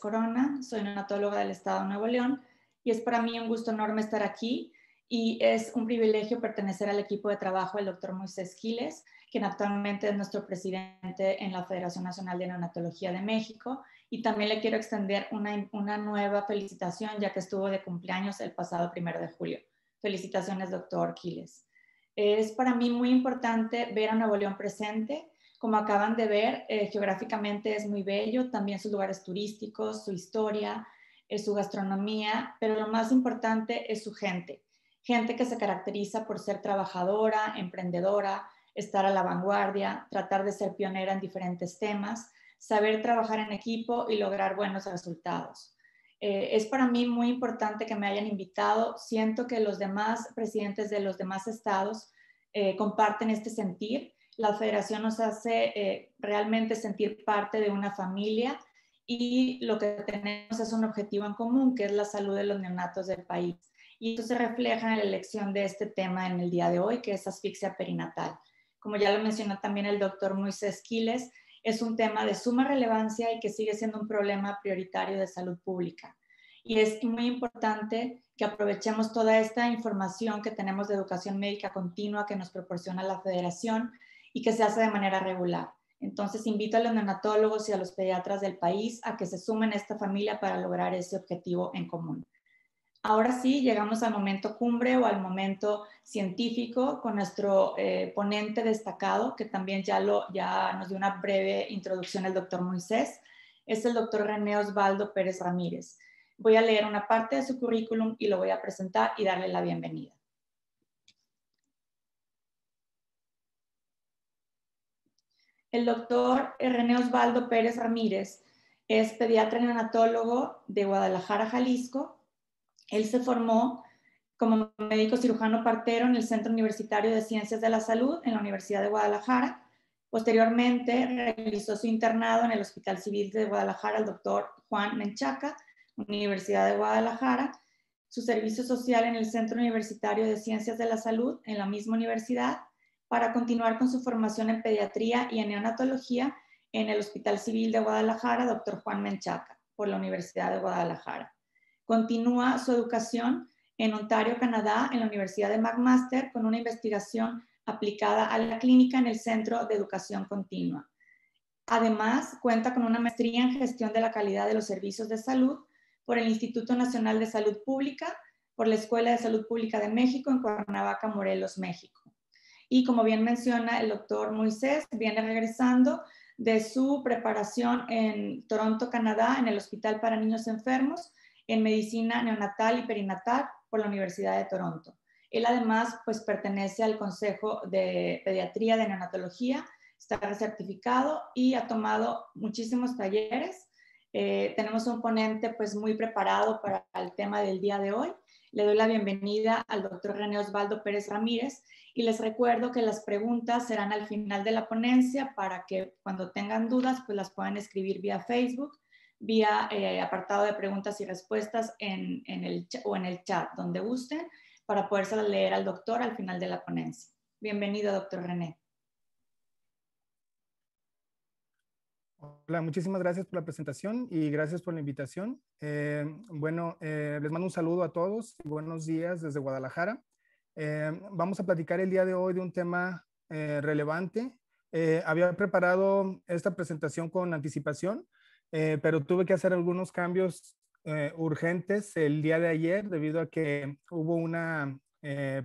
Corona, soy neonatóloga del Estado de Nuevo León y es para mí un gusto enorme estar aquí y es un privilegio pertenecer al equipo de trabajo del doctor Moisés Quiles quien actualmente es nuestro presidente en la Federación Nacional de Neonatología de México. Y también le quiero extender una, nueva felicitación ya que estuvo de cumpleaños el pasado primero de julio. Felicitaciones, doctor Quiles. Es para mí muy importante ver a Nuevo León presente como acaban de ver, eh, geográficamente es muy bello, también sus lugares turísticos, su historia, eh, su gastronomía, pero lo más importante es su gente. Gente que se caracteriza por ser trabajadora, emprendedora, estar a la vanguardia, tratar de ser pionera en diferentes temas, saber trabajar en equipo y lograr buenos resultados. Eh, es para mí muy importante que me hayan invitado. Siento que los demás presidentes de los demás estados comparten este sentir la federación nos hace eh, realmente sentir parte de una familia y lo que tenemos es un objetivo en común, que es la salud de los neonatos del país. Y eso se refleja en la elección de este tema en el día de hoy, que es asfixia perinatal. Como ya lo mencionó también el doctor Moisés Quiles, es un tema de suma relevancia y que sigue siendo un problema prioritario de salud pública. Y es muy importante que aprovechemos toda esta información que tenemos de educación médica continua que nos proporciona la federación y que se hace de manera regular. Entonces, invito a los neonatólogos y a los pediatras del país a que se sumen a esta familia para lograr ese objetivo en común. Ahora sí, llegamos al momento cumbre o al momento científico con nuestro eh, ponente destacado, que también ya, lo, ya nos dio una breve introducción el doctor Moisés. Es el doctor René Osvaldo Pérez Ramírez. Voy a leer una parte de su currículum y lo voy a presentar y darle la bienvenida. El doctor René Osvaldo Pérez Ramírez es pediatra y neonatólogo de Guadalajara, Jalisco. Él se formó como médico cirujano partero en el Centro Universitario de Ciencias de la Salud en la Universidad de Guadalajara. Posteriormente realizó su internado en el Hospital Civil de Guadalajara el doctor Juan Menchaca, Universidad de Guadalajara, su servicio social en el Centro Universitario de Ciencias de la Salud en la misma universidad para continuar con su formación en pediatría y en neonatología en el Hospital Civil de Guadalajara, doctor Juan Menchaca, por la Universidad de Guadalajara. Continúa su educación en Ontario, Canadá, en la Universidad de McMaster, con una investigación aplicada a la clínica en el Centro de Educación Continua. Además, cuenta con una maestría en gestión de la calidad de los servicios de salud por el Instituto Nacional de Salud Pública, por la Escuela de Salud Pública de México en Cuernavaca, Morelos, México y como bien menciona el doctor Moisés, viene regresando de su preparación en Toronto, Canadá, en el Hospital para Niños Enfermos en Medicina Neonatal y Perinatal por la Universidad de Toronto. Él además pues pertenece al Consejo de Pediatría de Neonatología, está certificado y ha tomado muchísimos talleres. Eh, tenemos un ponente pues muy preparado para el tema del día de hoy. Le doy la bienvenida al doctor René Osvaldo Pérez Ramírez, y les recuerdo que las preguntas serán al final de la ponencia para que cuando tengan dudas, pues las puedan escribir vía Facebook, vía eh, apartado de preguntas y respuestas en, el, o en el chat, donde gusten, para podérselas leer al doctor al final de la ponencia. Bienvenido, doctor René. Hola, muchísimas gracias por la presentación y gracias por la invitación. Eh, bueno, eh, les mando un saludo a todos. Buenos días desde Guadalajara. Eh, vamos a platicar el día de hoy de un tema eh, relevante. Eh, había preparado esta presentación con anticipación, pero tuve que hacer algunos cambios urgentes el día de ayer debido a que hubo una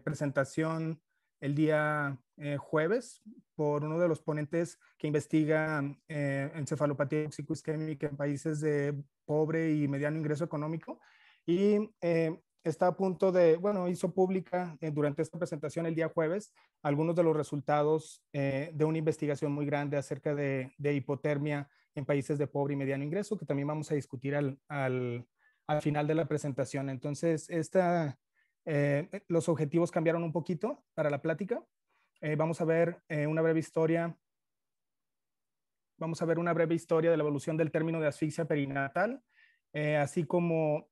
presentación el día jueves por uno de los ponentes que investiga encefalopatía isquémica en países de pobre y mediano ingreso económico. Y está a punto de, bueno, hizo pública eh, durante esta presentación el día jueves algunos de los resultados eh, de una investigación muy grande acerca de, hipotermia en países de pobre y mediano ingreso, que también vamos a discutir al, final de la presentación. Entonces, esta, eh, los objetivos cambiaron un poquito para la plática. vamos a ver una breve historia. Vamos a ver una breve historia de la evolución del término de asfixia perinatal, así como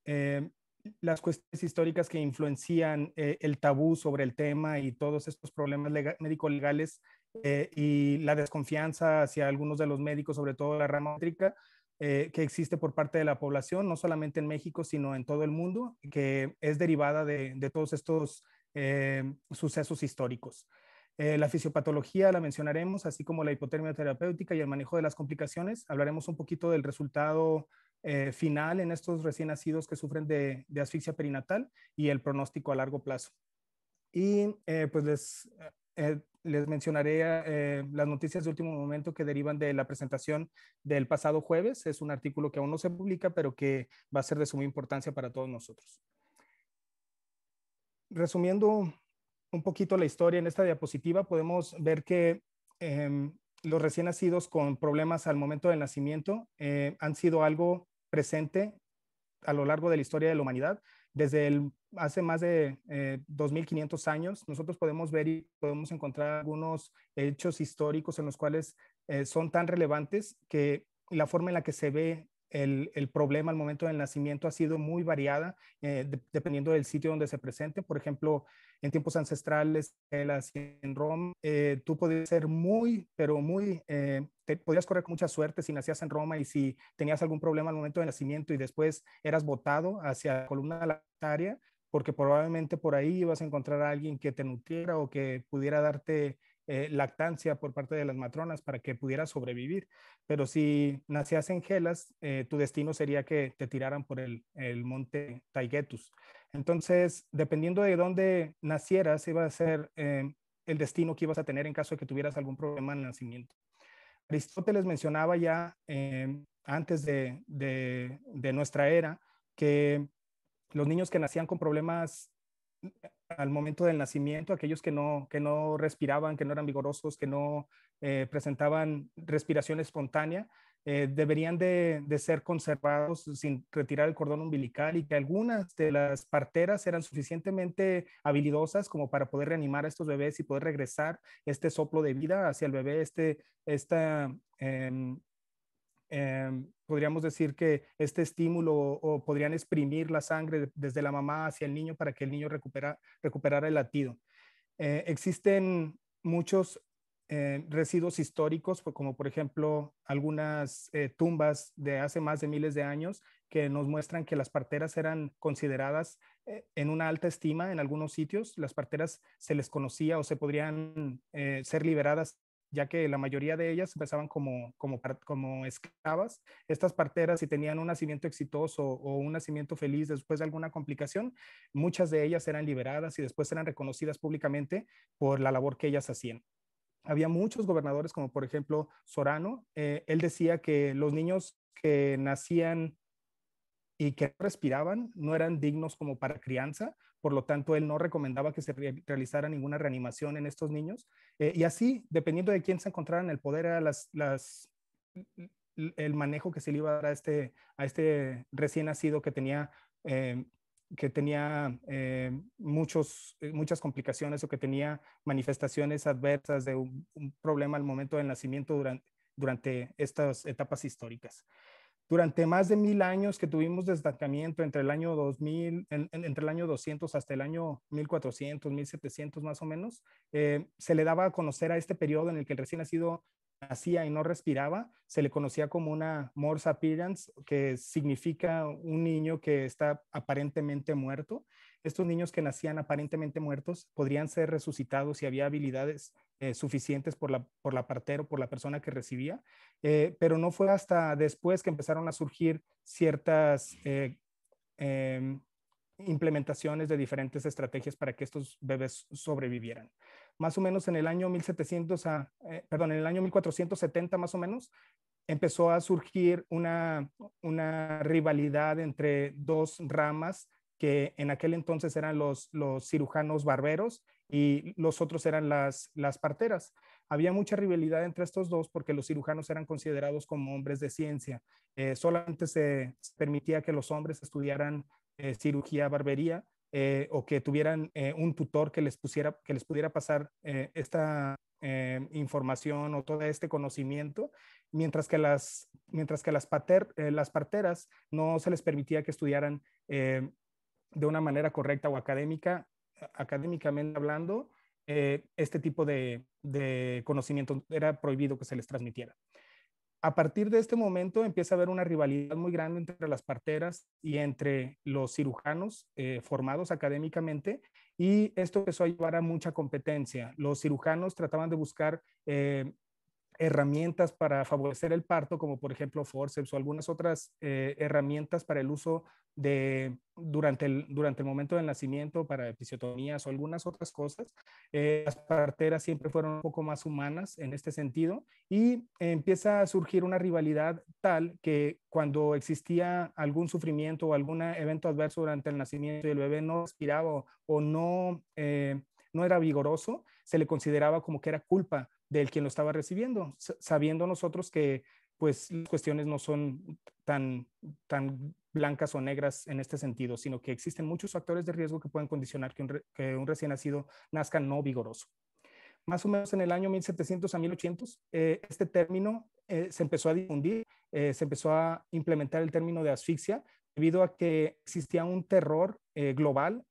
las cuestiones históricas que influencian eh, el tabú sobre el tema y todos estos problemas médico-legales eh, y la desconfianza hacia algunos de los médicos, sobre todo la rama médica, eh, que existe por parte de la población, no solamente en México, sino en todo el mundo, que es derivada de, todos estos sucesos históricos. la fisiopatología la mencionaremos, así como la hipotermia terapéutica y el manejo de las complicaciones. Hablaremos un poquito del resultado eh, final en estos recién nacidos que sufren de, asfixia perinatal y el pronóstico a largo plazo. Y eh, pues les, eh, les mencionaré las noticias de último momento que derivan de la presentación del pasado jueves. Es un artículo que aún no se publica, pero que va a ser de suma importancia para todos nosotros. Resumiendo un poquito la historia en esta diapositiva, podemos ver que em, los recién nacidos con problemas al momento del nacimiento han sido algo presente a lo largo de la historia de la humanidad. Desde hace más de 2.500 eh, años, nosotros podemos ver y podemos encontrar algunos hechos históricos en los cuales eh, son tan relevantes que la forma en la que se ve el, problema al momento del nacimiento ha sido muy variada eh, dependiendo del sitio donde se presente. Por ejemplo, en tiempos ancestrales, en Roma, eh, tú podías ser muy, pero muy, eh, te, podías correr mucha suerte si nacías en Roma y si tenías algún problema al momento del nacimiento y después eras botado hacia la columna lactaria, porque probablemente por ahí ibas a encontrar a alguien que te nutriera o que pudiera darte eh, lactancia por parte de las matronas para que pudiera sobrevivir. Pero si nacías en Gelas, eh, tu destino sería que te tiraran por el, monte Taigetus. Entonces, dependiendo de dónde nacieras, iba a ser eh, el destino que ibas a tener en caso de que tuvieras algún problema en el nacimiento. Aristóteles mencionaba ya antes de nuestra era que los niños que nacían con problemas al momento del nacimiento, aquellos que no, que no respiraban, que no eran vigorosos, que no eh, presentaban respiración espontánea, eh, deberían de, ser conservados sin retirar el cordón umbilical y que algunas de las parteras eran suficientemente habilidosas como para poder reanimar a estos bebés y poder regresar este soplo de vida hacia el bebé, este, esta... Em, em, podríamos decir que este estímulo o, podrían exprimir la sangre desde la mamá hacia el niño para que el niño recupera, recuperara el latido. Eh, existen muchos eh, residuos históricos, pues, como por ejemplo algunas eh, tumbas de hace más de miles de años que nos muestran que las parteras eran consideradas en una alta estima en algunos sitios. Las parteras se les conocía o se podrían ser liberadas ya que la mayoría de ellas empezaban como, como, como esclavas. Estas parteras, si tenían un nacimiento exitoso o un nacimiento feliz después de alguna complicación, muchas de ellas eran liberadas y después eran reconocidas públicamente por la labor que ellas hacían había muchos gobernadores, como por ejemplo Sorano, eh, él decía que los niños que nacían y que respiraban no eran dignos como para crianza, por lo tanto él no recomendaba que se realizara ninguna reanimación en estos niños. Eh, y así, dependiendo de quién se encontrara en el poder, era el manejo que se le iba a dar a este, este recién nacido que tenía, eh, que tenía eh, muchos, muchas complicaciones o que tenía manifestaciones adversas de un, problema al momento del nacimiento durante estas etapas históricas durante más de mil años que tuvimos destacamiento entre el año 2000, entre el año 200 hasta el año 1400, 1700 más o menos, eh, se le daba a conocer a este periodo en el que el recién sido nacía y no respiraba, se le conocía como una Morse appearance, que significa un niño que está aparentemente muerto. Estos niños que nacían aparentemente muertos podrían ser resucitados si había habilidades eh, suficientes por la, por o por la persona que recibía, eh, pero no fue hasta después que empezaron a surgir ciertas eh, em, implementaciones de diferentes estrategias para que estos bebés sobrevivieran más o menos en el año 1700 a, eh, perdón, en el año 1470 más o menos, empezó a surgir una, rivalidad entre dos ramas que en aquel entonces eran los, los cirujanos barberos y los otros eran las, las parteras. Había mucha rivalidad entre estos dos porque los cirujanos eran considerados como hombres de ciencia. Eh, solamente se permitía que los hombres estudiaran eh, cirugía, barbería, eh, o que tuvieran eh, un tutor que les, pusiera, que les pudiera pasar eh, esta información o todo este conocimiento, mientras que las, mientras las, parteras no se les permitía que estudiaran de una manera correcta o académica, académicamente hablando, este tipo de conocimiento era prohibido que se les transmitiera a partir de este momento empieza a haber una rivalidad muy grande entre las parteras y entre los cirujanos eh, formados académicamente y esto empezó a llevar a mucha competencia. Los cirujanos trataban de buscar eh, herramientas para favorecer el parto, como por ejemplo forceps o algunas otras eh, herramientas para el uso de, durante, el, durante el momento del nacimiento, para episiotomías o algunas otras cosas. Eh, las parteras siempre fueron un poco más humanas en este sentido y empieza a surgir una rivalidad tal que cuando existía algún sufrimiento o algún evento adverso durante el nacimiento y el bebé no respiraba o, no, eh, no era vigoroso, se le consideraba como que era culpa del quien lo estaba recibiendo, sabiendo nosotros que pues las cuestiones no son tan, tan blancas o negras en este sentido, sino que existen muchos factores de riesgo que pueden condicionar que un, recién nacido nazca no vigoroso. Más o menos en el año 1700 a 1800, eh, este término eh, se empezó a difundir, eh, se empezó a implementar el término de asfixia debido a que existía un terror global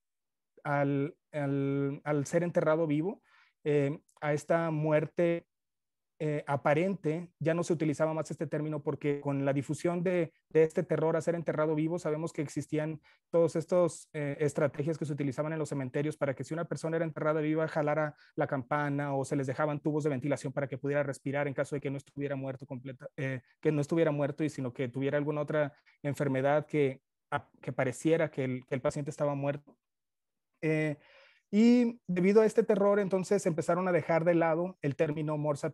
al, al, ser enterrado vivo. Eh, a esta muerte eh, aparente, ya no se utilizaba más este término porque con la difusión de, de este terror a ser enterrado vivo, sabemos que existían todos estas eh, estrategias que se utilizaban en los cementerios para que si una persona era enterrada viva, jalara la campana o se les dejaban tubos de ventilación para que pudiera respirar en caso de que no estuviera muerto completa, eh, que no estuviera muerto y sino que tuviera alguna otra enfermedad que, que pareciera que el, el paciente estaba muerto. Eh, y debido a este terror, entonces empezaron a dejar de lado el término Morse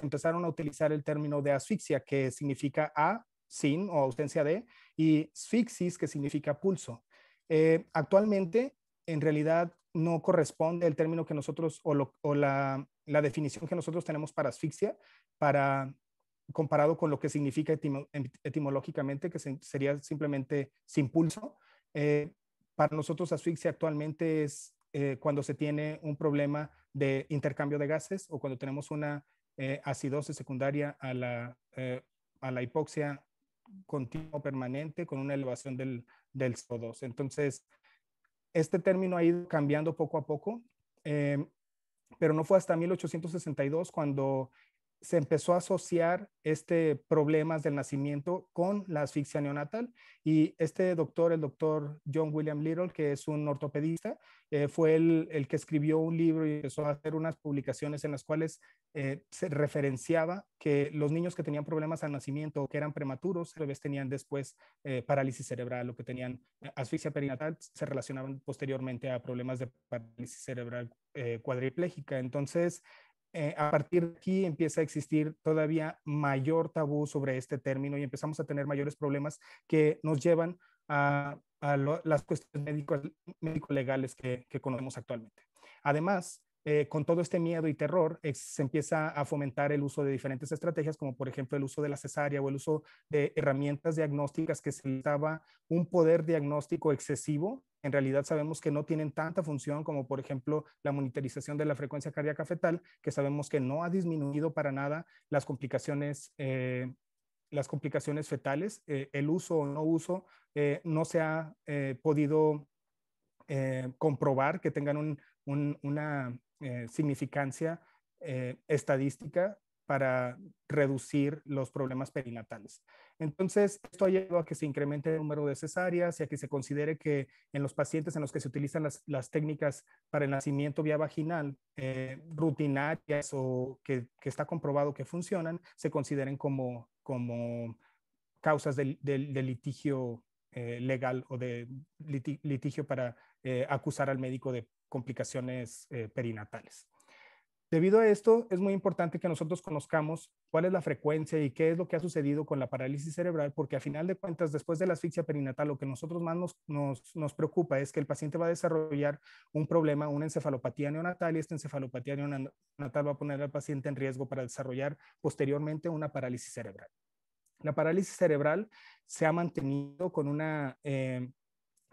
empezaron a utilizar el término de asfixia, que significa a, sin o ausencia de, y sfixis, que significa pulso. Eh, actualmente, en realidad, no corresponde el término que nosotros o, la, definición que nosotros tenemos para asfixia, para comparado con lo que significa etimológicamente, que sería simplemente sin pulso. Eh, para nosotros asfixia actualmente es eh, cuando se tiene un problema de intercambio de gases o cuando tenemos una eh, acidosis secundaria a la, eh, a la hipoxia continua permanente con una elevación del, del, CO2. Entonces, este término ha ido cambiando poco a poco, eh, pero no fue hasta 1862 cuando se empezó a asociar este problemas del nacimiento con la asfixia neonatal y este doctor, el doctor John William Little, que es un ortopedista, eh, fue el, que escribió un libro y empezó a hacer unas publicaciones en las cuales eh, se referenciaba que los niños que tenían problemas al nacimiento, que eran prematuros, tal vez tenían después eh, parálisis cerebral o que tenían asfixia perinatal, se relacionaban posteriormente a problemas de parálisis cerebral cuadriplégica. Entonces, eh, a partir de aquí empieza a existir todavía mayor tabú sobre este término y empezamos a tener mayores problemas que nos llevan a, las cuestiones médico, legales que, conocemos actualmente. Además, eh, con todo este miedo y terror, se empieza a fomentar el uso de diferentes estrategias, como por ejemplo el uso de la cesárea o el uso de herramientas diagnósticas que se daba un poder diagnóstico excesivo en realidad sabemos que no tienen tanta función como por ejemplo la monitorización de la frecuencia cardíaca fetal, que sabemos que no ha disminuido para nada las complicaciones, eh, las complicaciones fetales, eh, el uso o no uso eh, no se ha podido comprobar que tengan una significancia estadística para reducir los problemas perinatales. Entonces, esto ha llevado a que se incremente el número de cesáreas y a que se considere que en los pacientes en los que se utilizan las, técnicas para el nacimiento vía vaginal, eh, rutinarias o que, está comprobado que funcionan, se consideren como, causas de, litigio eh, legal o de litigio para eh, acusar al médico de complicaciones perinatales. Debido a esto, es muy importante que nosotros conozcamos cuál es la frecuencia y qué es lo que ha sucedido con la parálisis cerebral, porque a final de cuentas, después de la asfixia perinatal, lo que nosotros más nos, preocupa es que el paciente va a desarrollar un problema, una encefalopatía neonatal, y esta encefalopatía neonatal va a poner al paciente en riesgo para desarrollar posteriormente una parálisis cerebral. La parálisis cerebral se ha mantenido con una... Eh,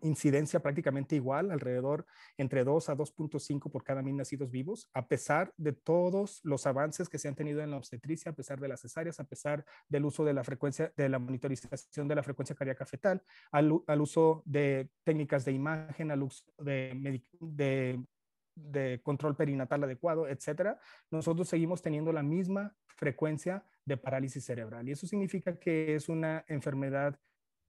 incidencia prácticamente igual, alrededor entre 2 a 2.5 por cada mil nacidos vivos, a pesar de todos los avances que se han tenido en la obstetricia, a pesar de las cesáreas, a pesar del uso de la frecuencia, de la monitorización de la frecuencia cardíaca fetal, al, uso de técnicas de imagen, al uso de, de control perinatal adecuado, etcétera, nosotros seguimos teniendo la misma frecuencia de parálisis cerebral. Y eso significa que es una enfermedad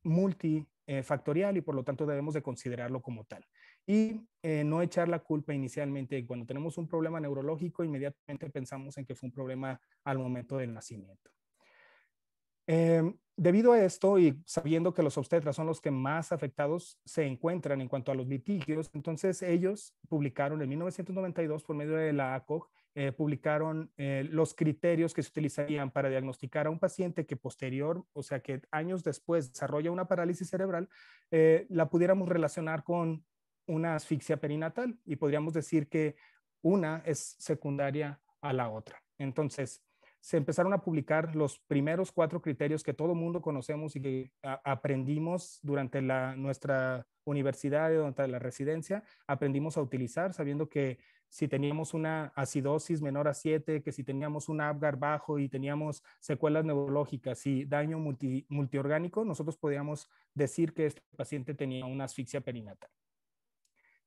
multi eh, factorial y por lo tanto debemos de considerarlo como tal. Y eh, no echar la culpa inicialmente. Cuando tenemos un problema neurológico, inmediatamente pensamos en que fue un problema al momento del nacimiento. Em, debido a esto y sabiendo que los obstetras son los que más afectados se encuentran en cuanto a los litigios, entonces ellos publicaron en 1992 por medio de la ACOG eh, publicaron eh, los criterios que se utilizarían para diagnosticar a un paciente que posterior, o sea, que años después desarrolla una parálisis cerebral, eh, la pudiéramos relacionar con una asfixia perinatal y podríamos decir que una es secundaria a la otra. Entonces, se empezaron a publicar los primeros cuatro criterios que todo mundo conocemos y que aprendimos durante la, nuestra universidad, y durante la residencia, aprendimos a utilizar, sabiendo que si teníamos una acidosis menor a 7, que si teníamos un Apgar bajo y teníamos secuelas neurológicas y daño multiorgánico, nosotros podíamos decir que este paciente tenía una asfixia perinatal.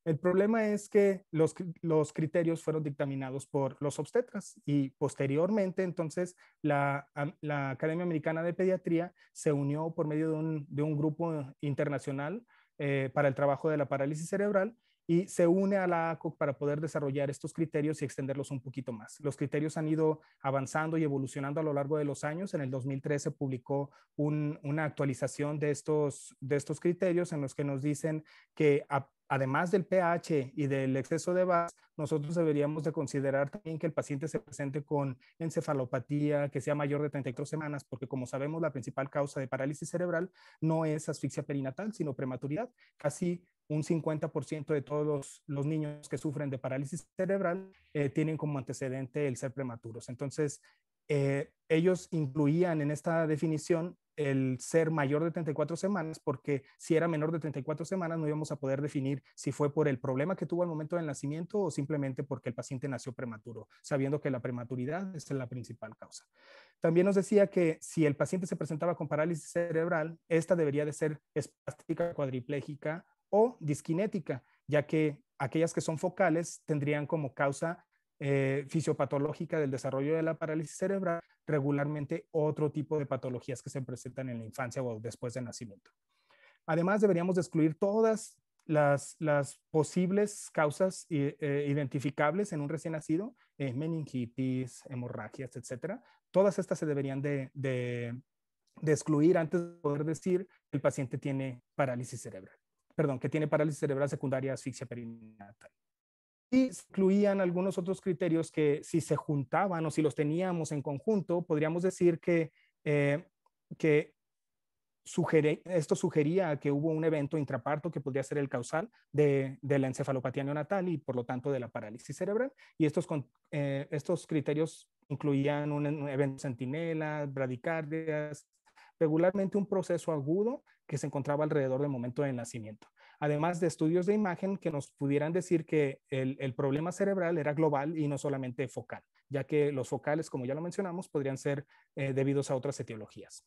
El problema es que los, los criterios fueron dictaminados por los obstetras y posteriormente entonces la, Academia Americana de Pediatría se unió por medio de un, grupo internacional eh, para el trabajo de la parálisis cerebral y se une a la ACOC para poder desarrollar estos criterios y extenderlos un poquito más. Los criterios han ido avanzando y evolucionando a lo largo de los años. En el 2013 publicó una actualización de estos, de estos criterios en los que nos dicen que a, además del pH y del exceso de VAS, nosotros deberíamos de considerar también que el paciente se presente con encefalopatía, que sea mayor de 33 semanas, porque como sabemos, la principal causa de parálisis cerebral no es asfixia perinatal, sino prematuridad. Casi un 50% de todos los, niños que sufren de parálisis cerebral eh, tienen como antecedente el ser prematuros. Entonces, eh, ellos incluían en esta definición el ser mayor de 34 semanas, porque si era menor de 34 semanas no íbamos a poder definir si fue por el problema que tuvo al momento del nacimiento o simplemente porque el paciente nació prematuro, sabiendo que la prematuridad es la principal causa. También nos decía que si el paciente se presentaba con parálisis cerebral, esta debería de ser espástica cuadriplégica o disquinética, ya que aquellas que son focales tendrían como causa eh, fisiopatológica del desarrollo de la parálisis cerebral, regularmente otro tipo de patologías que se presentan en la infancia o después del nacimiento. Además, deberíamos excluir todas las, posibles causas eh, eh, identificables en un recién nacido, meningitis, hemorragias, etcétera. Todas estas se deberían de, excluir antes de poder decir que el paciente tiene parálisis cerebral. Perdón, que tiene parálisis cerebral secundaria asfixia perinatal. Y incluían algunos otros criterios que si se juntaban o si los teníamos en conjunto, podríamos decir que, eh, que esto sugería que hubo un evento intraparto que podría ser el causal de, la encefalopatía neonatal y por lo tanto de la parálisis cerebral. Y estos, eh, estos criterios incluían un, evento sentinela, bradicardias, regularmente un proceso agudo que se encontraba alrededor del momento del nacimiento además de estudios de imagen que nos pudieran decir que el, problema cerebral era global y no solamente focal, ya que los focales, como ya lo mencionamos, podrían ser eh, debidos a otras etiologías.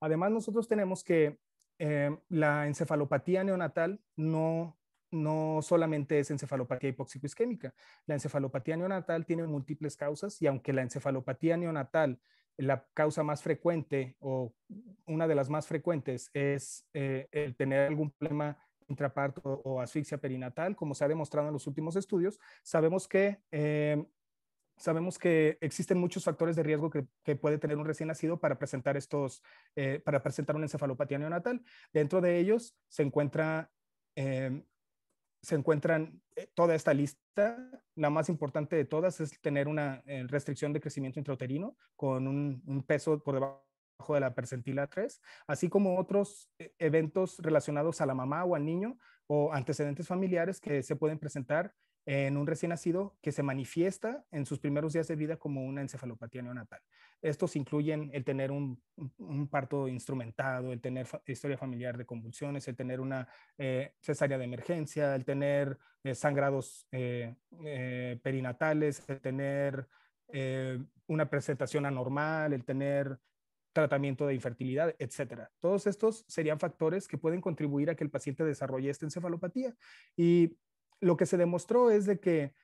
Además, nosotros tenemos que eh, la encefalopatía neonatal no no solamente es encefalopatía hipóxico-isquémica. La encefalopatía neonatal tiene múltiples causas y aunque la encefalopatía neonatal la causa más frecuente o una de las más frecuentes es eh, el tener algún problema intraparto o asfixia perinatal, como se ha demostrado en los últimos estudios. Sabemos que, eh, sabemos que existen muchos factores de riesgo que, puede tener un recién nacido para presentar estos, eh, para presentar una encefalopatía neonatal. Dentro de ellos se encuentra se encuentran eh, toda esta lista. La más importante de todas es tener una eh, restricción de crecimiento intrauterino con un, un peso por debajo de la percentila 3, así como otros eh, eventos relacionados a la mamá o al niño o antecedentes familiares que se pueden presentar en un recién nacido que se manifiesta en sus primeros días de vida como una encefalopatía neonatal. Estos incluyen el tener un, parto instrumentado, el tener historia familiar de convulsiones, el tener una eh, cesárea de emergencia, el tener eh, sangrados eh, perinatales, el tener una presentación anormal, el tener tratamiento de infertilidad, etcétera. Todos estos serían factores que pueden contribuir a que el paciente desarrolle esta encefalopatía. Y lo que se demostró es de que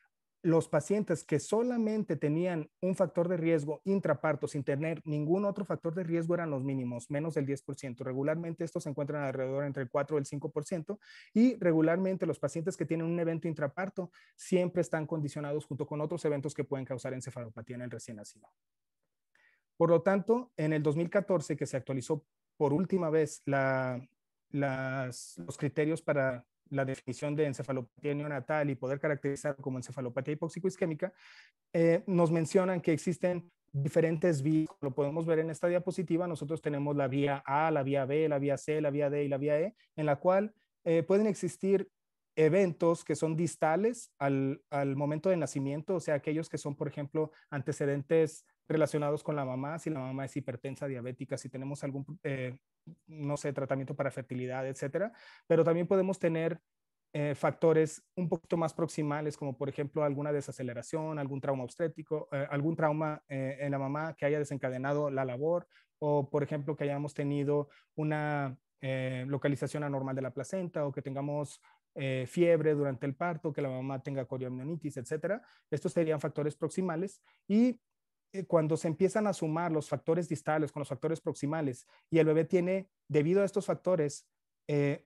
los pacientes que solamente tenían un factor de riesgo intraparto sin tener ningún otro factor de riesgo eran los mínimos, menos del 10%. Regularmente estos se encuentran alrededor entre el 4 y el 5% y regularmente los pacientes que tienen un evento intraparto siempre están condicionados junto con otros eventos que pueden causar encefalopatía en el recién nacido. Por lo tanto, en el 2014 que se actualizó por última vez los criterios para la definición de encefalopatía neonatal y poder caracterizar como encefalopatía hipoxicoisquémica, eh, nos mencionan que existen diferentes vías, lo podemos ver en esta diapositiva, nosotros tenemos la vía A, la vía B, la vía C, la vía D y la vía E, en la cual eh, pueden existir eventos que son distales al, al, momento de nacimiento, o sea, aquellos que son, por ejemplo, antecedentes relacionados con la mamá, si la mamá es hipertensa, diabética, si tenemos algún, eh, no sé, tratamiento para fertilidad, etcétera. Pero también podemos tener eh, factores un poquito más proximales, como por ejemplo alguna desaceleración, algún trauma obstétrico, eh, algún trauma en la mamá que haya desencadenado la labor, o por ejemplo que hayamos tenido una localización anormal de la placenta o que tengamos fiebre durante el parto, que la mamá tenga corioamnionitis, etcétera. Estos serían factores proximales y eh, cuando se empiezan a sumar los factores distales con los factores proximales y el bebé tiene, debido a estos factores, eh,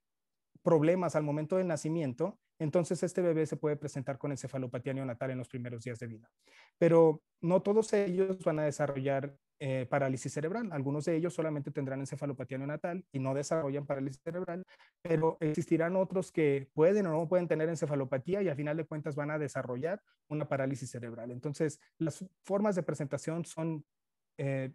problemas al momento del nacimiento, entonces este bebé se puede presentar con encefalopatía neonatal en los primeros días de vida. Pero no todos ellos van a desarrollar eh, parálisis cerebral. Algunos de ellos solamente tendrán encefalopatía neonatal y no desarrollan parálisis cerebral, pero existirán otros que pueden o no pueden tener encefalopatía y al final de cuentas van a desarrollar una parálisis cerebral. Entonces, las formas de presentación son eh,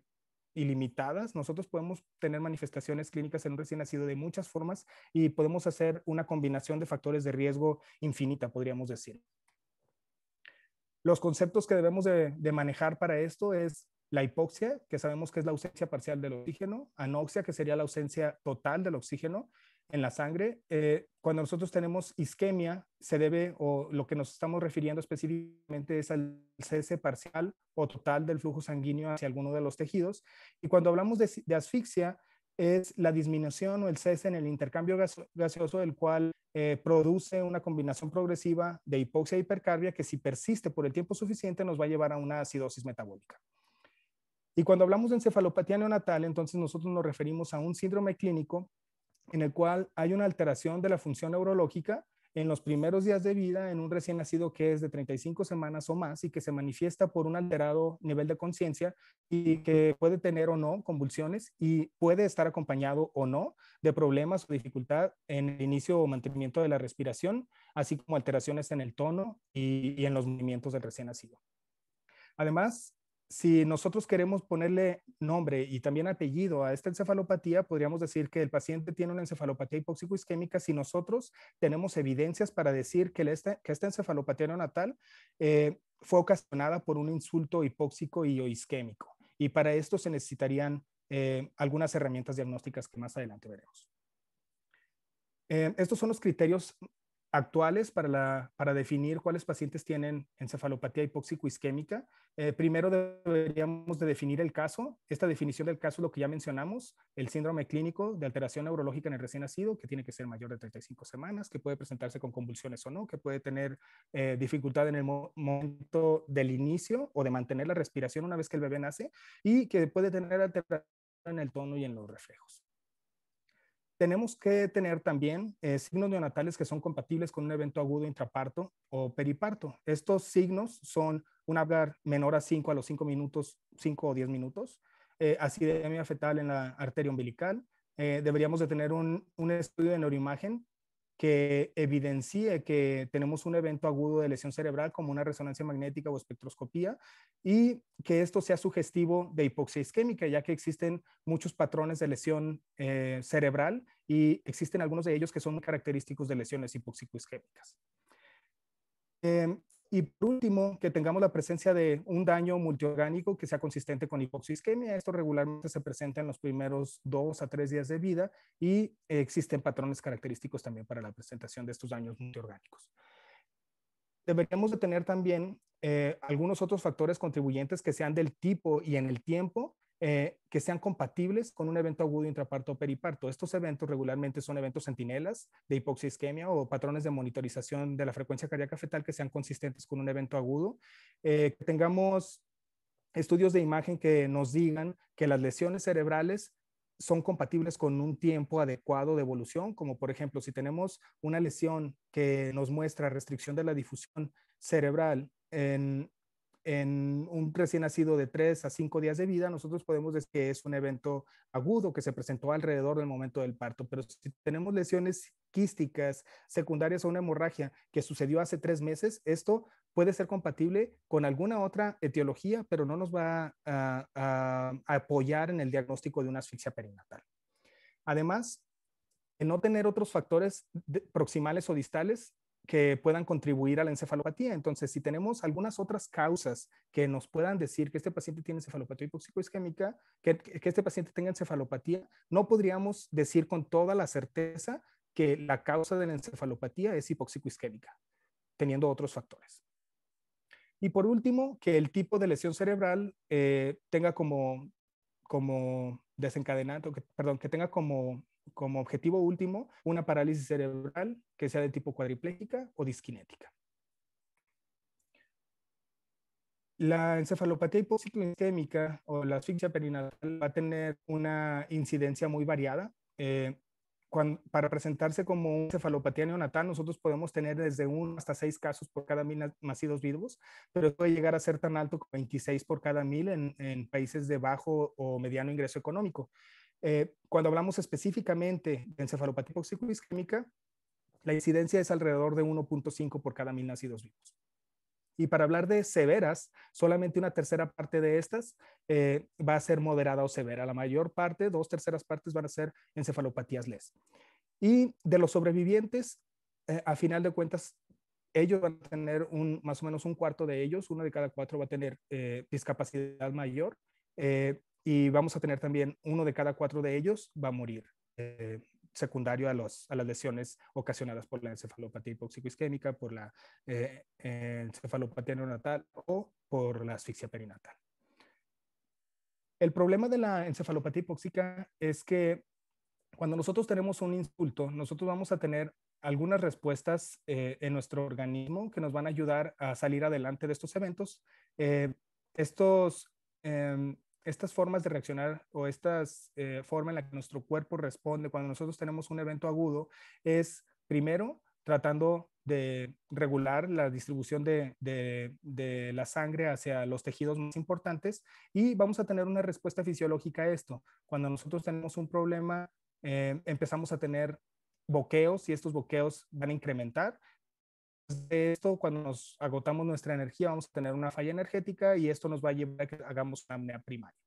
ilimitadas. Nosotros podemos tener manifestaciones clínicas en un recién nacido de muchas formas y podemos hacer una combinación de factores de riesgo infinita, podríamos decir. Los conceptos que debemos de manejar para esto es la hipoxia, que sabemos que es la ausencia parcial del oxígeno, anoxia, que sería la ausencia total del oxígeno en la sangre. Eh, cuando nosotros tenemos isquemia, se debe, o lo que nos estamos refiriendo específicamente es al cese parcial o total del flujo sanguíneo hacia alguno de los tejidos. Y cuando hablamos de, asfixia, es la disminución o el cese en el intercambio gaseoso, del cual eh, produce una combinación progresiva de hipoxia e hipercarbia que si persiste por el tiempo suficiente nos va a llevar a una acidosis metabólica. Y cuando hablamos de encefalopatía neonatal, entonces nosotros nos referimos a un síndrome clínico en el cual hay una alteración de la función neurológica en los primeros días de vida en un recién nacido que es de 35 semanas o más y que se manifiesta por un alterado nivel de conciencia y que puede tener o no convulsiones y puede estar acompañado o no de problemas o dificultad en el inicio o mantenimiento de la respiración, así como alteraciones en el tono y, en los movimientos del recién nacido. Además, si nosotros queremos ponerle nombre y también apellido a esta encefalopatía, podríamos decir que el paciente tiene una encefalopatía hipóxico-isquémica si nosotros tenemos evidencias para decir que, esta encefalopatía neonatal eh, fue ocasionada por un insulto hipóxico y o isquémico. Y para esto se necesitarían eh, algunas herramientas diagnósticas que más adelante veremos. Eh, estos son los criterios actuales para, la, para definir cuáles pacientes tienen encefalopatía hipóxico-isquémica. Eh, primero deberíamos de definir el caso. Esta definición del caso, lo que ya mencionamos, el síndrome clínico de alteración neurológica en el recién nacido, que tiene que ser mayor de 35 semanas, que puede presentarse con convulsiones o no, que puede tener eh, dificultad en el momento del inicio o de mantener la respiración una vez que el bebé nace y que puede tener alteración en el tono y en los reflejos. Tenemos que tener también eh, signos neonatales que son compatibles con un evento agudo intraparto o periparto. Estos signos son un hablar menor a 5 a los 5 minutos, 5 o 10 minutos, eh, acidemia fetal en la arteria umbilical. Eh, deberíamos de tener un, un, estudio de neuroimagen que evidencie que tenemos un evento agudo de lesión cerebral como una resonancia magnética o espectroscopía y que esto sea sugestivo de hipoxia isquémica, ya que existen muchos patrones de lesión eh, cerebral y existen algunos de ellos que son característicos de lesiones isquémicas. Eh, em, y por último, que tengamos la presencia de un daño multiorgánico que sea consistente con hipoxisquemia. Esto regularmente se presenta en los primeros dos a tres días de vida y existen patrones característicos también para la presentación de estos daños multiorgánicos. Deberíamos de tener también eh, algunos otros factores contribuyentes que sean del tipo y en el tiempo eh, que sean compatibles con un evento agudo intraparto o periparto. Estos eventos regularmente son eventos sentinelas de hipoxia isquemia o patrones de monitorización de la frecuencia cardíaca fetal que sean consistentes con un evento agudo. Eh, que tengamos estudios de imagen que nos digan que las lesiones cerebrales son compatibles con un tiempo adecuado de evolución, como por ejemplo si tenemos una lesión que nos muestra restricción de la difusión cerebral en, en un recién nacido de 3 a 5 días de vida, nosotros podemos decir que es un evento agudo que se presentó alrededor del momento del parto, pero si tenemos lesiones quísticas secundarias a una hemorragia que sucedió hace tres meses, esto puede ser compatible con alguna otra etiología, pero no nos va a, apoyar en el diagnóstico de una asfixia perinatal. Además, en no tener otros factores proximales o distales, que puedan contribuir a la encefalopatía. Entonces, si tenemos algunas otras causas que nos puedan decir que este paciente tiene encefalopatía hipoxicoisquémica, que, que este paciente tenga encefalopatía, no podríamos decir con toda la certeza que la causa de la encefalopatía es hipoxico-isquémica, teniendo otros factores. Y por último, que el tipo de lesión cerebral eh, tenga como, como desencadenante, perdón, que tenga como como objetivo último una parálisis cerebral que sea de tipo cuadriplégica o disquinética. La encefalopatía hipociclistémica o la asfixia perinatal va a tener una incidencia muy variada. Eh, para presentarse como encefalopatía neonatal, nosotros podemos tener desde 1 hasta 6 casos por cada mil nacidos vivos, pero puede llegar a ser tan alto como 26 por cada mil en países de bajo o mediano ingreso económico. Eh, cuando hablamos específicamente de encefalopatía hipóxico la incidencia es alrededor de 1.5 por cada mil nacidos vivos. Y para hablar de severas, solamente una tercera parte de estas eh, va a ser moderada o severa. La mayor parte, dos terceras partes, van a ser encefalopatías LES. Y de los sobrevivientes, eh, a final de cuentas, ellos van a tener un, más o menos un cuarto de ellos, uno de cada cuatro va a tener discapacidad mayor. Eh, y vamos a tener también uno de cada cuatro de ellos va a morir. Eh, secundario a, a las lesiones ocasionadas por la encefalopatía hipóxico-isquémica, por la eh, encefalopatía neonatal o por la asfixia perinatal. El problema de la encefalopatía hipóxica es que cuando nosotros tenemos un insulto, nosotros vamos a tener algunas respuestas eh, en nuestro organismo que nos van a ayudar a salir adelante de estos eventos. estos, em, estas formas de reaccionar o estas eh, formas en la que nuestro cuerpo responde cuando nosotros tenemos un evento agudo es primero tratando de regular la distribución de, la sangre hacia los tejidos más importantes y vamos a tener una respuesta fisiológica a esto. Cuando nosotros tenemos un problema, eh, empezamos a tener boqueos y estos boqueos van a incrementar de esto, cuando nos agotamos nuestra energía, vamos a tener una falla energética y esto nos va a llevar a que hagamos una apnea primaria.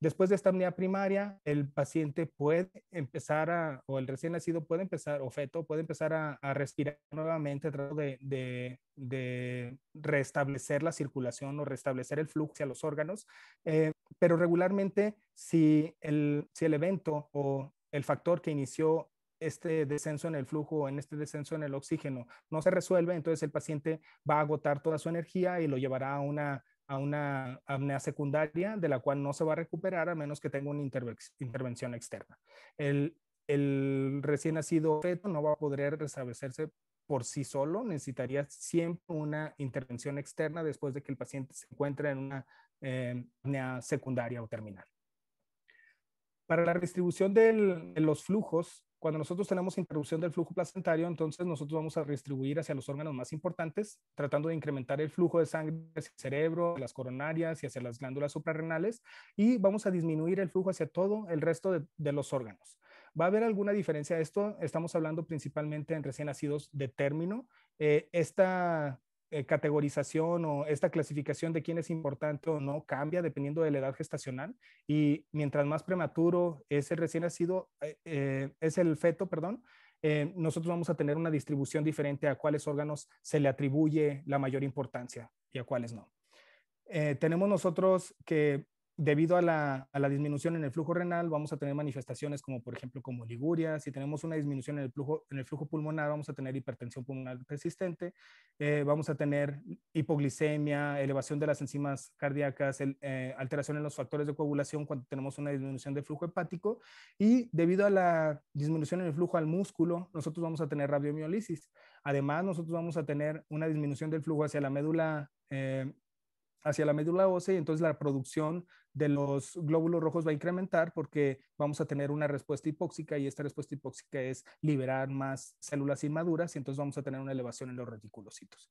Después de esta apnea primaria, el paciente puede empezar a, o el recién nacido puede empezar, o feto puede empezar a, respirar nuevamente, tratando de, de, restablecer la circulación o restablecer el flujo hacia los órganos. Eh, pero regularmente, si el, si el evento o el factor que inició este descenso en el flujo, en este descenso en el oxígeno, no se resuelve, entonces el paciente va a agotar toda su energía y lo llevará a una, a una apnea secundaria de la cual no se va a recuperar a menos que tenga una intervención externa. El, recién nacido feto no va a poder restablecerse por sí solo, necesitaría siempre una intervención externa después de que el paciente se encuentre en una eh, apnea secundaria o terminal. Para la distribución de los flujos, cuando nosotros tenemos interrupción del flujo placentario, entonces nosotros vamos a redistribuir hacia los órganos más importantes, tratando de incrementar el flujo de sangre hacia el cerebro, las coronarias y hacia las glándulas suprarrenales, y vamos a disminuir el flujo hacia todo el resto de, los órganos. ¿Va a haber alguna diferencia? Esto estamos hablando principalmente en recién nacidos de término. Eh, esta eh, categorización o esta clasificación de quién es importante o no cambia dependiendo de la edad gestacional y mientras más prematuro es el recién nacido, eh, eh, es el feto, perdón, eh, nosotros vamos a tener una distribución diferente a cuáles órganos se le atribuye la mayor importancia y a cuáles no. tenemos nosotros que debido a la, disminución en el flujo renal, vamos a tener manifestaciones como, por ejemplo, como liguria. Si tenemos una disminución en el flujo, en el flujo pulmonar, vamos a tener hipertensión pulmonar persistente, eh, vamos a tener hipoglicemia, elevación de las enzimas cardíacas, eh, alteración en los factores de coagulación cuando tenemos una disminución del flujo hepático. Y debido a la disminución en el flujo al músculo, nosotros vamos a tener radiomiolisis. Además, nosotros vamos a tener una disminución del flujo hacia la médula eh, hacia la médula ósea y entonces la producción de los glóbulos rojos va a incrementar porque vamos a tener una respuesta hipóxica y esta respuesta hipóxica es liberar más células inmaduras y entonces vamos a tener una elevación en los reticulocitos.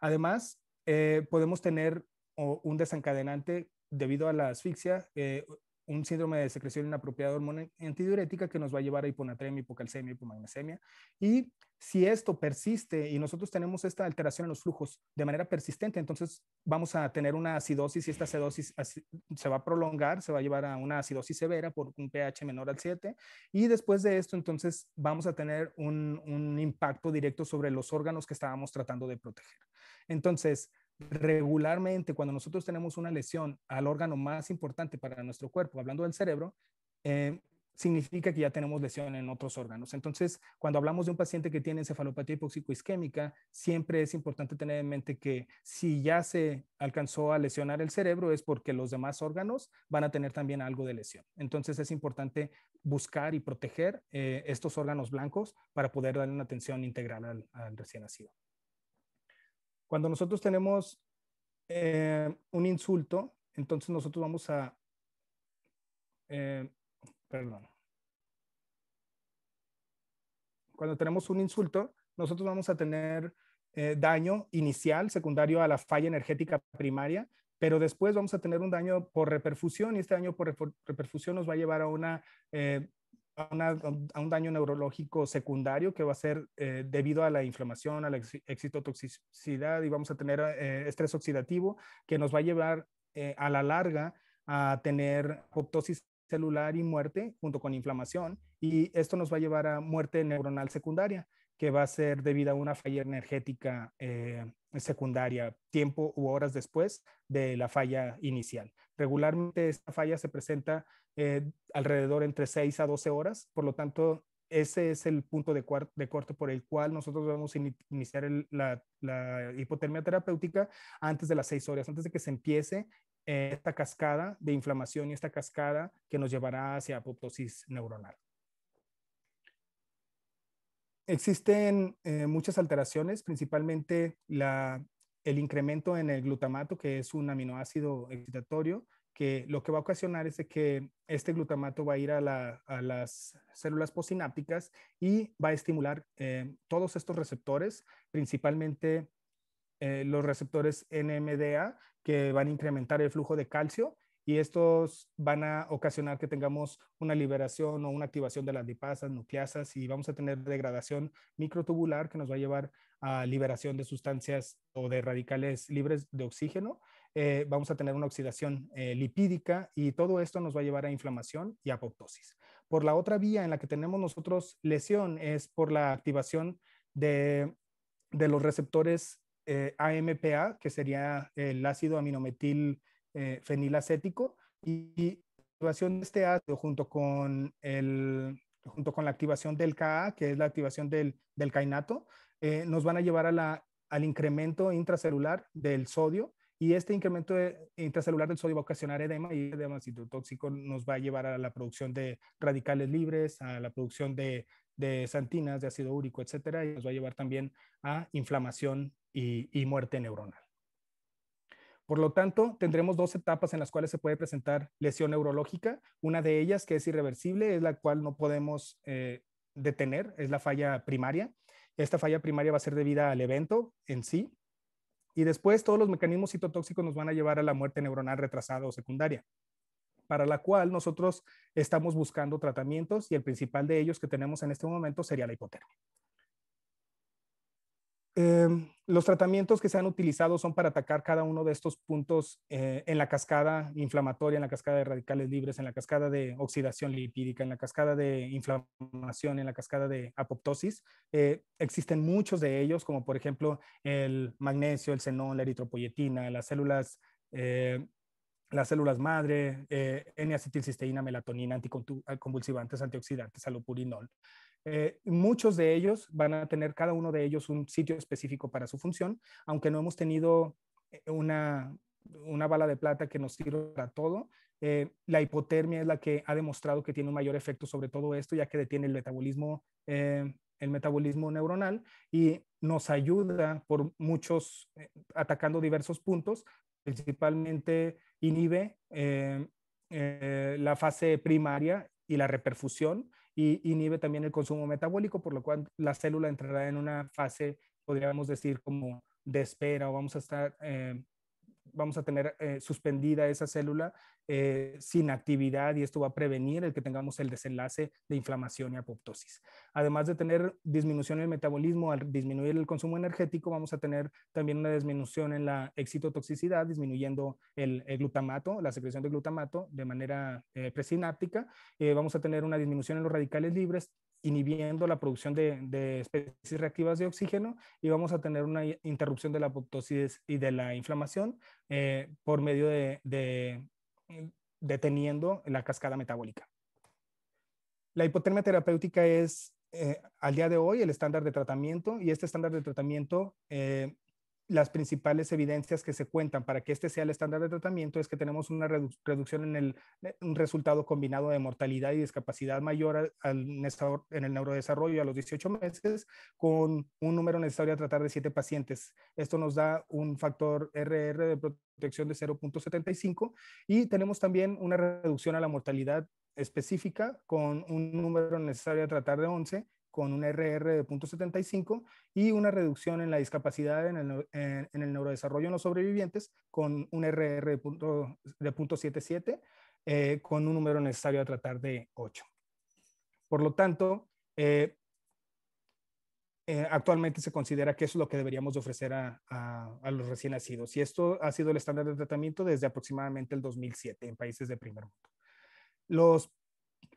Además, eh, podemos tener un desencadenante debido a la asfixia, eh, un síndrome de secreción inapropiada de hormona antidiurética que nos va a llevar a hiponatremia, hipocalcemia, hipomagnesemia y si esto persiste y nosotros tenemos esta alteración en los flujos de manera persistente, entonces vamos a tener una acidosis y esta acidosis se va a prolongar, se va a llevar a una acidosis severa por un pH menor al 7 y después de esto entonces vamos a tener un, impacto directo sobre los órganos que estábamos tratando de proteger. Entonces, regularmente cuando nosotros tenemos una lesión al órgano más importante para nuestro cuerpo, hablando del cerebro, eh, significa que ya tenemos lesión en otros órganos. Entonces, cuando hablamos de un paciente que tiene encefalopatía hipóxico-isquémica, siempre es importante tener en mente que si ya se alcanzó a lesionar el cerebro es porque los demás órganos van a tener también algo de lesión. Entonces, es importante buscar y proteger eh, estos órganos blancos para poder darle una atención integral al, recién nacido. Cuando nosotros tenemos eh, un insulto, entonces nosotros vamos a eh, Perdón. Cuando tenemos un insulto, nosotros vamos a tener eh, daño inicial, secundario a la falla energética primaria, pero después vamos a tener un daño por reperfusión y este daño por reperfusión nos va a llevar eh, a, una, a, un daño neurológico secundario que va a ser eh, debido a la inflamación, a la excitotoxicidad y vamos a tener estrés oxidativo que nos va a llevar a la larga a tener apoptosis celular y muerte junto con inflamación y esto nos va a llevar a muerte neuronal secundaria que va a ser debido a una falla energética eh, secundaria tiempo u horas después de la falla inicial. Regularmente esta falla se presenta eh, alrededor entre 6 a 12 horas, por lo tanto ese es el punto de, de, corte por el cual nosotros vamos a iniciar la, la, hipotermia terapéutica antes de las seis horas, antes de que se empiece eh, esta cascada de inflamación y esta cascada que nos llevará hacia apoptosis neuronal. Existen eh, muchas alteraciones, principalmente el incremento en el glutamato, que es un aminoácido excitatorio, que lo que va a ocasionar es que este glutamato va a ir a, las células posinápticas y va a estimular eh, todos estos receptores, principalmente eh, los receptores NMDA que van a incrementar el flujo de calcio y estos van a ocasionar que tengamos una liberación o una activación de las lipasas, nucleasas y vamos a tener degradación microtubular que nos va a llevar a liberación de sustancias o de radicales libres de oxígeno. Eh, vamos a tener una oxidación eh, lipídica y todo esto nos va a llevar a inflamación y apoptosis. Por la otra vía en la que tenemos nosotros lesión es por la activación de, de los receptores AMPA, eh, que sería el ácido aminometil eh, fenilacético, y, la activación de este ácido junto con, el, junto con la activación del KA, que es la activación del, del cainato, eh, nos van a llevar a al incremento intracelular del sodio, y este incremento intracelular del sodio va a ocasionar edema y el edema citotóxico nos va a llevar a la producción de radicales libres, a la producción de de santinas, de ácido úrico, etcétera, y nos va a llevar también a inflamación y, muerte neuronal. Por lo tanto, tendremos dos etapas en las cuales se puede presentar lesión neurológica. Una de ellas, que es irreversible, es la cual no podemos eh, detener, es la falla primaria. Esta falla primaria va a ser debida al evento en sí. Y después todos los mecanismos citotóxicos nos van a llevar a la muerte neuronal retrasada o secundaria para la cual nosotros estamos buscando tratamientos y el principal de ellos que tenemos en este momento sería la hipotermia. Em, los tratamientos que se han utilizado son para atacar cada uno de estos puntos eh, en la cascada inflamatoria, en la cascada de radicales libres, en la cascada de oxidación lipídica, en la cascada de inflamación, en la cascada de apoptosis. Eh, existen muchos de ellos, como por ejemplo el magnesio, el xenón, la eritropoyetina, las células eh, las células madre, eh, N-acetilcisteína, melatonina, anticonvulsivantes, antioxidantes, alopurinol. Eh, muchos de ellos van a tener cada uno de ellos un sitio específico para su función, aunque no hemos tenido eh, una, bala de plata que nos sirva para todo. Eh, la hipotermia es la que ha demostrado que tiene un mayor efecto sobre todo esto, ya que detiene el metabolismo, el metabolismo neuronal y nos ayuda por muchos, atacando diversos puntos principalmente inhibe eh, eh, la fase primaria y la reperfusión y inhibe también el consumo metabólico, por lo cual la célula entrará en una fase, podríamos decir, como de espera o vamos a estar eh, vamos a tener eh, suspendida esa célula eh, sin actividad y esto va a prevenir el que tengamos el desenlace de inflamación y apoptosis. Además de tener disminución en el metabolismo, al disminuir el consumo energético, vamos a tener también una disminución en la excitotoxicidad, disminuyendo el, glutamato, la secreción de glutamato de manera eh, presináptica. vamos a tener una disminución en los radicales libres, inhibiendo la producción de, especies reactivas de oxígeno y vamos a tener una interrupción de la apoptosis y de la inflamación eh, por medio de, mm, deteniendo la cascada metabólica. La hipotermia terapéutica es eh, al día de hoy el estándar de tratamiento y este estándar de tratamiento eh, las principales evidencias que se cuentan para que este sea el estándar de tratamiento es que tenemos una reducción en el eh, resultado combinado de mortalidad y discapacidad mayor en el neurodesarrollo a los 18 meses con un número necesario a tratar de 7 pacientes. Esto nos da un factor RR de protección de 0.75 y tenemos también una reducción a la mortalidad específica con un número necesario a tratar de 11 con un RR de 0.75 y una reducción en la discapacidad en el, en, el, neurodesarrollo en los sobrevivientes con un RR de, punto, de 0.77 eh, con un número necesario a tratar de 8. Por lo tanto, eh, eh, actualmente se considera que eso es lo que deberíamos ofrecer a, a, a, los recién nacidos. Y esto ha sido el estándar de tratamiento desde aproximadamente el 2007 en países de primer mundo. Los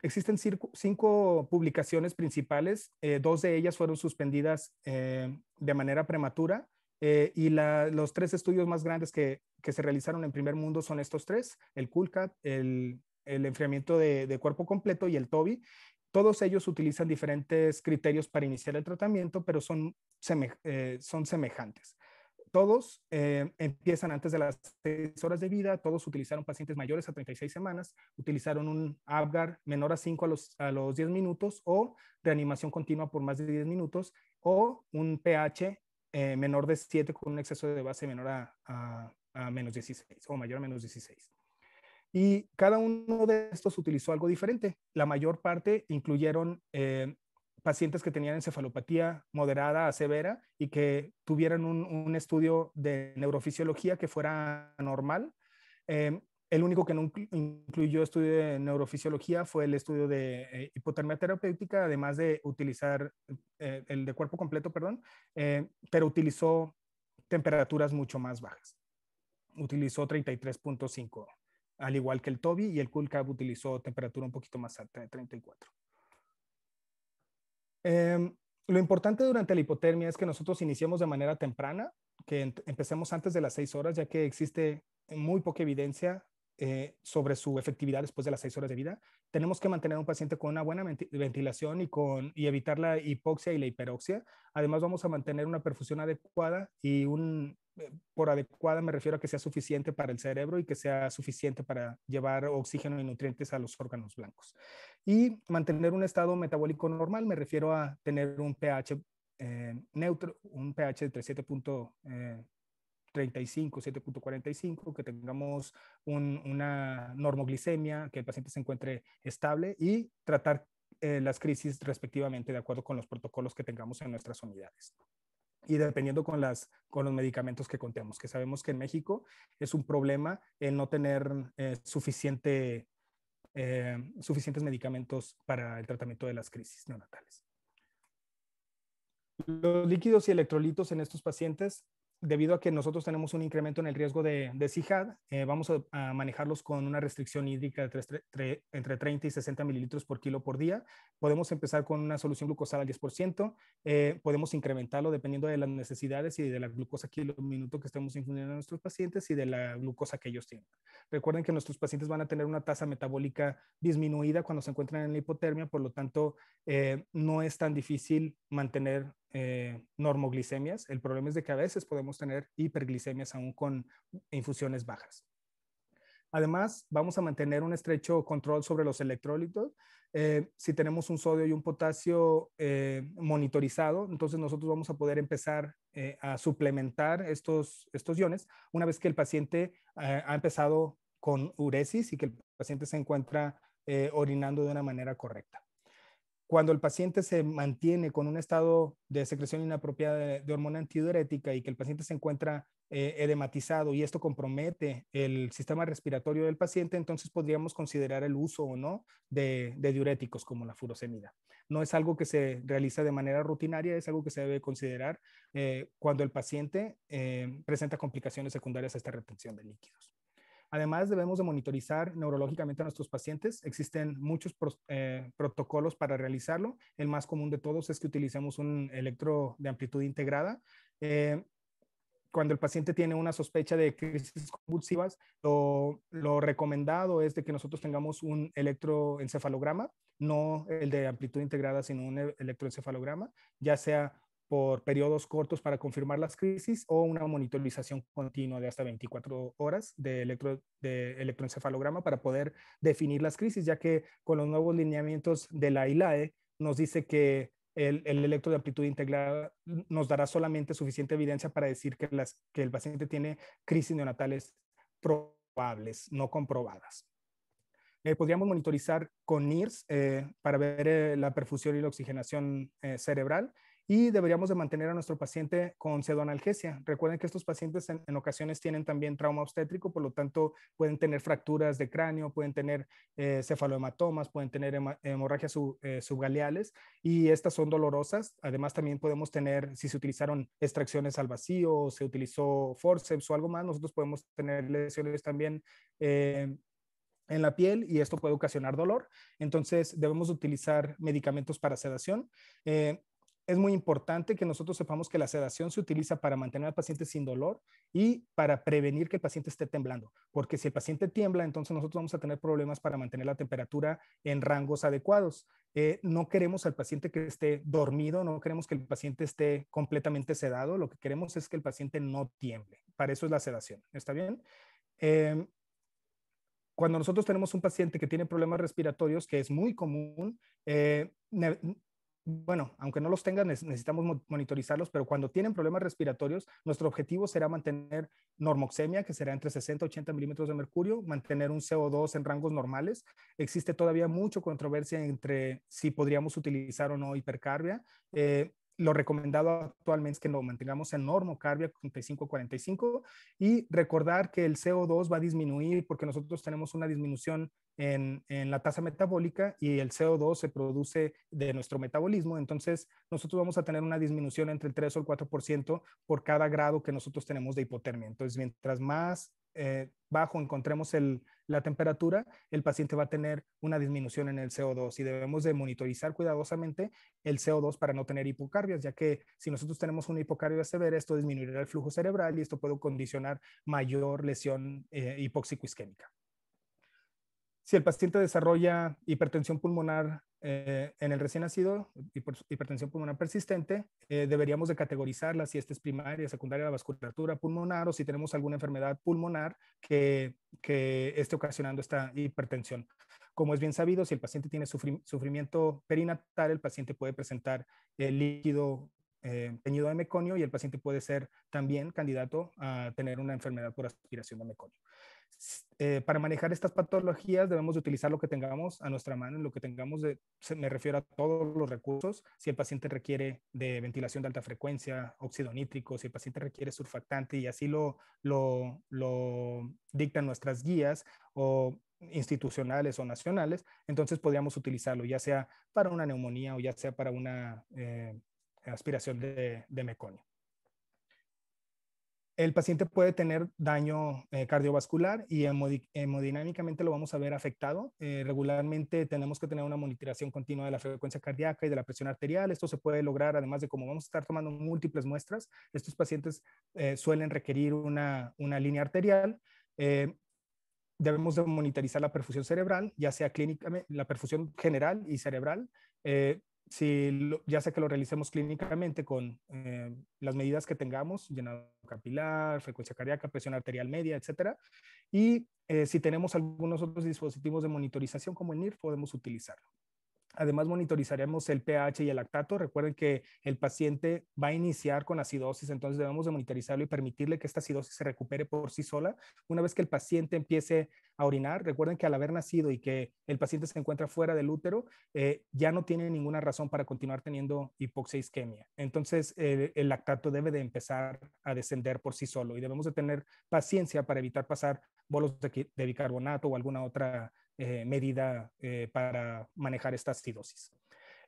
existen cinco publicaciones principales, eh, dos de ellas fueron suspendidas eh, de manera prematura eh, y los tres estudios más grandes que, se realizaron en primer mundo son estos tres, el CULCAT, el, el enfriamiento de, cuerpo completo y el TOBI. Todos ellos utilizan diferentes criterios para iniciar el tratamiento, pero son semejantes todos eh, empiezan antes de las 6 horas de vida, todos utilizaron pacientes mayores a 36 semanas, utilizaron un Apgar menor a 5 a los, a los 10 minutos o reanimación continua por más de 10 minutos o un pH eh, menor de 7 con un exceso de base menor a, a, menos 16 o mayor a menos 16. Y cada uno de estos utilizó algo diferente. La mayor parte incluyeron eh, pacientes que tenían encefalopatía moderada a severa y que tuvieran un, estudio de neurofisiología que fuera normal. Eh, el único que no incluyó estudio de neurofisiología fue el estudio de eh, hipotermia terapéutica, además de utilizar eh, el de cuerpo completo, perdón, pero utilizó temperaturas mucho más bajas. Utilizó 33.5, al igual que el TOBI y el Cab utilizó temperatura un poquito más alta 34. Em, lo importante durante la hipotermia es que nosotros iniciemos de manera temprana, que empecemos antes de las seis horas, ya que existe muy poca evidencia eh, sobre su efectividad después de las seis horas de vida. Tenemos que mantener a un paciente con una buena ventilación y, con, y evitar la hipoxia y la hiperoxia. Además, vamos a mantener una perfusión adecuada y un eh, por adecuada me refiero a que sea suficiente para el cerebro y que sea suficiente para llevar oxígeno y nutrientes a los órganos blancos. Y mantener un estado metabólico normal me refiero a tener un pH eh, neutro, un pH de 7.35, 7.45, que tengamos una normoglicemia, que el paciente se encuentre estable y tratar eh, las crisis respectivamente de acuerdo con los protocolos que tengamos en nuestras unidades y dependiendo con, las, con los medicamentos que contemos, que sabemos que en México es un problema el no tener eh, suficiente, eh, suficientes medicamentos para el tratamiento de las crisis neonatales. Los líquidos y electrolitos en estos pacientes debido a que nosotros tenemos un incremento en el riesgo de, de eh, vamos a, manejarlos con una restricción hídrica de entre 30 y 60 mililitros por kilo por día. Podemos empezar con una solución glucosal al 10%, eh, podemos incrementarlo dependiendo de las necesidades y de la glucosa kilo minuto que estemos infundiendo a nuestros pacientes y de la glucosa que ellos tienen. Recuerden que nuestros pacientes van a tener una tasa metabólica disminuida cuando se encuentran en la hipotermia, por lo tanto, eh, no es tan difícil mantener eh, normoglicemias. El problema es de que a veces podemos tener hiperglicemias aún con infusiones bajas. Además, vamos a mantener un estrecho control sobre los electrolitos. Eh, si tenemos un sodio y un potasio eh, monitorizado, entonces nosotros vamos a poder empezar eh, a suplementar estos, estos iones una vez que el paciente ha empezado con uresis y que el paciente se encuentra orinando de una manera correcta cuando el paciente se mantiene con un estado de secreción inapropiada de, hormona antidiurética y que el paciente se encuentra eh, edematizado y esto compromete el sistema respiratorio del paciente, entonces podríamos considerar el uso o no de, diuréticos como la furosemida. No es algo que se realiza de manera rutinaria, es algo que se debe considerar eh, cuando el paciente eh, presenta complicaciones secundarias a esta retención de líquidos. Además, debemos de monitorizar neurológicamente a nuestros pacientes. Existen muchos eh, protocolos para realizarlo. El más común de todos es que utilicemos un electro de amplitud integrada. Eh, cuando el paciente tiene una sospecha de crisis convulsivas, lo, lo, recomendado es de que nosotros tengamos un electroencefalograma, no el de amplitud integrada, sino un e-, electroencefalograma, ya sea por periodos cortos para confirmar las crisis o una monitorización continua de hasta 24 horas de, electro, electroencefalograma para poder definir las crisis, ya que con los nuevos lineamientos de la ILAE nos dice que el, electro de amplitud integrada nos dará solamente suficiente evidencia para decir que, las, que el paciente tiene crisis neonatales probables, no comprobadas. Eh, podríamos monitorizar con NIRS eh, para ver eh, la perfusión y la oxigenación cerebral y deberíamos de mantener a nuestro paciente con pseudoanalgesia. Recuerden que estos pacientes en, ocasiones tienen también trauma obstétrico, por lo tanto pueden tener fracturas de cráneo, pueden tener eh, cefalohematomas, pueden tener hemorragias sub, eh, subgaleales y estas son dolorosas. Además también podemos tener, si se utilizaron extracciones al vacío, se utilizó forceps o algo más, nosotros podemos tener lesiones también. Eh, en la piel y esto puede ocasionar dolor. Entonces debemos utilizar medicamentos para sedación es muy importante que nosotros sepamos que la sedación se utiliza para mantener al paciente sin dolor y para prevenir que el paciente esté temblando, porque si el paciente tiembla, entonces nosotros vamos a tener problemas para mantener la temperatura en rangos adecuados. Eh, no queremos al paciente que esté dormido, no queremos que el paciente esté completamente sedado, lo que queremos es que el paciente no tiemble. Para eso es la sedación, ¿está bien? Em, cuando nosotros tenemos un paciente que tiene problemas respiratorios, que es muy común, eh, bueno, aunque no los tengan, necesitamos monitorizarlos, pero cuando tienen problemas respiratorios, nuestro objetivo será mantener normoxemia, que será entre 60 y 80 milímetros de mercurio, mantener un CO2 en rangos normales. Existe todavía mucha controversia entre si podríamos utilizar o no hipercarbia. Eh, lo recomendado actualmente es que lo mantengamos en normocarbia 45-45 y recordar que el CO2 va a disminuir porque nosotros tenemos una disminución en, en, la tasa metabólica y el CO2 se produce de nuestro metabolismo. Entonces, nosotros vamos a tener una disminución entre el 3 o el 4% por cada grado que nosotros tenemos de hipotermia. Entonces, mientras más eh, bajo encontremos el, la temperatura, el paciente va a tener una disminución en el CO2 y debemos de monitorizar cuidadosamente el CO2 para no tener hipocarbias, ya que si nosotros tenemos una hipocardia severa, esto disminuirá el flujo cerebral y esto puede condicionar mayor lesión eh, hipóxico isquémica si el paciente desarrolla hipertensión pulmonar eh, en el recién nacido, hipertensión pulmonar persistente, eh, deberíamos de categorizarla si esta es primaria, secundaria, la vasculatura pulmonar o si tenemos alguna enfermedad pulmonar que, que esté ocasionando esta hipertensión. Como es bien sabido, si el paciente tiene sufrimiento perinatal, el paciente puede presentar líquido eh, teñido de meconio y el paciente puede ser también candidato a tener una enfermedad por aspiración de meconio. Eh, para manejar estas patologías debemos utilizar lo que tengamos a nuestra mano, lo que tengamos, de, me refiero a todos los recursos, si el paciente requiere de ventilación de alta frecuencia, óxido nítrico, si el paciente requiere surfactante y así lo, lo, dictan nuestras guías o institucionales o nacionales, entonces podríamos utilizarlo ya sea para una neumonía o ya sea para una eh, aspiración de, de meconio el paciente puede tener daño eh, cardiovascular y hemodinámicamente lo vamos a ver afectado. Eh, regularmente tenemos que tener una monitoración continua de la frecuencia cardíaca y de la presión arterial. Esto se puede lograr, además de como vamos a estar tomando múltiples muestras, estos pacientes eh, suelen requerir una, línea arterial debemos de monitorizar la perfusión cerebral, ya sea clínicamente la perfusión general y cerebral, si ya sea que lo realicemos clínicamente con eh, las medidas que tengamos, llenado capilar, frecuencia cardíaca, presión arterial media, etcétera, y eh, si tenemos algunos otros dispositivos de monitorización como el NIR, podemos utilizarlo. Además, monitorizaremos el pH y el lactato. Recuerden que el paciente va a iniciar con acidosis, entonces debemos de monitorizarlo y permitirle que esta acidosis se recupere por sí sola. Una vez que el paciente empiece a orinar, recuerden que al haber nacido y que el paciente se encuentra fuera del útero, eh, ya no tiene ninguna razón para continuar teniendo hipoxia isquemia. Entonces, el lactato debe de empezar a descender por sí solo y debemos de tener paciencia para evitar pasar bolos de bicarbonato o alguna otra eh, medida eh, para manejar esta acidosis.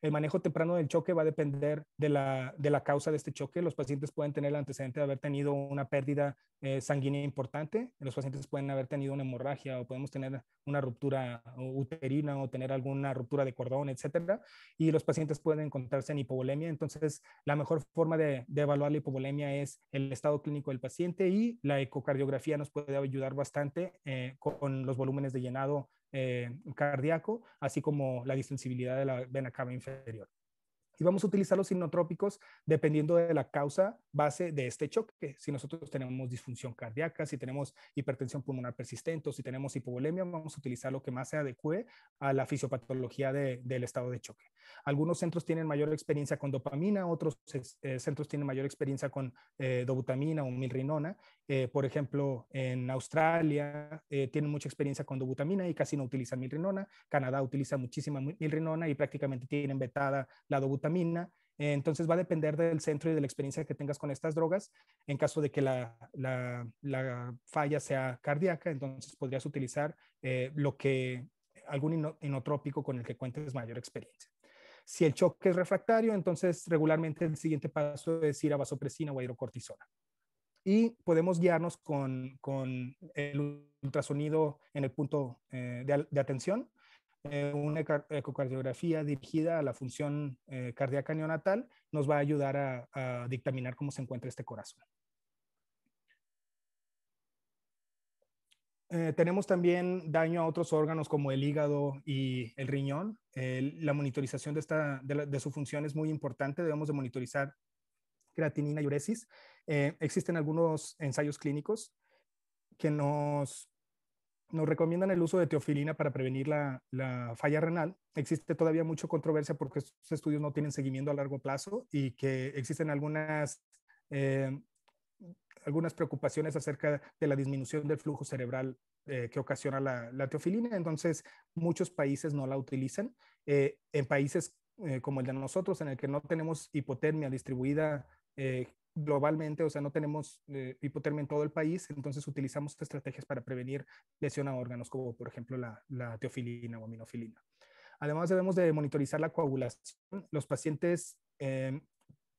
El manejo temprano del choque va a depender de la, causa de este choque. Los pacientes pueden tener el antecedente de haber tenido una pérdida eh, sanguínea importante. Los pacientes pueden haber tenido una hemorragia o podemos tener una ruptura uterina o tener alguna ruptura de cordón, etc. Y los pacientes pueden encontrarse en hipovolemia. Entonces, la mejor forma de, de evaluar la hipovolemia es el estado clínico del paciente y la ecocardiografía nos puede ayudar bastante con los volúmenes de llenado eh, cardíaco, así como la distensibilidad de la vena cava inferior y vamos a utilizar los inotrópicos dependiendo de la causa base de este choque. Si nosotros tenemos disfunción cardíaca, si tenemos hipertensión pulmonar persistente o si tenemos hipovolemia, vamos a utilizar lo que más se adecue a la fisiopatología del estado de choque. Algunos centros tienen mayor experiencia con dopamina, otros eh, centros tienen mayor experiencia con eh, dobutamina o milrinona. Eh, por ejemplo, en Australia tienen mucha experiencia con dobutamina y casi no utilizan milrinona. Canadá utiliza muchísima milrinona y prácticamente tienen vetada la dobutamina eh, entonces va a depender del centro y de la experiencia que tengas con estas drogas. En caso de que la, falla sea cardíaca, entonces podrías utilizar eh, lo que algún inotrópico con el que cuentes mayor experiencia. Si el choque es refractario, entonces regularmente el siguiente paso es ir a vasopresina o a hidrocortisona. Y podemos guiarnos con, el ultrasonido en el punto eh, de atención, eh, una eh, ecocardiografía dirigida a la función eh, cardíaca neonatal nos va a ayudar a, dictaminar cómo se encuentra este corazón. tenemos también daño a otros órganos como el hígado y el riñón. la monitorización de, esta, de, su función es muy importante. Debemos de monitorizar creatinina y uresis. existen algunos ensayos clínicos que nos nos recomiendan el uso de teofilina para prevenir la, falla renal. Existe todavía mucha controversia porque estos estudios no tienen seguimiento a largo plazo y que existen algunas, eh, algunas preocupaciones acerca de la disminución del flujo cerebral eh, que ocasiona la, teofilina. Entonces, muchos países no la utilizan. Eh, en países como el de nosotros, en el que no tenemos hipotermia distribuida globalmente, o sea, no tenemos eh, hipotermia en todo el país, entonces utilizamos estrategias para prevenir lesión a órganos, como por ejemplo la, teofilina o aminofilina. Además, debemos de monitorizar la coagulación. Los pacientes eh,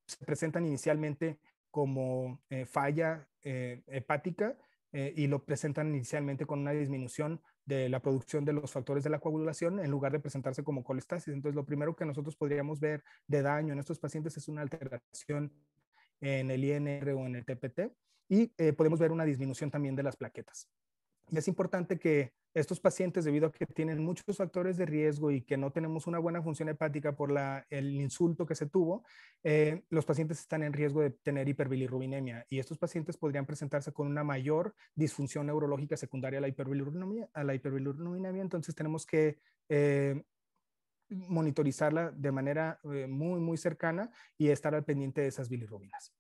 se presentan inicialmente como eh, falla hepática y lo presentan inicialmente con una disminución de la producción de los factores de la coagulación en lugar de presentarse como colestasis. Entonces, lo primero que nosotros podríamos ver de daño en estos pacientes es una alteración en el INR o en el TPT, y eh, podemos ver una disminución también de las plaquetas. es importante que estos pacientes, debido a que tienen muchos factores de riesgo y que no tenemos una buena función hepática por la, el insulto que se tuvo, eh, los pacientes están en riesgo de tener hiperbilirrubinemia y estos pacientes podrían presentarse con una mayor disfunción neurológica secundaria a la hiperbilirrubinemia. A Entonces tenemos que eh, monitorizarla de manera eh, muy, muy cercana y estar al pendiente de esas bilirrubinas.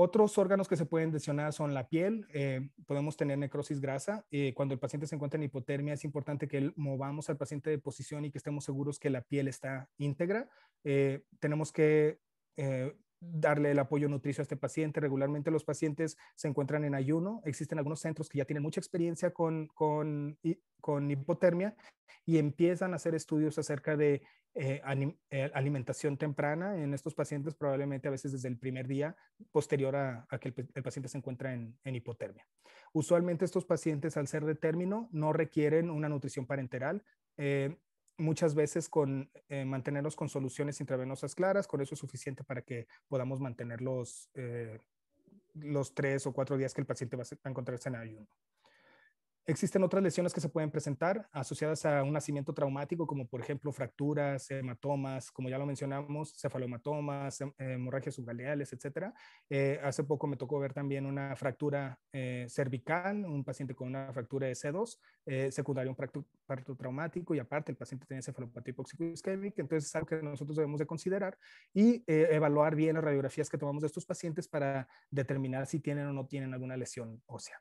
Otros órganos que se pueden lesionar son la piel, eh, podemos tener necrosis grasa. Eh, cuando el paciente se encuentra en hipotermia, es importante que movamos al paciente de posición y que estemos seguros que la piel está íntegra. tenemos que darle el apoyo nutricio a este paciente. Regularmente los pacientes se encuentran en ayuno. Existen algunos centros que ya tienen mucha experiencia con, hipotermia y empiezan a hacer estudios acerca de eh, eh, alimentación temprana en estos pacientes, probablemente a veces desde el primer día posterior a, que el, paciente se encuentra en, hipotermia. Usualmente estos pacientes, al ser de término, no requieren una nutrición parenteral. Eh, muchas veces con mantenernos eh, mantenerlos con soluciones intravenosas claras, con eso es suficiente para que podamos mantenerlos eh, los tres o cuatro días que el paciente va a encontrarse en ayuno. Existen otras lesiones que se pueden presentar asociadas a un nacimiento traumático, como por ejemplo fracturas, hematomas, como ya lo mencionamos, cefalomatomas, hemorragias subgaleales, etc. Eh, hace poco me tocó ver también una fractura eh, cervical, un paciente con una fractura de C2, eh, secundario un parto, parto, traumático y aparte el paciente tiene cefalopatía hipoxico entonces es algo que nosotros debemos de considerar y evaluar bien las radiografías que tomamos de estos pacientes para determinar si tienen o no tienen alguna lesión ósea.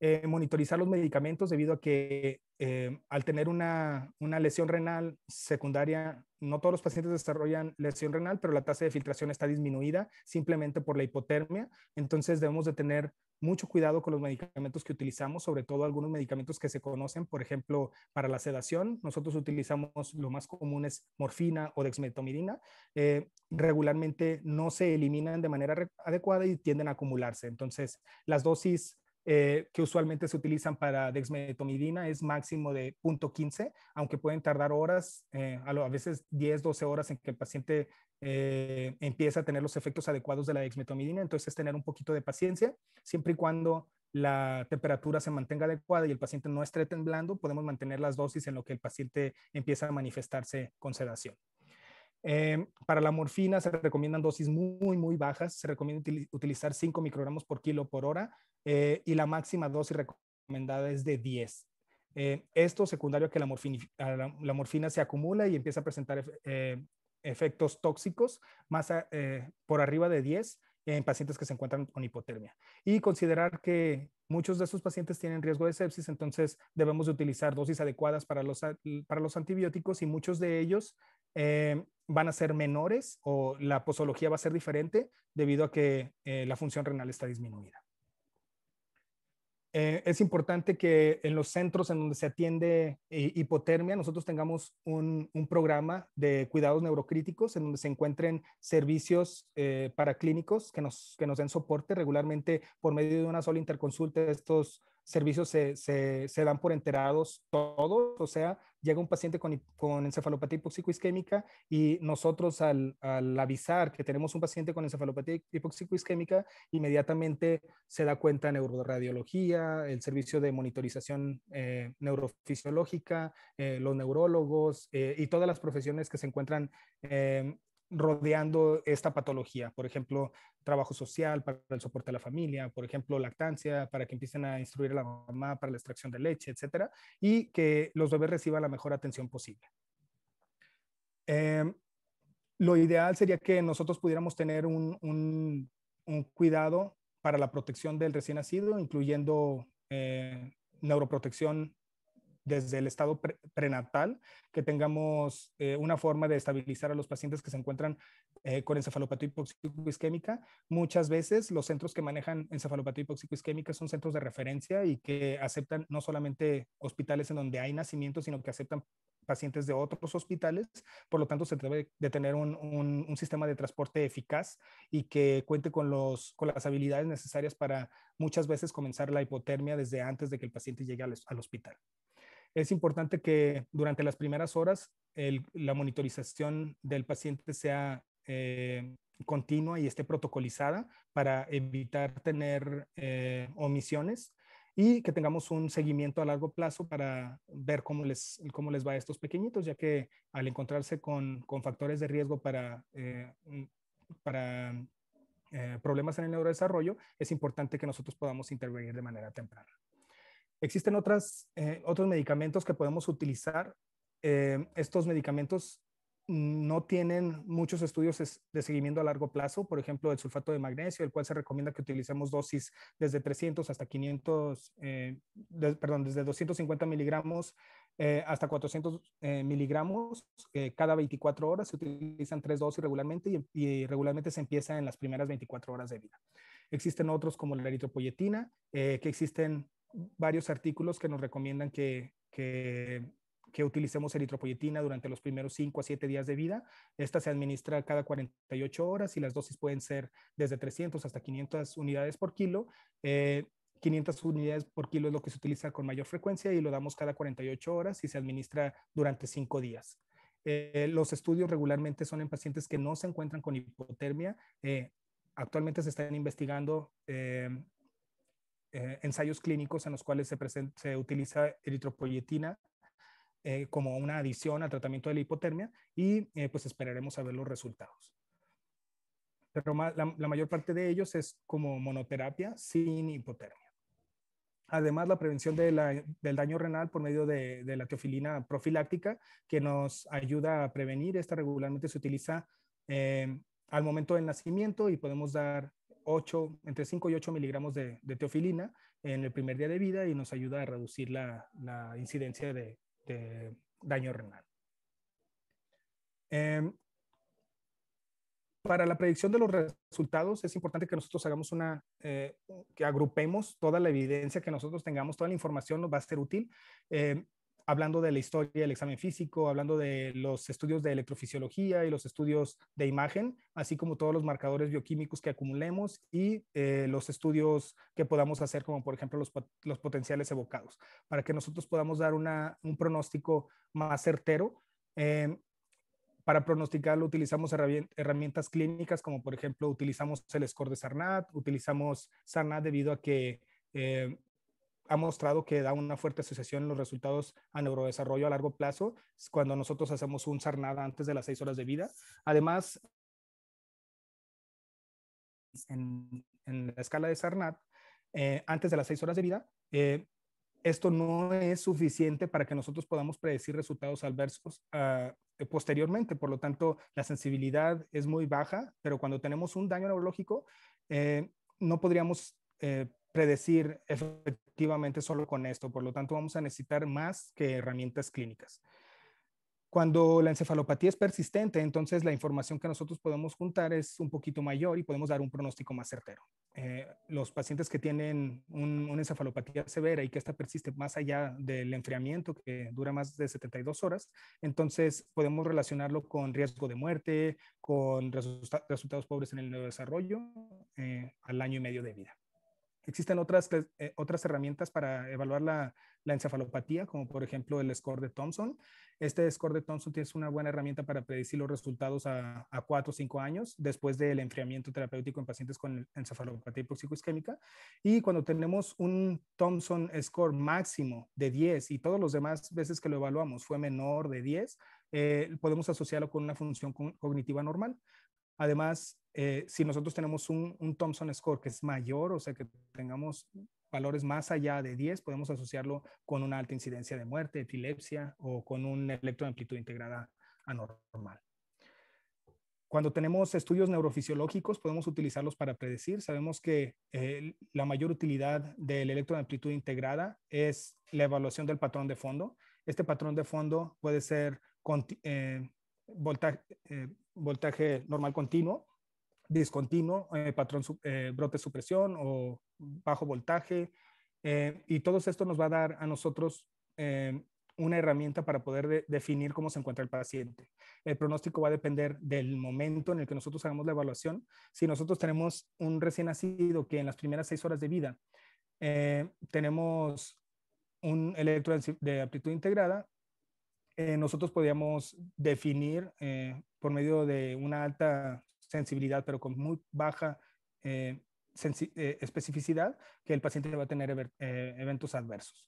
Eh, monitorizar los medicamentos debido a que eh, al tener una, lesión renal secundaria, no todos los pacientes desarrollan lesión renal, pero la tasa de filtración está disminuida simplemente por la hipotermia. Entonces debemos de tener mucho cuidado con los medicamentos que utilizamos, sobre todo algunos medicamentos que se conocen, por ejemplo, para la sedación. Nosotros utilizamos lo más común es morfina o dexmetomidina. Eh, regularmente no se eliminan de manera adecuada y tienden a acumularse. Entonces, las dosis eh, que usualmente se utilizan para dexmedetomidina es máximo de 0.15, aunque pueden tardar horas, eh, a, veces 10, 12 horas en que el paciente eh, empieza a tener los efectos adecuados de la dexmetomidina. Entonces, es tener un poquito de paciencia, siempre y cuando la temperatura se mantenga adecuada y el paciente no esté temblando, podemos mantener las dosis en lo que el paciente empieza a manifestarse con sedación. Em, para la morfina se recomiendan dosis muy, muy bajas. Se recomienda utilizar 5 microgramos por kilo por hora eh, y la máxima dosis recomendada es de 10. Eh, esto secundario a que la, morfina se acumula y empieza a presentar eh, efectos tóxicos más por arriba de 10 en pacientes que se encuentran con hipotermia. Y considerar que Muchos de esos pacientes tienen riesgo de sepsis, entonces debemos de utilizar dosis adecuadas para los, para los antibióticos y muchos de ellos eh, van a ser menores o la posología va a ser diferente debido a que eh, la función renal está disminuida. Eh, es importante que en los centros en donde se atiende eh, hipotermia nosotros tengamos un, programa de cuidados neurocríticos en donde se encuentren servicios eh, para clínicos que nos, que nos den soporte regularmente por medio de una sola interconsulta. de Estos servicios se, dan por enterados todos, o sea, llega un paciente con, con encefalopatía isquémica y nosotros al, avisar que tenemos un paciente con encefalopatía isquémica, inmediatamente se da cuenta neuroradiología, el servicio de monitorización eh, neurofisiológica, eh, los neurólogos eh, y todas las profesiones que se encuentran rodeando esta patología. Por ejemplo, trabajo social para el soporte a la familia, por ejemplo, lactancia para que empiecen a instruir a la mamá para la extracción de leche, etcétera, y que los bebés reciban la mejor atención posible. Em, lo ideal sería que nosotros pudiéramos tener un, cuidado para la protección del recién nacido, incluyendo eh, neuroprotección desde el estado prenatal, que tengamos eh, una forma de estabilizar a los pacientes que se encuentran eh, con encefalopatía hipoxico-isquémica. Muchas veces los centros que manejan encefalopatía hipoxico-isquémica son centros de referencia y que aceptan no solamente hospitales en donde hay nacimiento, sino que aceptan pacientes de otros hospitales. Por lo tanto, se debe de tener un, sistema de transporte eficaz y que cuente con, las habilidades necesarias para muchas veces comenzar la hipotermia desde antes de que el paciente llegue al hospital. Es importante que durante las primeras horas la monitorización del paciente sea eh, continua y esté protocolizada para evitar tener eh, omisiones y que tengamos un seguimiento a largo plazo para ver cómo les, cómo les va a estos pequeñitos, ya que al encontrarse con, factores de riesgo para eh, problemas en el neurodesarrollo, es importante que nosotros podamos intervenir de manera temprana. Existen otras, eh, otros medicamentos que podemos utilizar. Eh, estos medicamentos no tienen muchos estudios de seguimiento a largo plazo, por ejemplo, el sulfato de magnesio, el cual se recomienda que utilicemos dosis desde 300 hasta 500, eh, perdón, desde 250 miligramos hasta 400 miligramos cada 24 horas. Se utilizan tres dosis regularmente y, regularmente se empieza en las primeras 24 horas de vida. Existen otros como la eritropoyetina, que existen varios artículos que nos recomiendan que, que, utilicemos eritropoyetina durante los primeros 5 a 7 días de vida. Esta se administra cada 48 horas y las dosis pueden ser desde 300 hasta 500 unidades por kilo. 500 eh, unidades por kilo es lo que se utiliza con mayor frecuencia y lo damos cada 48 horas y se administra durante 5 días. Eh, los estudios regularmente son en pacientes que no se encuentran con hipotermia. Eh, actualmente se están investigando eh, ensayos clínicos en los cuales se, se utiliza eritropoyetina eh, como una adición al tratamiento de la hipotermia y eh, pues esperaremos a ver los resultados. Pero la, mayor parte de ellos es como monoterapia sin hipotermia. Además, la prevención del daño renal por medio de, la teofilina profiláctica, que nos ayuda a prevenir. Esta regularmente se utiliza al momento del nacimiento y podemos dar entre 5 y 8 miligramos de, teofilina en el primer día de vida y nos ayuda a reducir la, incidencia de, daño renal. Em, para la predicción de los resultados es importante que nosotros hagamos una, eh, que agrupemos toda la evidencia que nosotros tengamos, toda la información nos va a ser útil. Eh, hablando de la historia del examen físico, hablando de los estudios de electrofisiología y los estudios de imagen, así como todos los marcadores bioquímicos que acumulemos y eh, los estudios que podamos hacer, como por ejemplo los, potenciales evocados, para que nosotros podamos dar un pronóstico más certero. Eh, para pronosticarlo utilizamos herramientas clínicas como por ejemplo utilizamos el score de Sarnat, utilizamos Sarnat debido a que eh, ha mostrado que da una fuerte asociación en los resultados a neurodesarrollo a largo plazo cuando nosotros hacemos un Sarnat antes de las seis horas de vida. Además, en, la escala de Sarnat, eh, antes de las seis horas de vida, eh, esto no es suficiente para que nosotros podamos predecir resultados adversos ah, eh, posteriormente. Por lo tanto, la sensibilidad es muy baja, pero cuando tenemos un daño neurológico, no podríamos predecir efectivamente solo con esto, por lo tanto vamos a necesitar más que herramientas clínicas. Cuando la encefalopatía es persistente, entonces la información que nosotros podemos juntar es un poquito mayor y podemos dar un pronóstico más certero. Eh, los pacientes que tienen una encefalopatía severa y que esta persiste más allá del enfriamiento, que dura más de 72 horas, entonces podemos relacionarlo con riesgo de muerte, con resultados pobres en el desarrollo eh, al año y medio de vida. Existen otras, eh, otras herramientas para evaluar la, encefalopatía, como por ejemplo el score de Thompson. Este score de Thompson es una buena herramienta para predecir los resultados a, cuatro o cinco años después del enfriamiento terapéutico en pacientes con encefalopatía hipoxicoisquémica. Y cuando tenemos un Thompson score máximo de 10 y todos los demás veces que lo evaluamos fue menor de 10, eh, podemos asociarlo con una función cognitiva normal. Además, eh, si nosotros tenemos un, Thompson score que es mayor, o sea que tengamos valores más allá de 10, podemos asociarlo con una alta incidencia de muerte, epilepsia o con un electro de amplitud integrada anormal. Cuando tenemos estudios neurofisiológicos, podemos utilizarlos para predecir. Sabemos que eh, la mayor utilidad del electro de amplitud integrada es la evaluación del patrón de fondo. Este patrón de fondo puede ser eh, voltaje, voltaje normal continuo, discontinuo, eh, patrón eh, brote supresión o bajo voltaje. Eh, y todo esto nos va a dar a nosotros una herramienta para poder definir cómo se encuentra el paciente. El pronóstico va a depender del momento en el que nosotros hagamos la evaluación. Si nosotros tenemos un recién nacido que en las primeras seis horas de vida tenemos un electro de aptitud integrada, nosotros podríamos definir por medio de una alta sensibilidad, pero con muy baja eh, eh, especificidad, que el paciente va a tener eh, eventos adversos.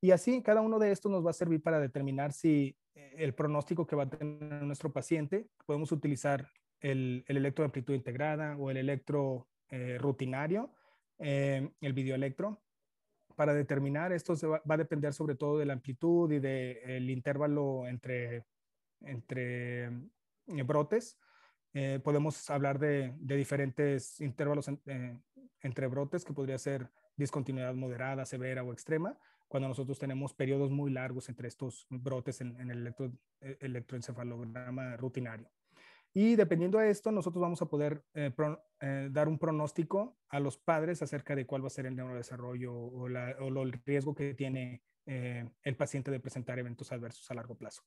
Y así, cada uno de estos nos va a servir para determinar si el pronóstico que va a tener nuestro paciente, podemos utilizar el, el electro de amplitud integrada o el electro rutinario, el videoelectro, para determinar esto va, a depender sobre todo de la amplitud y del intervalo entre, entre brotes eh, podemos hablar de, diferentes intervalos eh, entre brotes, que podría ser discontinuidad moderada, severa o extrema, cuando nosotros tenemos periodos muy largos entre estos brotes en, el eh, electroencefalograma rutinario. Y dependiendo de esto, nosotros vamos a poder dar un pronóstico a los padres acerca de cuál va a ser el neurodesarrollo o, el riesgo que tiene el paciente de presentar eventos adversos a largo plazo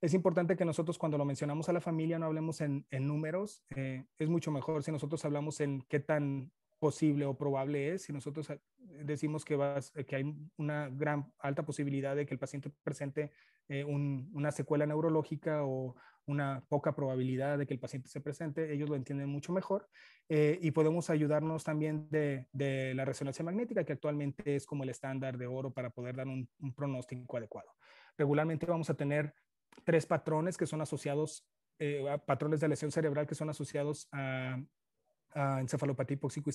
es importante que nosotros cuando lo mencionamos a la familia no hablemos en, números, eh, es mucho mejor si nosotros hablamos en qué tan posible o probable es, si nosotros decimos que, vas, que hay una gran alta posibilidad de que el paciente presente eh, una secuela neurológica o una poca probabilidad de que el paciente se presente, ellos lo entienden mucho mejor eh, y podemos ayudarnos también de, la resonancia magnética, que actualmente es como el estándar de oro para poder dar un, un pronóstico adecuado. Regularmente vamos a tener tres patrones que son asociados, eh, patrones de lesión cerebral que son asociados a, encefalopatía hipóxico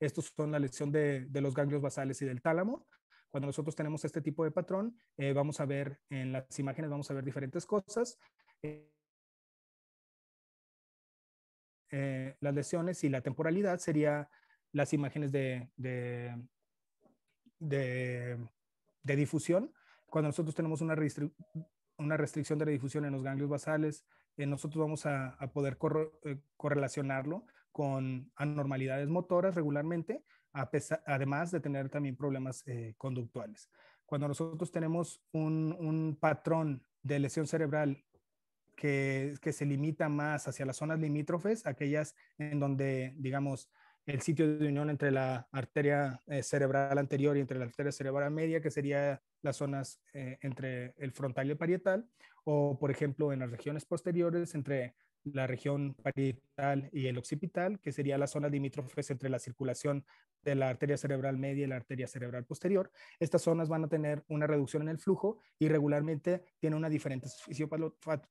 Estos son la lesión de, los ganglios basales y del tálamo. Cuando nosotros tenemos este tipo de patrón, eh, vamos a ver en las imágenes, vamos a ver diferentes cosas. Eh, las lesiones y la temporalidad sería las imágenes de, de, de, de difusión. Cuando nosotros tenemos una una restricción de la difusión en los ganglios basales, eh, nosotros vamos a, poder eh, correlacionarlo con anormalidades motoras regularmente, además de tener también problemas eh, conductuales. Cuando nosotros tenemos un, patrón de lesión cerebral que, que, se limita más hacia las zonas limítrofes, aquellas en donde, digamos, el sitio de unión entre la arteria eh, cerebral anterior y entre la arteria cerebral media, que sería las zonas eh, entre el frontal y el parietal, o por ejemplo en las regiones posteriores entre la región parietal y el occipital, que sería la zona limítrofes entre la circulación de la arteria cerebral media y la arteria cerebral posterior. Estas zonas van a tener una reducción en el flujo y regularmente tienen una diferente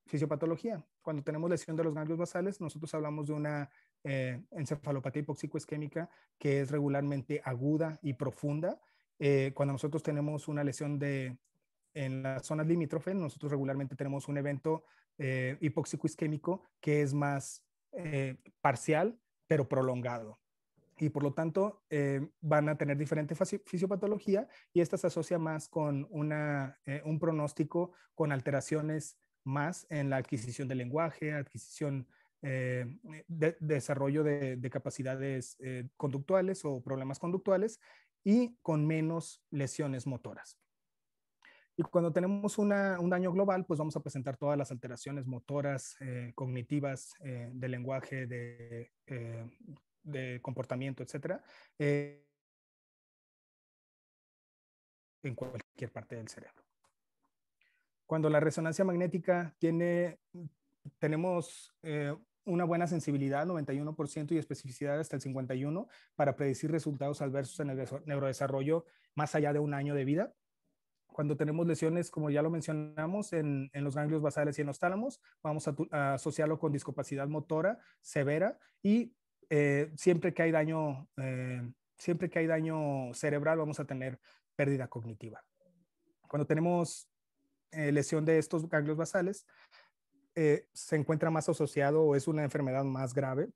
fisiopatología. Cuando tenemos lesión de los ganglios basales, nosotros hablamos de una eh, encefalopatía isquémica que es regularmente aguda y profunda. Eh, cuando nosotros tenemos una lesión de, en las zonas limítrofes, nosotros regularmente tenemos un evento eh, isquémico que es más eh, parcial, pero prolongado y por lo tanto eh, van a tener diferente fisiopatología y esta se asocia más con un pronóstico con alteraciones más en la adquisición del lenguaje, adquisición eh, desarrollo de, capacidades eh, conductuales o problemas conductuales y con menos lesiones motoras. Y cuando tenemos un daño global, pues vamos a presentar todas las alteraciones motoras, eh, cognitivas, de lenguaje, de, comportamiento, etcétera, en cualquier parte del cerebro. Cuando la resonancia magnética tiene, tenemos una buena sensibilidad, 91%, y especificidad hasta el 51% para predecir resultados adversos en el neurodesarrollo más allá de un año de vida. Cuando tenemos lesiones, como ya lo mencionamos, en, los ganglios basales y en los tálamos, vamos a, asociarlo con discapacidad motora severa y eh, siempre que hay daño, eh, siempre que hay daño cerebral, vamos a tener pérdida cognitiva. Cuando tenemos eh, lesión de estos ganglios basales, eh, se encuentra más asociado o es una enfermedad más grave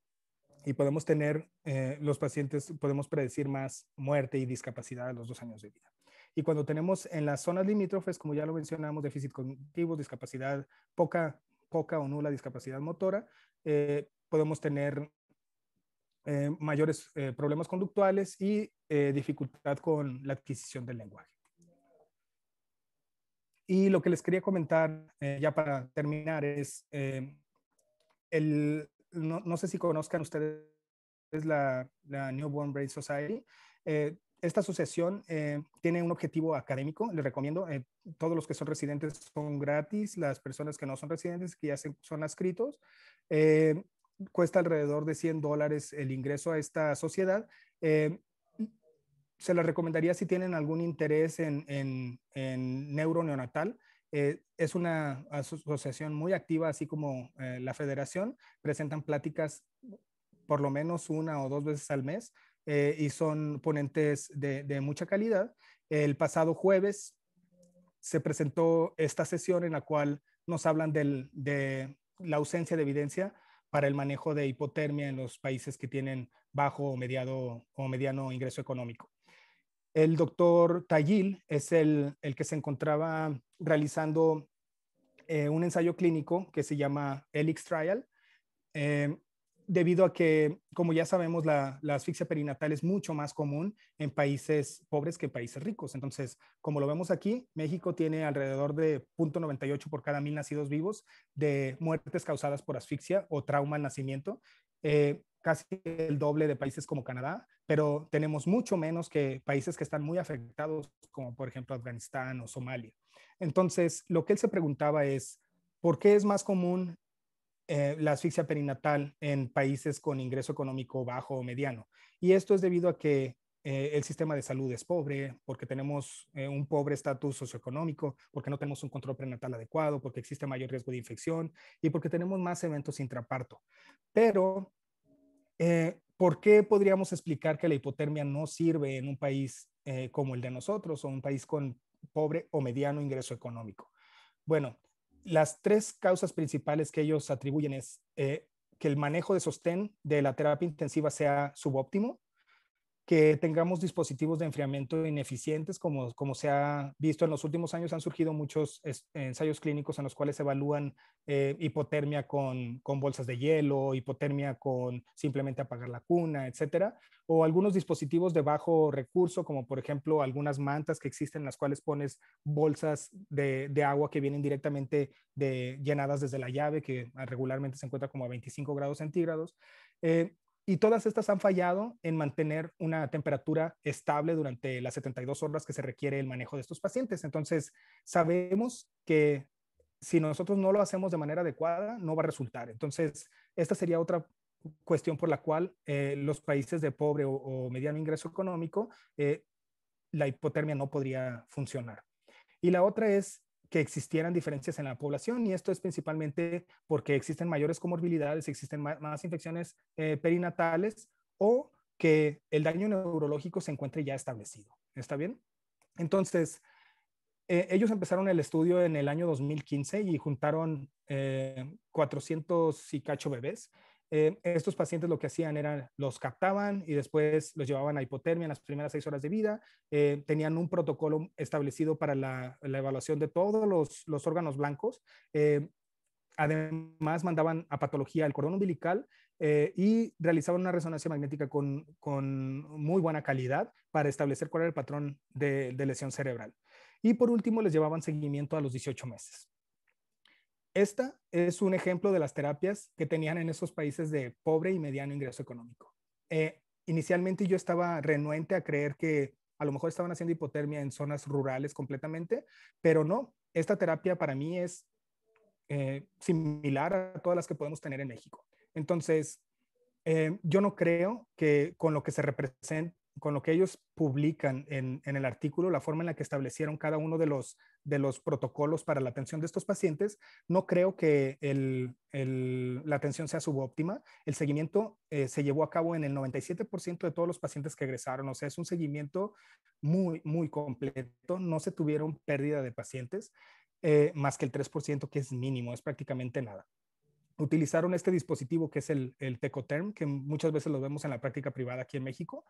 y podemos tener eh, los pacientes, podemos predecir más muerte y discapacidad a los dos años de vida. Y cuando tenemos en las zonas limítrofes, como ya lo mencionamos, déficit cognitivo, discapacidad, poca, poca o nula discapacidad motora, eh, podemos tener mayores problemas conductuales y dificultad con la adquisición del lenguaje. Y lo que les quería comentar, eh, ya para terminar, es eh, el, no, no, sé si conozcan ustedes la, la Newborn Brain Society. Eh, esta asociación tiene un objetivo académico, les recomiendo, todos los que son residentes son gratis, las personas que no son residentes, que ya son adscritos, cuesta alrededor de 100 dólares el ingreso a esta sociedad se la recomendaría si tienen algún interés en, en, en neuroneonatal. Eh, es una asociación muy activa, así como eh, la federación. Presentan pláticas por lo menos una o dos veces al mes eh, y son ponentes de, mucha calidad. El pasado jueves se presentó esta sesión en la cual nos hablan de la ausencia de evidencia para el manejo de hipotermia en los países que tienen bajo o, mediado, o mediano ingreso económico. El doctor Tayil es el, que se encontraba realizando eh, un ensayo clínico que se llama ELIX Trial, eh, debido a que, como ya sabemos, la, asfixia perinatal es mucho más común en países pobres que en países ricos. Entonces, como lo vemos aquí, México tiene alrededor de 0.98 por cada mil nacidos vivos de muertes causadas por asfixia o trauma al nacimiento. Eh, casi el doble de países como Canadá, pero tenemos mucho menos que países que están muy afectados, como por ejemplo Afganistán o Somalia. Entonces, lo que él se preguntaba es, ¿por qué es más común eh, la asfixia perinatal en países con ingreso económico bajo o mediano? Y esto es debido a que eh, el sistema de salud es pobre, porque tenemos eh, un pobre estatus socioeconómico, porque no tenemos un control prenatal adecuado, porque existe mayor riesgo de infección y porque tenemos más eventos intraparto. Pero eh, ¿Por qué podríamos explicar que la hipotermia no sirve en un país eh, como el de nosotros o un país con pobre o mediano ingreso económico? Bueno, las tres causas principales que ellos atribuyen es eh, que el manejo de sostén de la terapia intensiva sea subóptimo, que tengamos dispositivos de enfriamiento ineficientes, como, como se ha visto en los últimos años, han surgido muchos ensayos clínicos en los cuales se evalúan eh, hipotermia con, bolsas de hielo, hipotermia con simplemente apagar la cuna, etcétera, o algunos dispositivos de bajo recurso, como por ejemplo algunas mantas que existen en las cuales pones bolsas de, de agua que vienen directamente de, llenadas desde la llave, que regularmente se encuentra como a 25 grados centígrados. Eh, y todas estas han fallado en mantener una temperatura estable durante las 72 horas que se requiere el manejo de estos pacientes. Entonces, sabemos que si nosotros no lo hacemos de manera adecuada, no va a resultar. Entonces, esta sería otra cuestión por la cual eh, los países de pobre o, mediano ingreso económico, eh, la hipotermia no podría funcionar. Y la otra es que existieran diferencias en la población y esto es principalmente porque existen mayores comorbilidades, existen más, infecciones eh, perinatales o que el daño neurológico se encuentre ya establecido. ¿Está bien? Entonces, eh, ellos empezaron el estudio en el año 2015 y juntaron 400 eh, y cacho bebés eh, estos pacientes lo que hacían era los captaban y después los llevaban a hipotermia en las primeras seis horas de vida. Eh, tenían un protocolo establecido para la, evaluación de todos los, órganos blancos. Eh, además, mandaban a patología el cordón umbilical y realizaban una resonancia magnética con, muy buena calidad para establecer cuál era el patrón de lesión cerebral. Y por último, les llevaban seguimiento a los 18 meses. Esta es un ejemplo de las terapias que tenían en esos países de pobre y mediano ingreso económico. Eh, inicialmente yo estaba renuente a creer que a lo mejor estaban haciendo hipotermia en zonas rurales completamente, pero no, esta terapia para mí es eh, similar a todas las que podemos tener en México. Entonces, eh, yo no creo que con lo que se representa, con lo que ellos publican en, el artículo, la forma en la que establecieron cada uno de los, protocolos para la atención de estos pacientes, no creo que la atención sea subóptima. El seguimiento eh, se llevó a cabo en el 97% de todos los pacientes que egresaron, o sea, es un seguimiento muy, muy completo, no se tuvieron pérdida de pacientes, eh, más que el 3% que es mínimo, es prácticamente nada utilizaron este dispositivo que es el, el Tecoterm, que muchas veces lo vemos en la práctica privada aquí en México.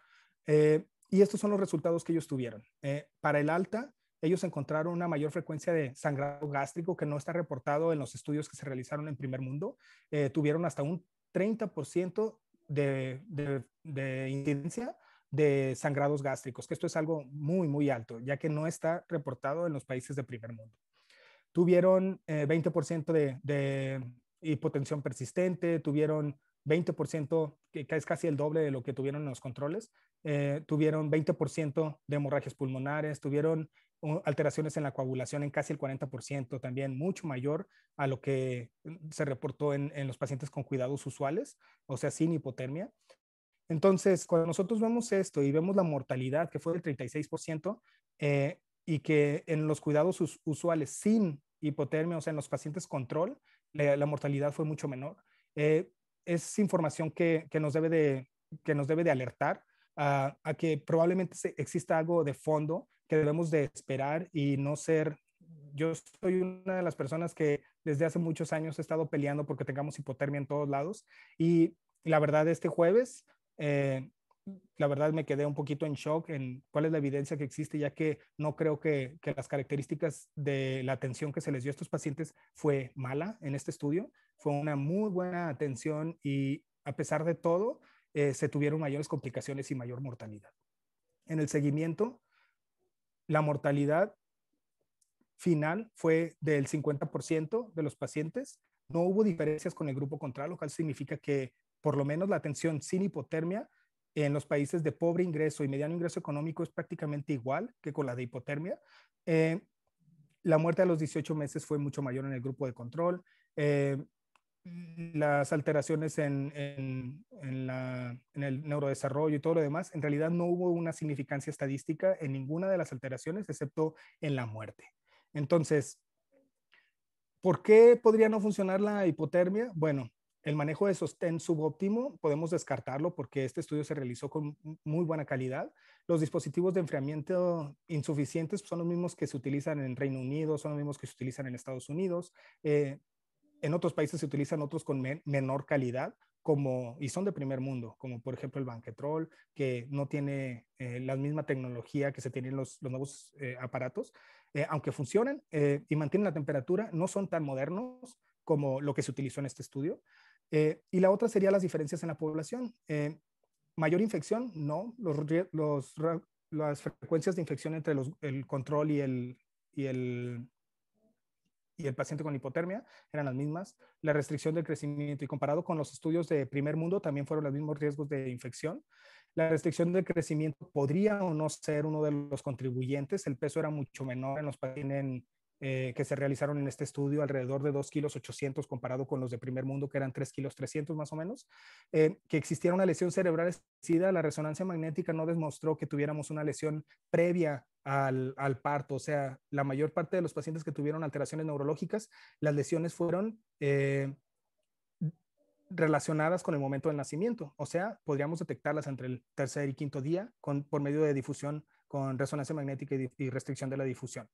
Eh, y estos son los resultados que ellos tuvieron. Eh, para el alta, ellos encontraron una mayor frecuencia de sangrado gástrico que no está reportado en los estudios que se realizaron en primer mundo. Eh, tuvieron hasta un 30% de, de, de incidencia de sangrados gástricos, que esto es algo muy, muy alto, ya que no está reportado en los países de primer mundo. Tuvieron 20% de, hipotensión persistente, tuvieron 20%, que es casi el doble de lo que tuvieron en los controles, eh, tuvieron 20% de hemorragias pulmonares, tuvieron uh, alteraciones en la coagulación en casi el 40%, también mucho mayor a lo que mm, se reportó en, en los pacientes con cuidados usuales, o sea, sin hipotermia. Entonces, cuando nosotros vemos esto y vemos la mortalidad, que fue del 36%, eh, y que en los cuidados usuales sin hipotermia, o sea, en los pacientes control, la, mortalidad fue mucho menor. Eh, es información que, nos debe de, que nos debe de alertar a, que probablemente exista algo de fondo que debemos de esperar y no ser yo soy una de las personas que desde hace muchos años he estado peleando porque tengamos hipotermia en todos lados. Y la verdad, este jueves eh, la verdad me quedé un poquito en shock en cuál es la evidencia que existe, ya que no creo que, las características de la atención que se les dio a estos pacientes fue mala en este estudio. Fue una muy buena atención y a pesar de todo, eh, se tuvieron mayores complicaciones y mayor mortalidad. En el seguimiento, la mortalidad final fue del 50% de los pacientes. No hubo diferencias con el grupo control, lo cual significa que por lo menos la atención sin hipotermia en los países de pobre ingreso y mediano ingreso económico es prácticamente igual que con la de hipotermia. Eh, la muerte a los 18 meses fue mucho mayor en el grupo de control. Eh, las alteraciones en, en, el neurodesarrollo y todo lo demás, en realidad no hubo una significancia estadística en ninguna de las alteraciones, excepto en la muerte. Entonces, ¿por qué podría no funcionar la hipotermia? Bueno, el manejo de sostén subóptimo podemos descartarlo porque este estudio se realizó con muy buena calidad. Los dispositivos de enfriamiento insuficientes son los mismos que se utilizan en Reino Unido, son los mismos que se utilizan en Estados Unidos. Eh, en otros países se utilizan otros con menor calidad, como, y son de primer mundo, como por ejemplo el Banquetrol, que no tiene eh, la misma tecnología que se tienen los, los nuevos eh, aparatos, aunque funcionan y mantienen la temperatura, no son tan modernos como lo que se utilizó en este estudio. Eh, y la otra sería las diferencias en la población. Eh, mayor infección, no. Los, las frecuencias de infección entre el control y el, y, el, y el paciente con hipotermia eran las mismas. La restricción del crecimiento y comparado con los estudios de primer mundo también fueron los mismos riesgos de infección. La restricción del crecimiento podría o no ser uno de los contribuyentes. El peso era mucho menor en los pacientes eh, que se realizaron en este estudio, alrededor de 2 kilos comparado con los de primer mundo, que eran 3 kilos más o menos, eh, que existiera una lesión cerebral SIDA, la resonancia magnética no demostró que tuviéramos una lesión previa al, al, parto. O sea, la mayor parte de los pacientes que tuvieron alteraciones neurológicas, las lesiones fueron eh, relacionadas con el momento del nacimiento. O sea, podríamos detectarlas entre el tercer y quinto día con, por medio de difusión con resonancia magnética y, y restricción de la difusión.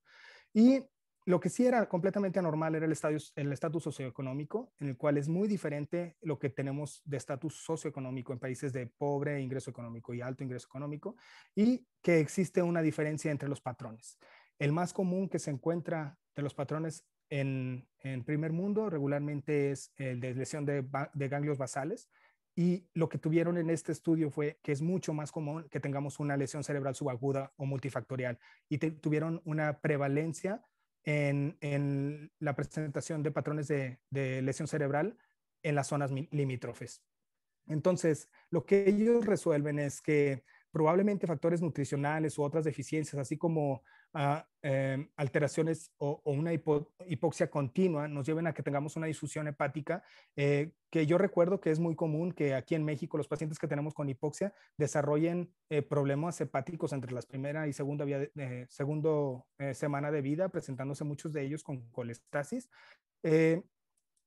Y lo que sí era completamente anormal era el estatus el estatus socioeconómico, en el cual es muy diferente lo que tenemos de estatus socioeconómico en países de pobre ingreso económico y alto ingreso económico, y que existe una diferencia entre los patrones. El más común que se encuentra de los patrones en, en primer mundo regularmente es el de lesión de, ganglios basales, y lo que tuvieron en este estudio fue que es mucho más común que tengamos una lesión cerebral subaguda o multifactorial y tuvieron una prevalencia en, la presentación de patrones de lesión cerebral en las zonas limítrofes. Entonces, lo que ellos resuelven es que probablemente factores nutricionales u otras deficiencias, así como Em, alteraciones o, una hipoxia continua nos lleven a que tengamos una disfunción hepática, eh, que yo recuerdo que es muy común que aquí en México los pacientes que tenemos con hipoxia desarrollen eh, problemas hepáticos entre la primera y segunda, eh, semana de vida, presentándose muchos de ellos con colestasis.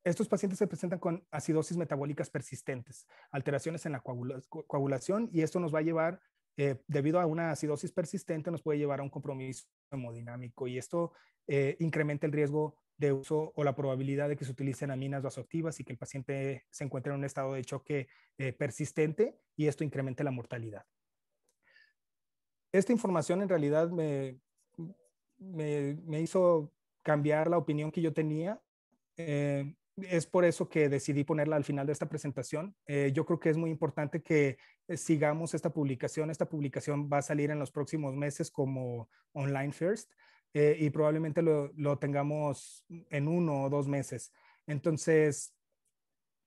Estos pacientes se presentan con acidosis metabólicas persistentes, alteraciones en la coagulación y esto nos va a llevar eh, debido a una acidosis persistente nos puede llevar a un compromiso hemodinámico y esto eh, incrementa el riesgo de uso o la probabilidad de que se utilicen aminas vasoactivas y que el paciente se encuentre en un estado de choque eh, persistente y esto incrementa la mortalidad. Esta información en realidad me, me, hizo cambiar la opinión que yo tenía es por eso que decidí ponerla al final de esta presentación. Eh, yo creo que es muy importante que eh, sigamos esta publicación. Esta publicación va a salir en los próximos meses como online first eh, y probablemente lo, tengamos en uno o dos meses. Entonces,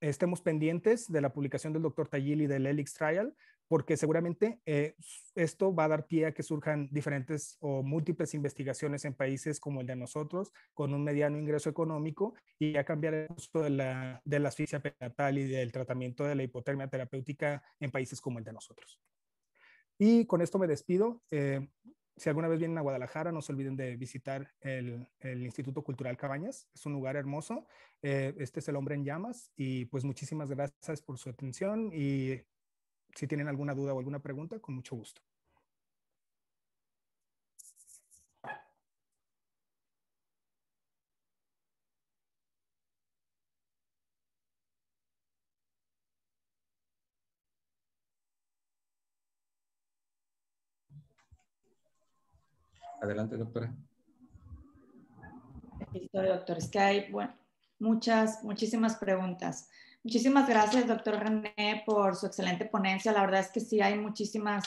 estemos pendientes de la publicación del doctor Tayili del ELIX Trial porque seguramente eh, esto va a dar pie a que surjan diferentes o múltiples investigaciones en países como el de nosotros, con un mediano ingreso económico, y a cambiar el uso de la, de la asfixia perinatal y del tratamiento de la hipotermia terapéutica en países como el de nosotros. Y con esto me despido. Eh, si alguna vez vienen a Guadalajara, no se olviden de visitar el, Instituto Cultural Cabañas. Es un lugar hermoso. Eh, este es el hombre en llamas. Y pues muchísimas gracias por su atención y si tienen alguna duda o alguna pregunta, con mucho gusto. Adelante, doctora. Doctor Skype, bueno, muchas, muchísimas preguntas. Muchísimas gracias, doctor René, por su excelente ponencia. La verdad es que sí hay muchísimas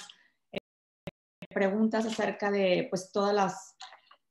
eh, preguntas acerca de pues todas las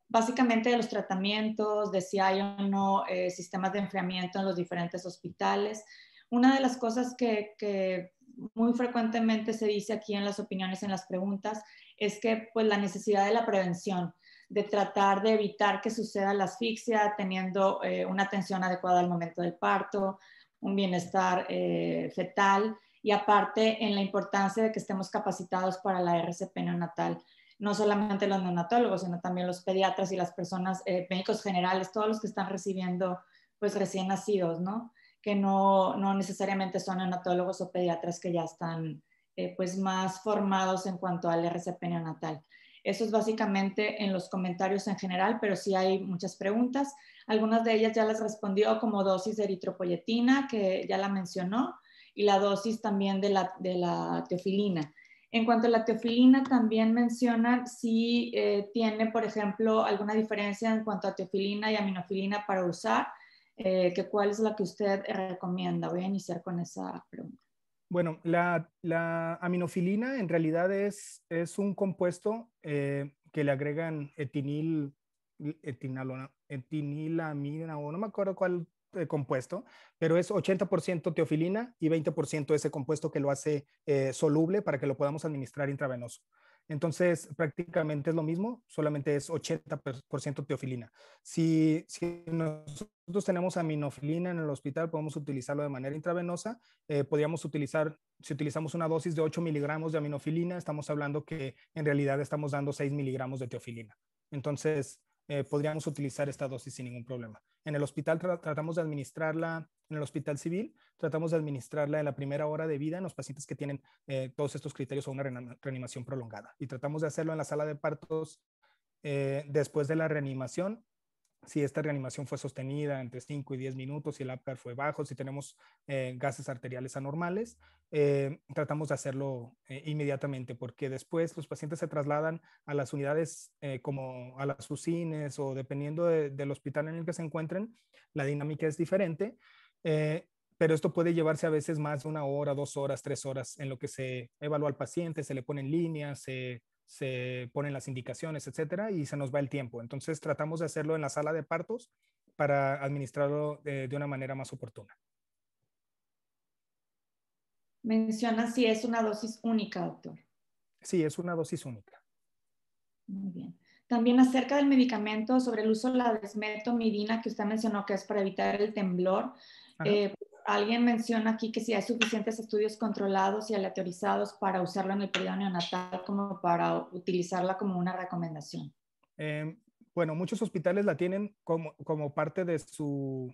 básicamente de los tratamientos, de si hay o no eh, sistemas de enfriamiento en los diferentes hospitales. Una de las cosas que, muy frecuentemente se dice aquí en las opiniones, en las preguntas, es que pues la necesidad de la prevención, de tratar de evitar que suceda la asfixia teniendo eh, una atención adecuada al momento del parto, un bienestar eh, fetal y aparte en la importancia de que estemos capacitados para la RCP neonatal, no solamente los neonatólogos, sino también los pediatras y las personas, eh, médicos generales, todos los que están recibiendo pues recién nacidos, ¿no? Que no, no necesariamente son neonatólogos o pediatras que ya están eh, pues más formados en cuanto al RCP neonatal. Eso es básicamente en los comentarios en general, pero sí hay muchas preguntas. Algunas de ellas ya las respondió como dosis de eritropoyetina, que ya la mencionó, y la dosis también de la, de teofilina. En cuanto a la teofilina, también mencionan si eh, tiene, por ejemplo, alguna diferencia en cuanto a teofilina y aminofilina para usar, eh, que cuál es la que usted recomienda. Voy a iniciar con esa pregunta. Bueno, la, aminofilina en realidad es, es un compuesto eh, que le agregan etinil, etinalona, etinilamina o no me acuerdo cuál eh, compuesto, pero es 80% teofilina y 20% ese compuesto que lo hace eh, soluble para que lo podamos administrar intravenoso. Entonces, prácticamente es lo mismo, solamente es 80% teofilina. Si, nosotros tenemos aminofilina en el hospital, podemos utilizarlo de manera intravenosa. Eh, podríamos utilizar, si utilizamos una dosis de 8 miligramos de aminofilina, estamos hablando que en realidad estamos dando 6 miligramos de teofilina. Entonces, eh, podríamos utilizar esta dosis sin ningún problema. En el hospital tratamos de administrarla, en el hospital civil tratamos de administrarla en la primera hora de vida en los pacientes que tienen eh, todos estos criterios o una reanimación prolongada. Y tratamos de hacerlo en la sala de partos eh, después de la reanimación si esta reanimación fue sostenida entre 5 y 10 minutos, si el APGAR fue bajo, si tenemos eh, gases arteriales anormales, eh, tratamos de hacerlo eh, inmediatamente porque después los pacientes se trasladan a las unidades como a las usines o dependiendo del hospital en el que se encuentren, la dinámica es diferente. pero esto puede llevarse a veces más de una hora, dos horas, tres horas en lo que se evalúa al paciente, se le ponen líneas, se se ponen las indicaciones, etcétera, y se nos va el tiempo. Entonces tratamos de hacerlo en la sala de partos para administrarlo eh, de, una manera más oportuna. Menciona si es una dosis única, doctor. Sí, es una dosis única. Muy bien. También acerca del medicamento sobre el uso de la desmetomidina que usted mencionó que es para evitar el temblor alguien menciona aquí que si hay suficientes estudios controlados y aleatorizados para usarlo en el periodo neonatal como para utilizarla como una recomendación. Em, bueno, muchos hospitales la tienen como, parte de su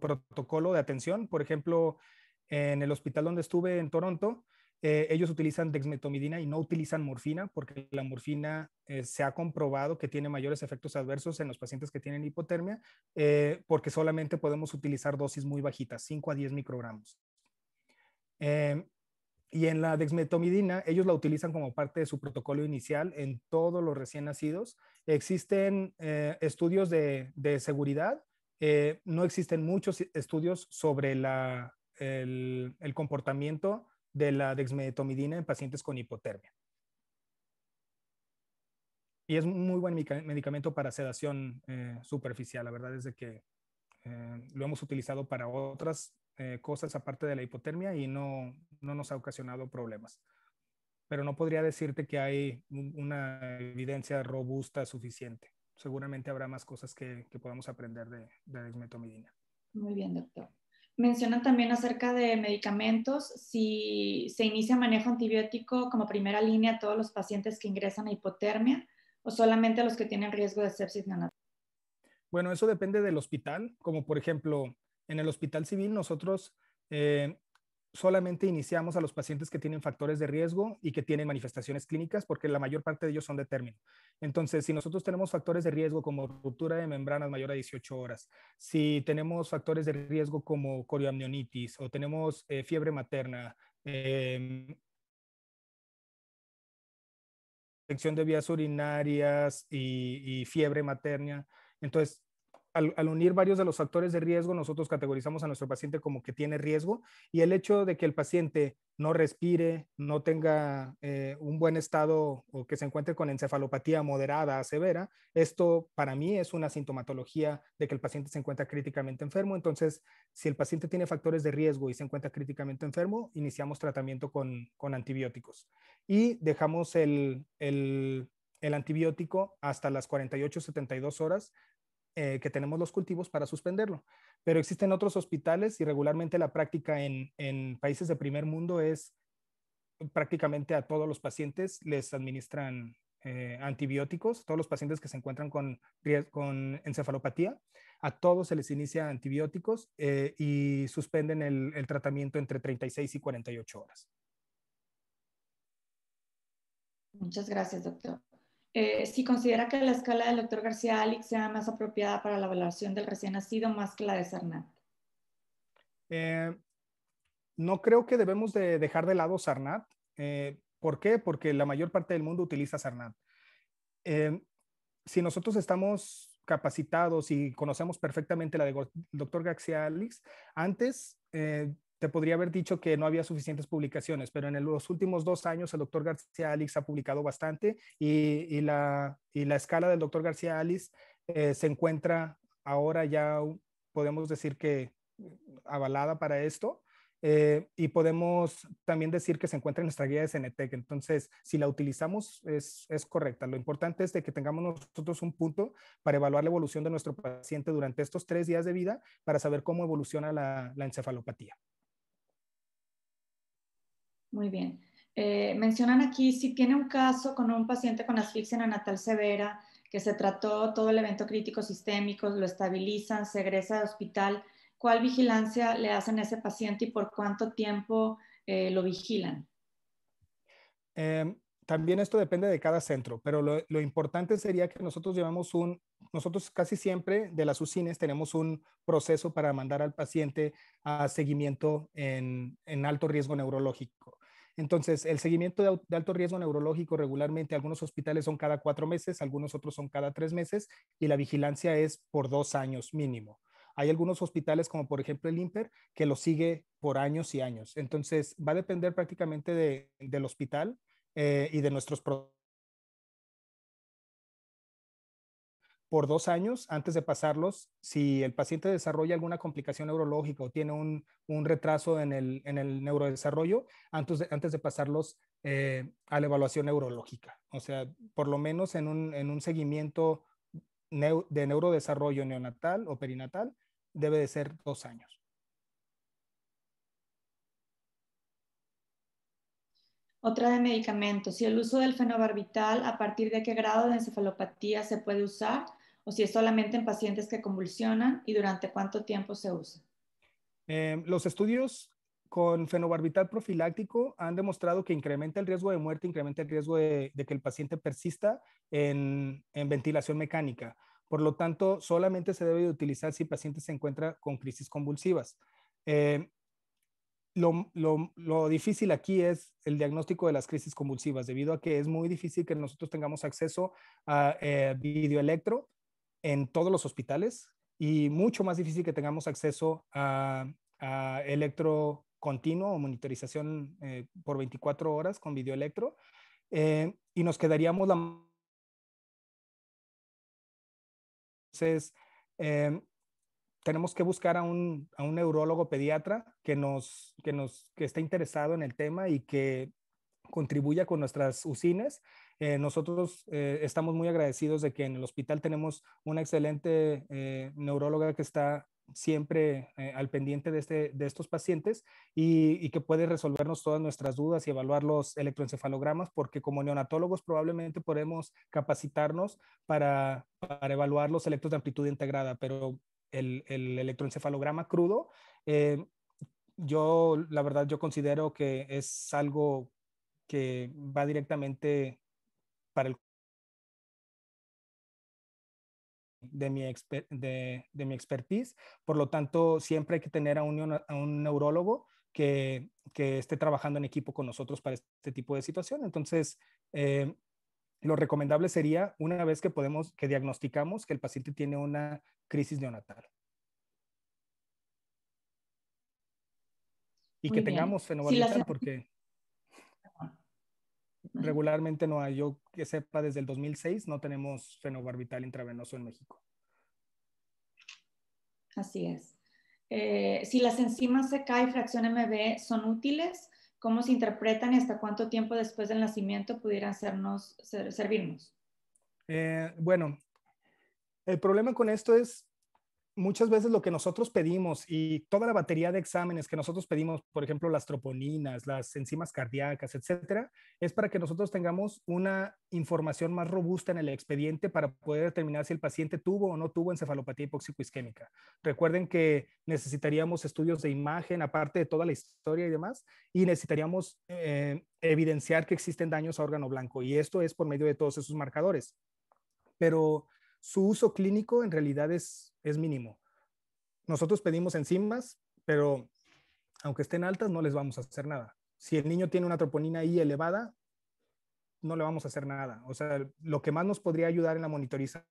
protocolo de atención. Por ejemplo, en el hospital donde estuve en Toronto, eh, ellos utilizan dexmetomidina y no utilizan morfina porque la morfina eh, se ha comprobado que tiene mayores efectos adversos en los pacientes que tienen hipotermia eh, porque solamente podemos utilizar dosis muy bajitas, 5 a 10 microgramos. Em, y en la dexmetomidina, ellos la utilizan como parte de su protocolo inicial en todos los recién nacidos. Existen estudios de, seguridad, no existen muchos estudios sobre el, el comportamiento de la dexmedetomidina en pacientes con hipotermia. Y es muy buen medicamento para sedación eh, superficial. La verdad es que eh, lo hemos utilizado para otras eh, cosas aparte de la hipotermia y no, nos ha ocasionado problemas. Pero no podría decirte que hay una evidencia robusta suficiente. Seguramente habrá más cosas que, podamos aprender de, de dexmetomidina. Muy bien, doctor. Mencionan también acerca de medicamentos, si se inicia manejo antibiótico como primera línea a todos los pacientes que ingresan a hipotermia o solamente a los que tienen riesgo de sepsis neonatal. Bueno, eso depende del hospital, como por ejemplo en el hospital civil nosotros eh, solamente iniciamos a los pacientes que tienen factores de riesgo y que tienen manifestaciones clínicas, porque la mayor parte de ellos son de término. Entonces, si nosotros tenemos factores de riesgo como ruptura de membranas mayor a 18 horas, si tenemos factores de riesgo como corioamnionitis o tenemos eh, fiebre materna, eh, infección de vías urinarias y fiebre materna, entonces al, unir varios de los factores de riesgo, nosotros categorizamos a nuestro paciente como que tiene riesgo y el hecho de que el paciente no respire, no tenga eh, un buen estado o que se encuentre con encefalopatía moderada a severa, esto para mí es una sintomatología de que el paciente se encuentra críticamente enfermo. Entonces, si el paciente tiene factores de riesgo y se encuentra críticamente enfermo, iniciamos tratamiento con, antibióticos y dejamos el, el antibiótico hasta las 48-72 horas eh, que tenemos los cultivos para suspenderlo. Pero existen otros hospitales y regularmente la práctica en, países de primer mundo es prácticamente a todos los pacientes les administran eh, antibióticos, todos los pacientes que se encuentran con, con encefalopatía, a todos se les inicia antibióticos eh, y suspenden el, el tratamiento entre 36 y 48 horas. Muchas gracias, doctor. Eh, si considera que la escala del doctor García Alix sea más apropiada para la evaluación del recién nacido más que la de Sarnat. Eh, no creo que debemos de dejar de lado Sarnat. Eh, ¿Por qué? Porque la mayor parte del mundo utiliza Sarnat. si nosotros estamos capacitados y conocemos perfectamente la del doctor García Alix, antes te podría haber dicho que no había suficientes publicaciones, pero en los últimos dos años el doctor García Alix ha publicado bastante y, la, la, escala del doctor García Alix eh, se encuentra ahora ya, podemos decir que avalada para esto. Eh, y podemos también decir que se encuentra en nuestra guía de CNTEC. Entonces, si la utilizamos, es, correcta. Lo importante es de que tengamos nosotros un punto para evaluar la evolución de nuestro paciente durante estos tres días de vida para saber cómo evoluciona la encefalopatía. Muy bien. Eh, mencionan aquí, si tiene un caso con un paciente con asfixia neonatal severa, que se trató todo el evento crítico sistémico, lo estabilizan, se egresa al hospital, ¿cuál vigilancia le hacen a ese paciente y por cuánto tiempo eh, lo vigilan? Em, también esto depende de cada centro, pero lo, importante sería que nosotros llevamos un, nosotros casi siempre de las UCINES tenemos un proceso para mandar al paciente a seguimiento en alto riesgo neurológico. Entonces, el seguimiento de, alto riesgo neurológico regularmente, algunos hospitales son cada cuatro meses, algunos otros son cada tres meses y la vigilancia es por dos años mínimo. Hay algunos hospitales, como por ejemplo el IMPER, que lo sigue por años y años. Entonces, va a depender prácticamente del hospital eh, y de nuestros por dos años antes de pasarlos si el paciente desarrolla alguna complicación neurológica o tiene un, retraso en el, neurodesarrollo antes de, antes de pasarlos eh, a la evaluación neurológica. O sea, por lo menos en un, seguimiento de neurodesarrollo neonatal o perinatal debe de ser dos años. Otra de medicamentos. Si el uso del fenobarbital a partir de qué grado de encefalopatía se puede usar? o si es solamente en pacientes que convulsionan y durante cuánto tiempo se usa. Em, los estudios con fenobarbital profiláctico han demostrado que incrementa el riesgo de muerte, incrementa el riesgo de, que el paciente persista en, ventilación mecánica. Por lo tanto, solamente se debe utilizar si el paciente se encuentra con crisis convulsivas. Em, lo, lo, lo, difícil aquí es el diagnóstico de las crisis convulsivas, debido a que es muy difícil que nosotros tengamos acceso a eh, videoelectro en todos los hospitales y mucho más difícil que tengamos acceso a, electro continuo o monitorización eh, por 24 horas con videoelectro eh, y nos quedaríamos la... Entonces, eh, tenemos que buscar a un, a un neurólogo pediatra que nos, que nos que esté interesado en el tema y que contribuya con nuestras usinas eh, nosotros eh, estamos muy agradecidos de que en el hospital tenemos una excelente eh, neuróloga que está siempre al pendiente de, este, de estos pacientes y, que puede resolvernos todas nuestras dudas y evaluar los electroencefalogramas, porque como neonatólogos probablemente podemos capacitarnos para, para evaluar los electros de amplitud integrada, pero el, el electroencefalograma crudo yo la verdad yo considero que es algo que va directamente para el de mi, de, mi expertise. Por lo tanto, siempre hay que tener a un, a un neurólogo que, que, esté trabajando en equipo con nosotros para este tipo de situación. Entonces, eh, lo recomendable sería una vez que podemos, que diagnosticamos que el paciente tiene una crisis neonatal. Y que tengamos fenobarbital, porque regularmente no hay. Yo que sepa, desde el 2006 no tenemos fenobarbital intravenoso en México. Así es. Eh, si las enzimas CK y fracción MB son útiles, ¿cómo se interpretan y hasta cuánto tiempo después del nacimiento pudieran servirnos? Eh, bueno, el problema con esto es muchas veces lo que nosotros pedimos y toda la batería de exámenes que nosotros pedimos, por ejemplo, las troponinas, las enzimas cardíacas, etcétera, es para que nosotros tengamos una información más robusta en el expediente para poder determinar si el paciente tuvo o no tuvo encefalopatía hipóxico-isquémica. Recuerden que necesitaríamos estudios de imagen, aparte de toda la historia y demás, y necesitaríamos eh, evidenciar que existen daños a órgano blanco, y esto es por medio de todos esos marcadores. Pero su uso clínico en realidad es, es mínimo. Nosotros pedimos enzimas, pero aunque estén altas, no les vamos a hacer nada. Si el niño tiene una troponina I elevada, no le vamos a hacer nada. O sea, lo que más nos podría ayudar en la monitorización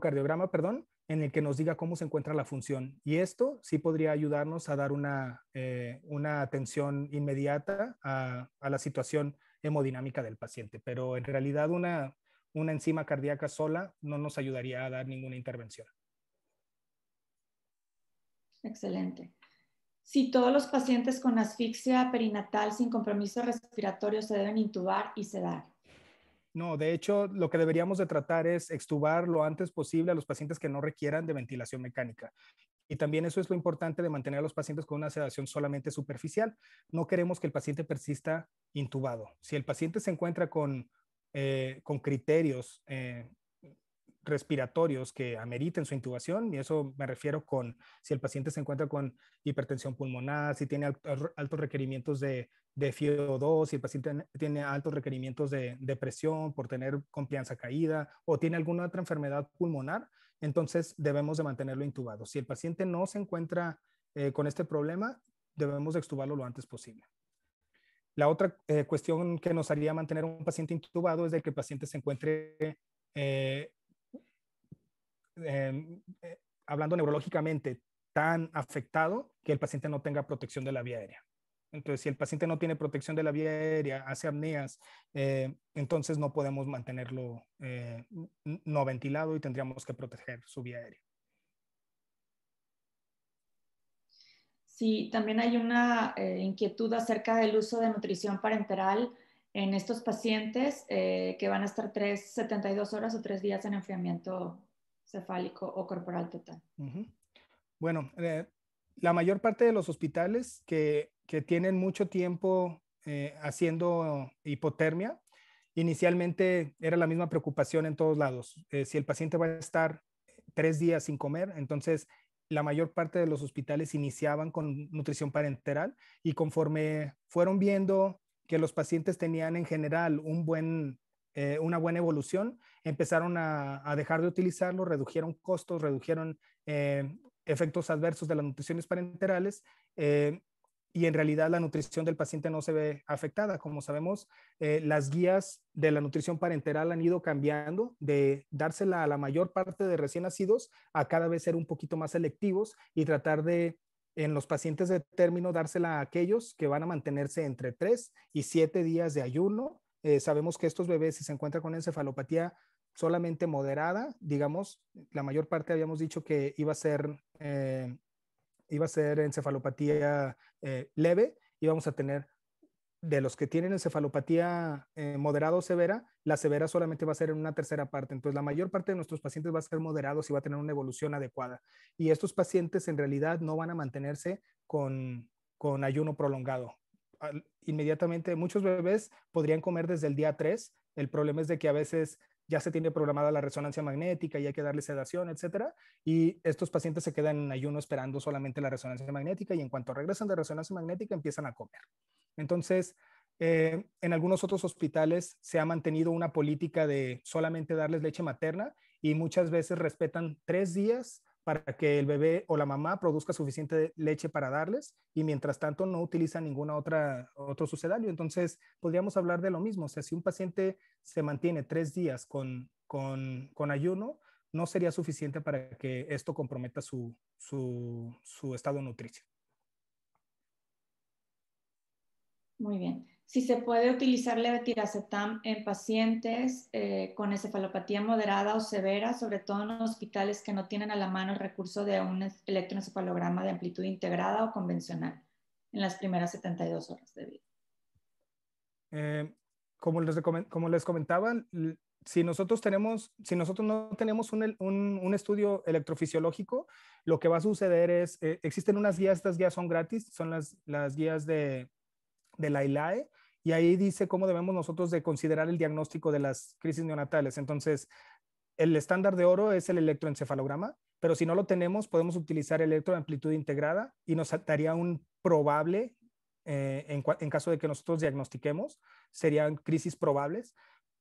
cardiograma, perdón, en el que nos diga cómo se encuentra la función. Y esto sí podría ayudarnos a dar una, eh, atención inmediata a, la situación hemodinámica del paciente. Pero en realidad una, una enzima cardíaca sola no nos ayudaría a dar ninguna intervención. Excelente. Si todos los pacientes con asfixia perinatal sin compromiso respiratorio se deben intubar y sedar. No, de hecho, lo que deberíamos de tratar es extubar lo antes posible a los pacientes que no requieran de ventilación mecánica. Y también eso es lo importante de mantener a los pacientes con una sedación solamente superficial. No queremos que el paciente persista intubado. Si el paciente se encuentra con, eh, con criterios eh, respiratorios que ameriten su intubación, y eso me refiero con si el paciente se encuentra con hipertensión pulmonar, si tiene altos requerimientos de, de FIO2, si el paciente tiene altos requerimientos de depresión por tener confianza caída o tiene alguna otra enfermedad pulmonar, entonces debemos de mantenerlo intubado. Si el paciente no se encuentra eh, con este problema, debemos de extubarlo lo antes posible. La otra eh, cuestión que nos haría mantener un paciente intubado es de que el paciente se encuentre eh, Em, eh, hablando neurológicamente, tan afectado que el paciente no tenga protección de la vía aérea. Entonces, si el paciente no tiene protección de la vía aérea, hace apneas, eh, entonces no podemos mantenerlo eh, no ventilado y tendríamos que proteger su vía aérea. Sí, también hay una inquietud acerca del uso de nutrición parenteral en estos pacientes que van a estar 3, 72 horas o 3 días en enfriamiento cefálico o corporal total. Bueno, eh, la mayor parte de los hospitales que, tienen mucho tiempo eh, haciendo hipotermia, inicialmente era la misma preocupación en todos lados. Eh, si el paciente va a estar tres días sin comer, entonces la mayor parte de los hospitales iniciaban con nutrición parenteral y conforme fueron viendo que los pacientes tenían en general un buen eh, una buena evolución, empezaron a, dejar de utilizarlo, redujeron costos, redujeron eh, efectos adversos de las nutriciones parenterales eh, y en realidad la nutrición del paciente no se ve afectada. Como sabemos, las guías de la nutrición parenteral han ido cambiando de dársela a la mayor parte de recién nacidos a cada vez ser un poquito más selectivos y tratar de, en los pacientes de término, dársela a aquellos que van a mantenerse entre 3 y 7 días de ayuno eh, sabemos que estos bebés, si se encuentran con encefalopatía solamente moderada, digamos, la mayor parte habíamos dicho que iba a ser, eh, iba a ser encefalopatía leve eh, leve, íbamos a tener de los que tienen encefalopatía moderada o severa, la severa solamente va a ser en una tercera parte. Entonces, la mayor parte de nuestros pacientes va a ser moderados y va a tener una evolución adecuada. Y estos pacientes en realidad no van a mantenerse con ayuno prolongado inmediatamente muchos bebés podrían comer desde el día 3. El problema es de que a veces ya se tiene programada la resonancia magnética y hay que darle sedación, etcétera. Y estos pacientes se quedan en ayuno esperando solamente la resonancia magnética y en cuanto regresan de resonancia magnética empiezan a comer. Entonces, eh, en algunos otros hospitales se ha mantenido una política de solamente darles leche materna y muchas veces respetan tres días para que el bebé o la mamá produzca suficiente leche para darles y mientras tanto no utiliza ninguna otra otro sucedario. Entonces podríamos hablar de lo mismo. O sea, si un paciente se mantiene tres días con, con, con ayuno, no sería suficiente para que esto comprometa su, su, su estado nutricio. Muy bien si se puede utilizar levetiracetam en pacientes eh, con encefalopatía moderada o severa, sobre todo en hospitales que no tienen a la mano el recurso de un electroencefalograma de amplitud integrada o convencional en las primeras 72 horas de vida. Eh, como, les como comentaba, si nosotros, no tenemos un, estudio electrofisiológico, lo que va a suceder es, eh, existen unas guías, estas guías son gratis, son las guías de de la ILAE y ahí dice cómo debemos nosotros de considerar el diagnóstico de las crisis neonatales. Entonces, el estándar de oro es el electroencefalograma, pero si no lo tenemos, podemos utilizar electroamplitud integrada y nos daría un probable, eh, en, caso de que nosotros diagnostiquemos, serían crisis probables.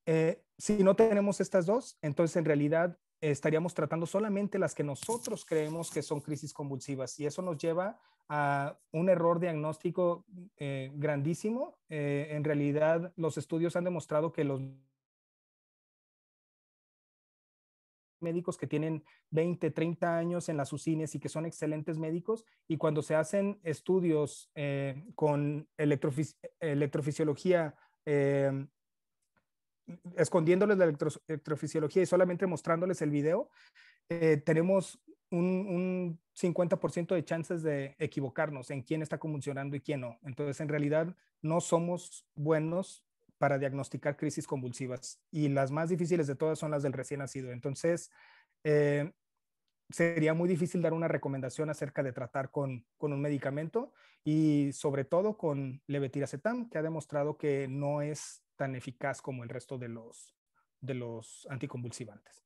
Eh, si no tenemos estas dos, entonces en realidad estaríamos tratando solamente las que nosotros creemos que son crisis convulsivas y eso nos lleva a un error diagnóstico eh, grandísimo. Eh, en realidad, los estudios han demostrado que los médicos que tienen 20, 30 años en las usines y que son excelentes médicos, y cuando se hacen estudios eh, con electrofisiología, escondiéndoles la electrofisiología y solamente mostrándoles el video, tenemos un, 50% de chances de equivocarnos en quién está convulsionando y quién no. Entonces, en realidad, no somos buenos para diagnosticar crisis convulsivas y las más difíciles de todas son las del recién nacido. Entonces, eh, sería muy difícil dar una recomendación acerca de tratar con, un medicamento y sobre todo con levetiracetam, que ha demostrado que no es tan eficaz como el resto de los, de los anticonvulsivantes.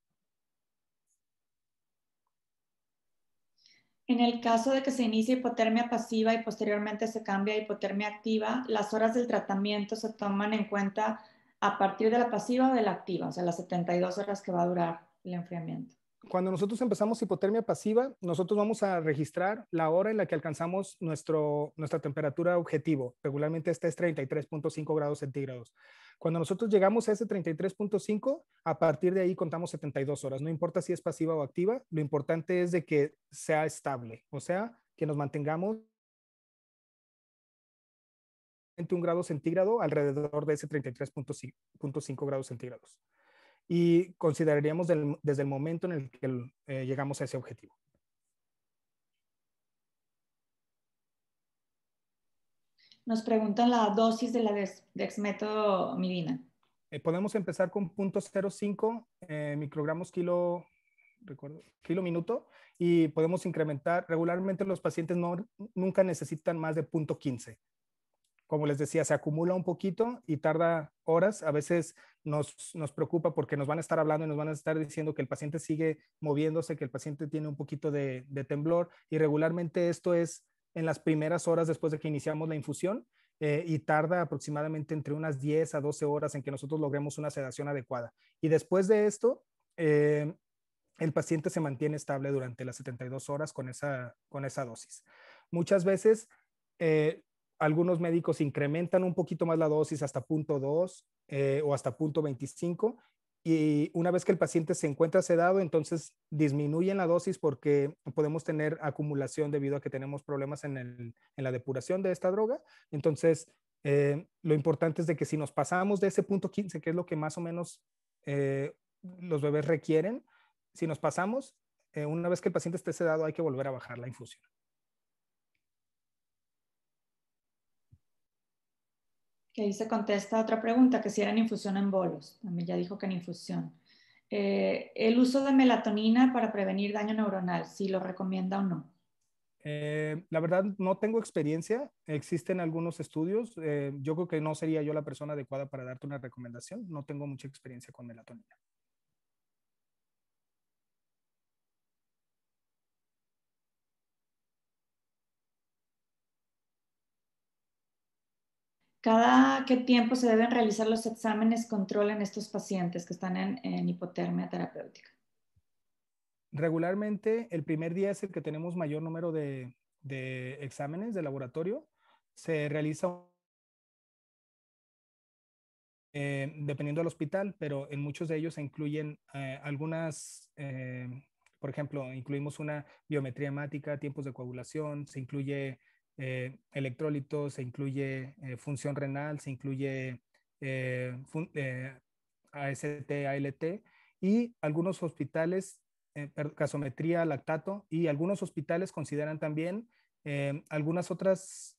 En el caso de que se inicie hipotermia pasiva y posteriormente se cambie a hipotermia activa, las horas del tratamiento se toman en cuenta a partir de la pasiva o de la activa, o sea, las 72 horas que va a durar el enfriamiento cuando nosotros empezamos hipotermia pasiva, nosotros vamos a registrar la hora en la que alcanzamos nuestro, nuestra temperatura objetivo. Regularmente esta es 33.5 grados centígrados. Cuando nosotros llegamos a ese 33.5, a partir de ahí contamos 72 horas. No importa si es pasiva o activa, lo importante es de que sea estable, o sea, que nos mantengamos en un grado centígrado alrededor de ese 33.5 grados centígrados y consideraríamos desde el momento en el que eh, llegamos a ese objetivo. Nos preguntan la dosis de la dexmetomidina. Eh, podemos empezar con 0.05 eh, microgramos kilo, recuerdo, kilo minuto y podemos incrementar. Regularmente los pacientes no, nunca necesitan más de 0.15 como les decía, se acumula un poquito y tarda horas. A veces nos, nos, preocupa porque nos van a estar hablando y nos van a estar diciendo que el paciente sigue moviéndose, que el paciente tiene un poquito de, temblor. Y regularmente esto es en las primeras horas después de que iniciamos la infusión eh, y tarda aproximadamente entre unas 10 a 12 horas en que nosotros logremos una sedación adecuada. Y después de esto, eh, el paciente se mantiene estable durante las 72 horas con esa, con esa dosis. Muchas veces eh, algunos médicos incrementan un poquito más la dosis hasta punto 2 eh, o hasta punto 25 y una vez que el paciente se encuentra sedado, entonces disminuyen la dosis porque podemos tener acumulación debido a que tenemos problemas en, la depuración de esta droga. Entonces, eh, lo importante es de que si nos pasamos de ese punto 15, que es lo que más o menos eh, los bebés requieren, si nos pasamos, una vez que el paciente esté sedado hay que volver a bajar la infusión. que ahí se contesta otra pregunta, que si era en infusión en bolos, también ya dijo que en infusión. Eh, ¿El uso de melatonina para prevenir daño neuronal, si lo recomienda o no? Eh, la verdad, no tengo experiencia. Existen algunos estudios. Eh, yo creo que no sería yo la persona adecuada para darte una recomendación. No tengo mucha experiencia con melatonina. ¿Cada qué tiempo se deben realizar los exámenes control en estos pacientes que están en, hipotermia terapéutica? Regularmente el primer día es el que tenemos mayor número de, exámenes de laboratorio. Se realiza eh, dependiendo del hospital, pero en muchos de ellos se incluyen eh, algunas, eh, por ejemplo, incluimos una biometría hemática, tiempos de coagulación, se incluye eh, electrólitos, electrolitos, se incluye eh, función renal, se incluye eh, AST, ALT y algunos hospitales, casometría, lactato y algunos hospitales consideran también algunas otras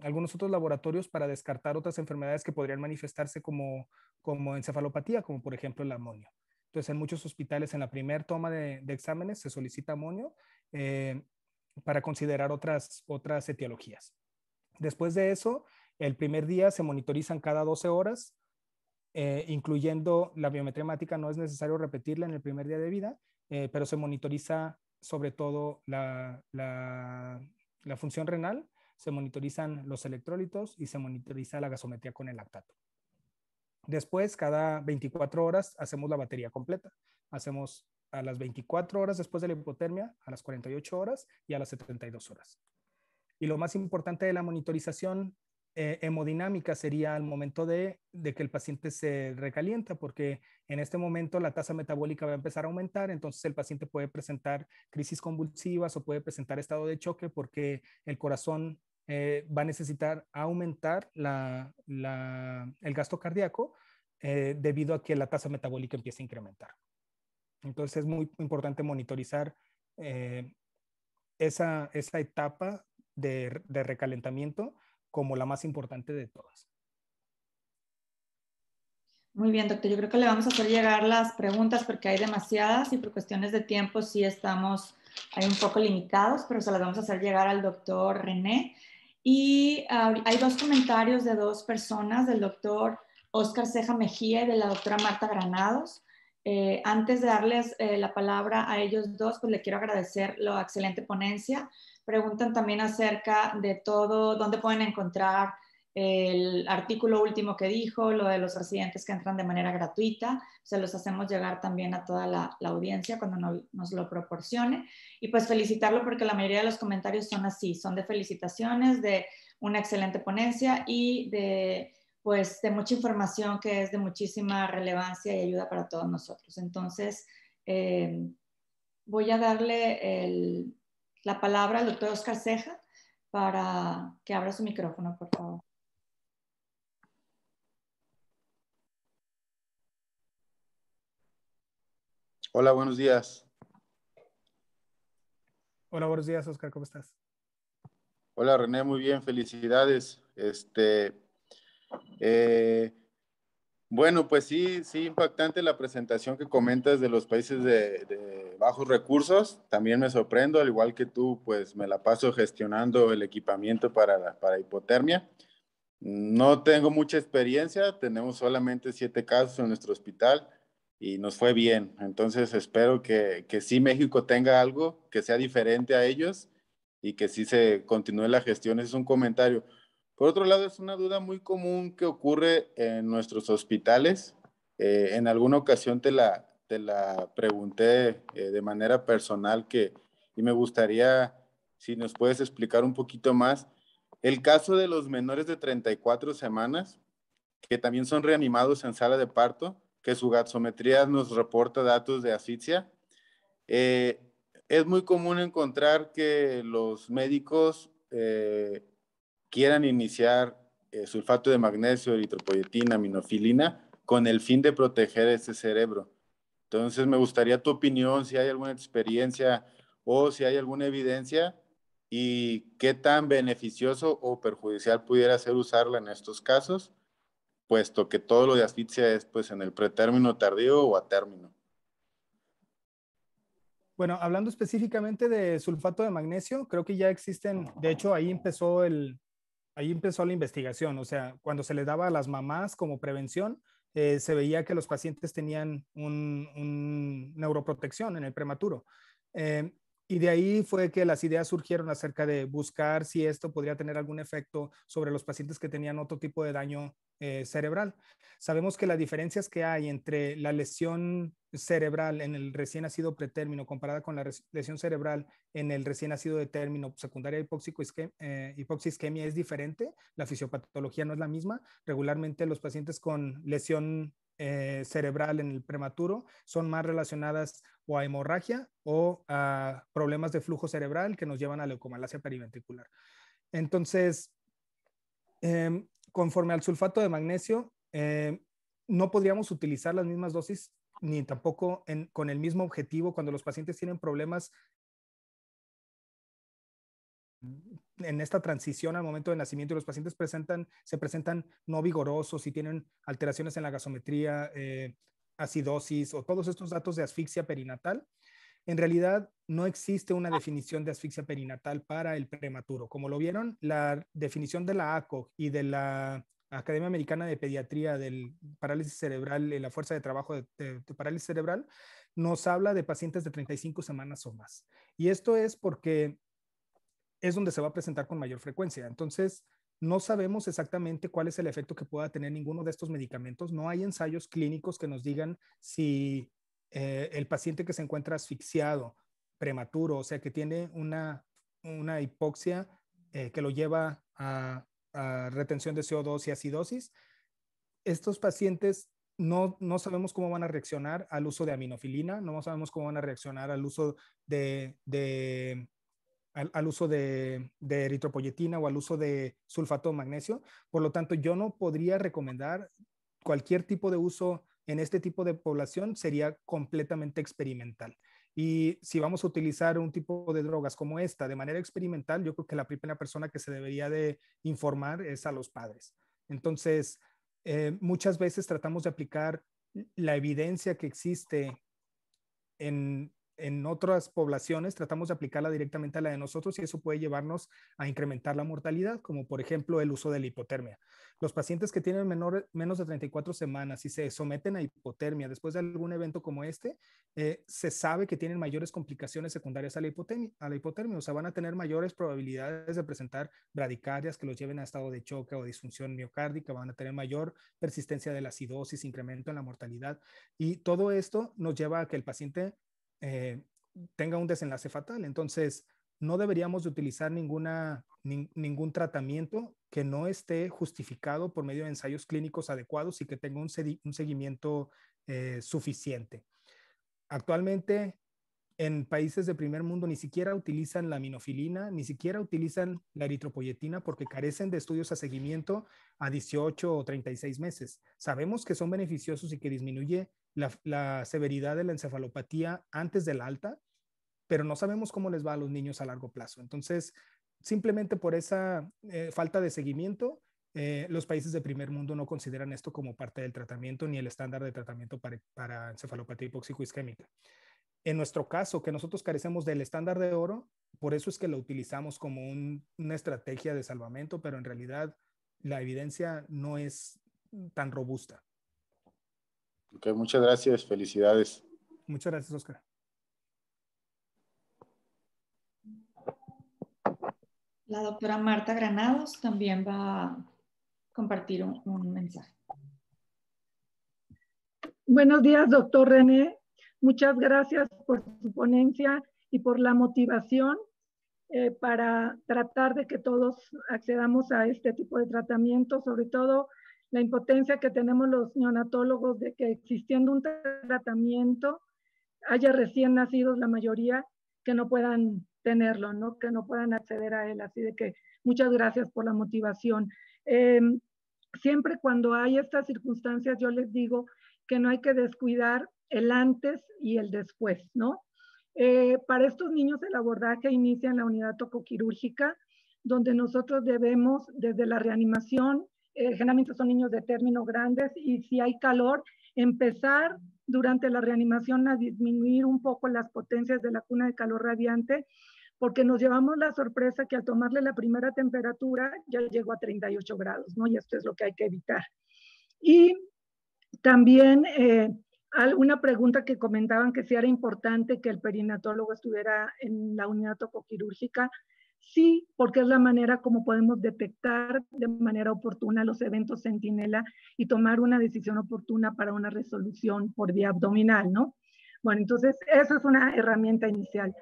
algunos otros laboratorios para descartar otras enfermedades que podrían manifestarse como, como encefalopatía, como por ejemplo el amonio. Entonces, en muchos hospitales, en la primera toma de, exámenes se solicita amonio eh, para considerar otras, otras etiologías. Después de eso, el primer día se monitorizan cada 12 horas, eh, incluyendo la biometría hemática, no es necesario repetirla en el primer día de vida, eh, pero se monitoriza sobre todo la, la función renal, se monitorizan los electrólitos y se monitoriza la gasometría con el lactato. Después, cada 24 horas, hacemos la batería completa. Hacemos a las 24 horas después de la hipotermia, a las 48 horas y a las 72 horas. Y lo más importante de la monitorización eh, hemodinámica sería al momento de, que el paciente se recalienta, porque en este momento la tasa metabólica va a empezar a aumentar, entonces el paciente puede presentar crisis convulsivas o puede presentar estado de choque porque el corazón eh, va a necesitar aumentar el gasto cardíaco eh, debido a que la tasa metabólica empieza a incrementar. Entonces es muy importante monitorizar eh, esa, esa, etapa de, recalentamiento como la más importante de todas. Muy bien, doctor. Yo creo que le vamos a hacer llegar las preguntas porque hay demasiadas y por cuestiones de tiempo sí estamos hay un poco limitados, pero se las vamos a hacer llegar al doctor René. Y ah, hay dos comentarios de dos personas, del doctor Oscar Ceja Mejía y de la doctora Marta Granados. Eh, antes de darles eh, la palabra a ellos dos, pues le quiero agradecer la excelente ponencia. Preguntan también acerca de todo, dónde pueden encontrar el artículo último que dijo, lo de los residentes que entran de manera gratuita, se los hacemos llegar también a toda la, audiencia cuando nos lo proporcione. Y pues felicitarlo porque la mayoría de los comentarios son así, son de felicitaciones, de una excelente ponencia y de pues de mucha información que es de muchísima relevancia y ayuda para todos nosotros. Entonces, eh, voy a darle la palabra al doctor Oscar Ceja para que abra su micrófono, por favor. Hola, buenos días. Hola, buenos días, Oscar, ¿cómo estás? Hola, René, muy bien, felicidades. Este, eh, bueno, pues sí, sí, impactante la presentación que comentas de los países de, bajos recursos. También me sorprendo, al igual que tú, pues me la paso gestionando el equipamiento para, para hipotermia. No tengo mucha experiencia, tenemos solamente siete casos en nuestro hospital y nos fue bien. Entonces espero que, que sí México tenga algo que sea diferente a ellos y que sí se continúe la gestión. es un comentario. Por otro lado, es una duda muy común que ocurre en nuestros hospitales. Eh, en alguna ocasión te la, la pregunté eh, de manera personal que, y me gustaría si nos puedes explicar un poquito más. El caso de los menores de 34 semanas, que también son reanimados en sala de parto, que su gasometría nos reporta datos de asfixia. Eh, es muy común encontrar que los médicos quieran iniciar eh, sulfato de magnesio, eritropoyetina, minofilina, con el fin de proteger ese cerebro. Entonces, me gustaría tu opinión, si hay alguna experiencia o si hay alguna evidencia y qué tan beneficioso o perjudicial pudiera ser usarla en estos casos, puesto que todo lo de asfixia es pues en el pretérmino tardío o a término. Bueno, hablando específicamente de sulfato de magnesio, creo que ya existen, de hecho ahí empezó el, ahí empezó la investigación, o sea, cuando se le daba a las mamás como prevención, eh, se veía que los pacientes tenían un, neuroprotección en el prematuro. Eh, y de ahí fue que las ideas surgieron acerca de buscar si esto podría tener algún efecto sobre los pacientes que tenían otro tipo de daño eh, cerebral. Sabemos que las diferencias que hay entre la lesión cerebral en el recién nacido pretérmino comparada con la lesión cerebral en el recién nacido de término secundaria hipóxico eh, hipoxisquemia es diferente, la fisiopatología no es la misma. Regularmente los pacientes con lesión eh, cerebral en el prematuro son más relacionadas o a hemorragia o a problemas de flujo cerebral que nos llevan a leucomalacia periventricular. Entonces, em, conforme al sulfato de magnesio, em, no podríamos utilizar las mismas dosis ni tampoco con el mismo objetivo cuando los pacientes tienen problemas en esta transición al momento del nacimiento y los pacientes presentan, se presentan no vigorosos y tienen alteraciones en la gasometría, eh, acidosis o todos estos datos de asfixia perinatal, en realidad no existe una definición de asfixia perinatal para el prematuro. Como lo vieron, la definición de la ACO y de la Academia Americana de Pediatría del Parálisis Cerebral, la Fuerza de Trabajo de, Parálisis Cerebral, nos habla de pacientes de 35 semanas o más. Y esto es porque es donde se va a presentar con mayor frecuencia. Entonces, no sabemos exactamente cuál es el efecto que pueda tener ninguno de estos medicamentos. No hay ensayos clínicos que nos digan si eh, el paciente que se encuentra asfixiado, prematuro, o sea, que tiene una, una hipoxia eh, que lo lleva a, retención de CO2 y acidosis, estos pacientes no, no sabemos cómo van a reaccionar al uso de aminofilina, no sabemos cómo van a reaccionar al uso de al, uso de, de, eritropoyetina o al uso de sulfato de magnesio. Por lo tanto, yo no podría recomendar cualquier tipo de uso en este tipo de población, sería completamente experimental. Y si vamos a utilizar un tipo de drogas como esta de manera experimental, yo creo que la primera persona que se debería de informar es a los padres. Entonces, eh, muchas veces tratamos de aplicar la evidencia que existe en en otras poblaciones tratamos de aplicarla directamente a la de nosotros y eso puede llevarnos a incrementar la mortalidad, como por ejemplo el uso de la hipotermia. Los pacientes que tienen menor, menos de 34 semanas y se someten a hipotermia después de algún evento como este, eh, se sabe que tienen mayores complicaciones secundarias a la, hipotermia, a la hipotermia, o sea, van a tener mayores probabilidades de presentar bradicardias que los lleven a estado de choque o disfunción miocárdica, van a tener mayor persistencia de la acidosis, incremento en la mortalidad. Y todo esto nos lleva a que el paciente eh, tenga un desenlace fatal. Entonces, no deberíamos utilizar ninguna, ningún tratamiento que no esté justificado por medio de ensayos clínicos adecuados y que tenga un, seguimiento eh, suficiente. Actualmente, en países de primer mundo ni siquiera utilizan la minofilina, ni siquiera utilizan la eritropoyetina porque carecen de estudios a seguimiento a 18 o 36 meses. Sabemos que son beneficiosos y que disminuye la, severidad de la encefalopatía antes del alta, pero no sabemos cómo les va a los niños a largo plazo. Entonces, simplemente por esa eh, falta de seguimiento, eh, los países de primer mundo no consideran esto como parte del tratamiento ni el estándar de tratamiento para, encefalopatía hipóxico-isquémica. En nuestro caso, que nosotros carecemos del estándar de oro, por eso es que lo utilizamos como una estrategia de salvamento, pero en realidad la evidencia no es tan robusta muchas gracias, felicidades. Muchas gracias, Oscar. La doctora Marta Granados también va a compartir un, mensaje. Buenos días, doctor René. Muchas gracias por su ponencia y por la motivación eh, para tratar de que todos accedamos a este tipo de tratamiento, sobre todo la impotencia que tenemos los neonatólogos de que existiendo un tratamiento haya recién nacidos la mayoría que no puedan tenerlo, ¿no? que no puedan acceder a él. Así de que muchas gracias por la motivación. Em, siempre cuando hay estas circunstancias, yo les digo que no hay que descuidar el antes y el después, ¿no? Eh, para estos niños el abordaje inicia en la unidad tocoquirúrgica, donde nosotros debemos, desde la reanimación, eh, generalmente son niños de términos grandes, y si hay calor, empezar durante la reanimación a disminuir un poco las potencias de la cuna de calor radiante, porque nos llevamos la sorpresa que al tomarle la primera temperatura ya llegó a 38 grados, ¿no? Y esto es lo que hay que evitar. Y también eh, alguna pregunta que comentaban que si era importante que el perinatólogo estuviera en la unidad tocoquirúrgica. Sí, porque es la manera como podemos detectar de manera oportuna los eventos centinela y tomar una decisión oportuna para una resolución por vía abdominal, ¿no? Bueno, entonces esa es una herramienta inicial.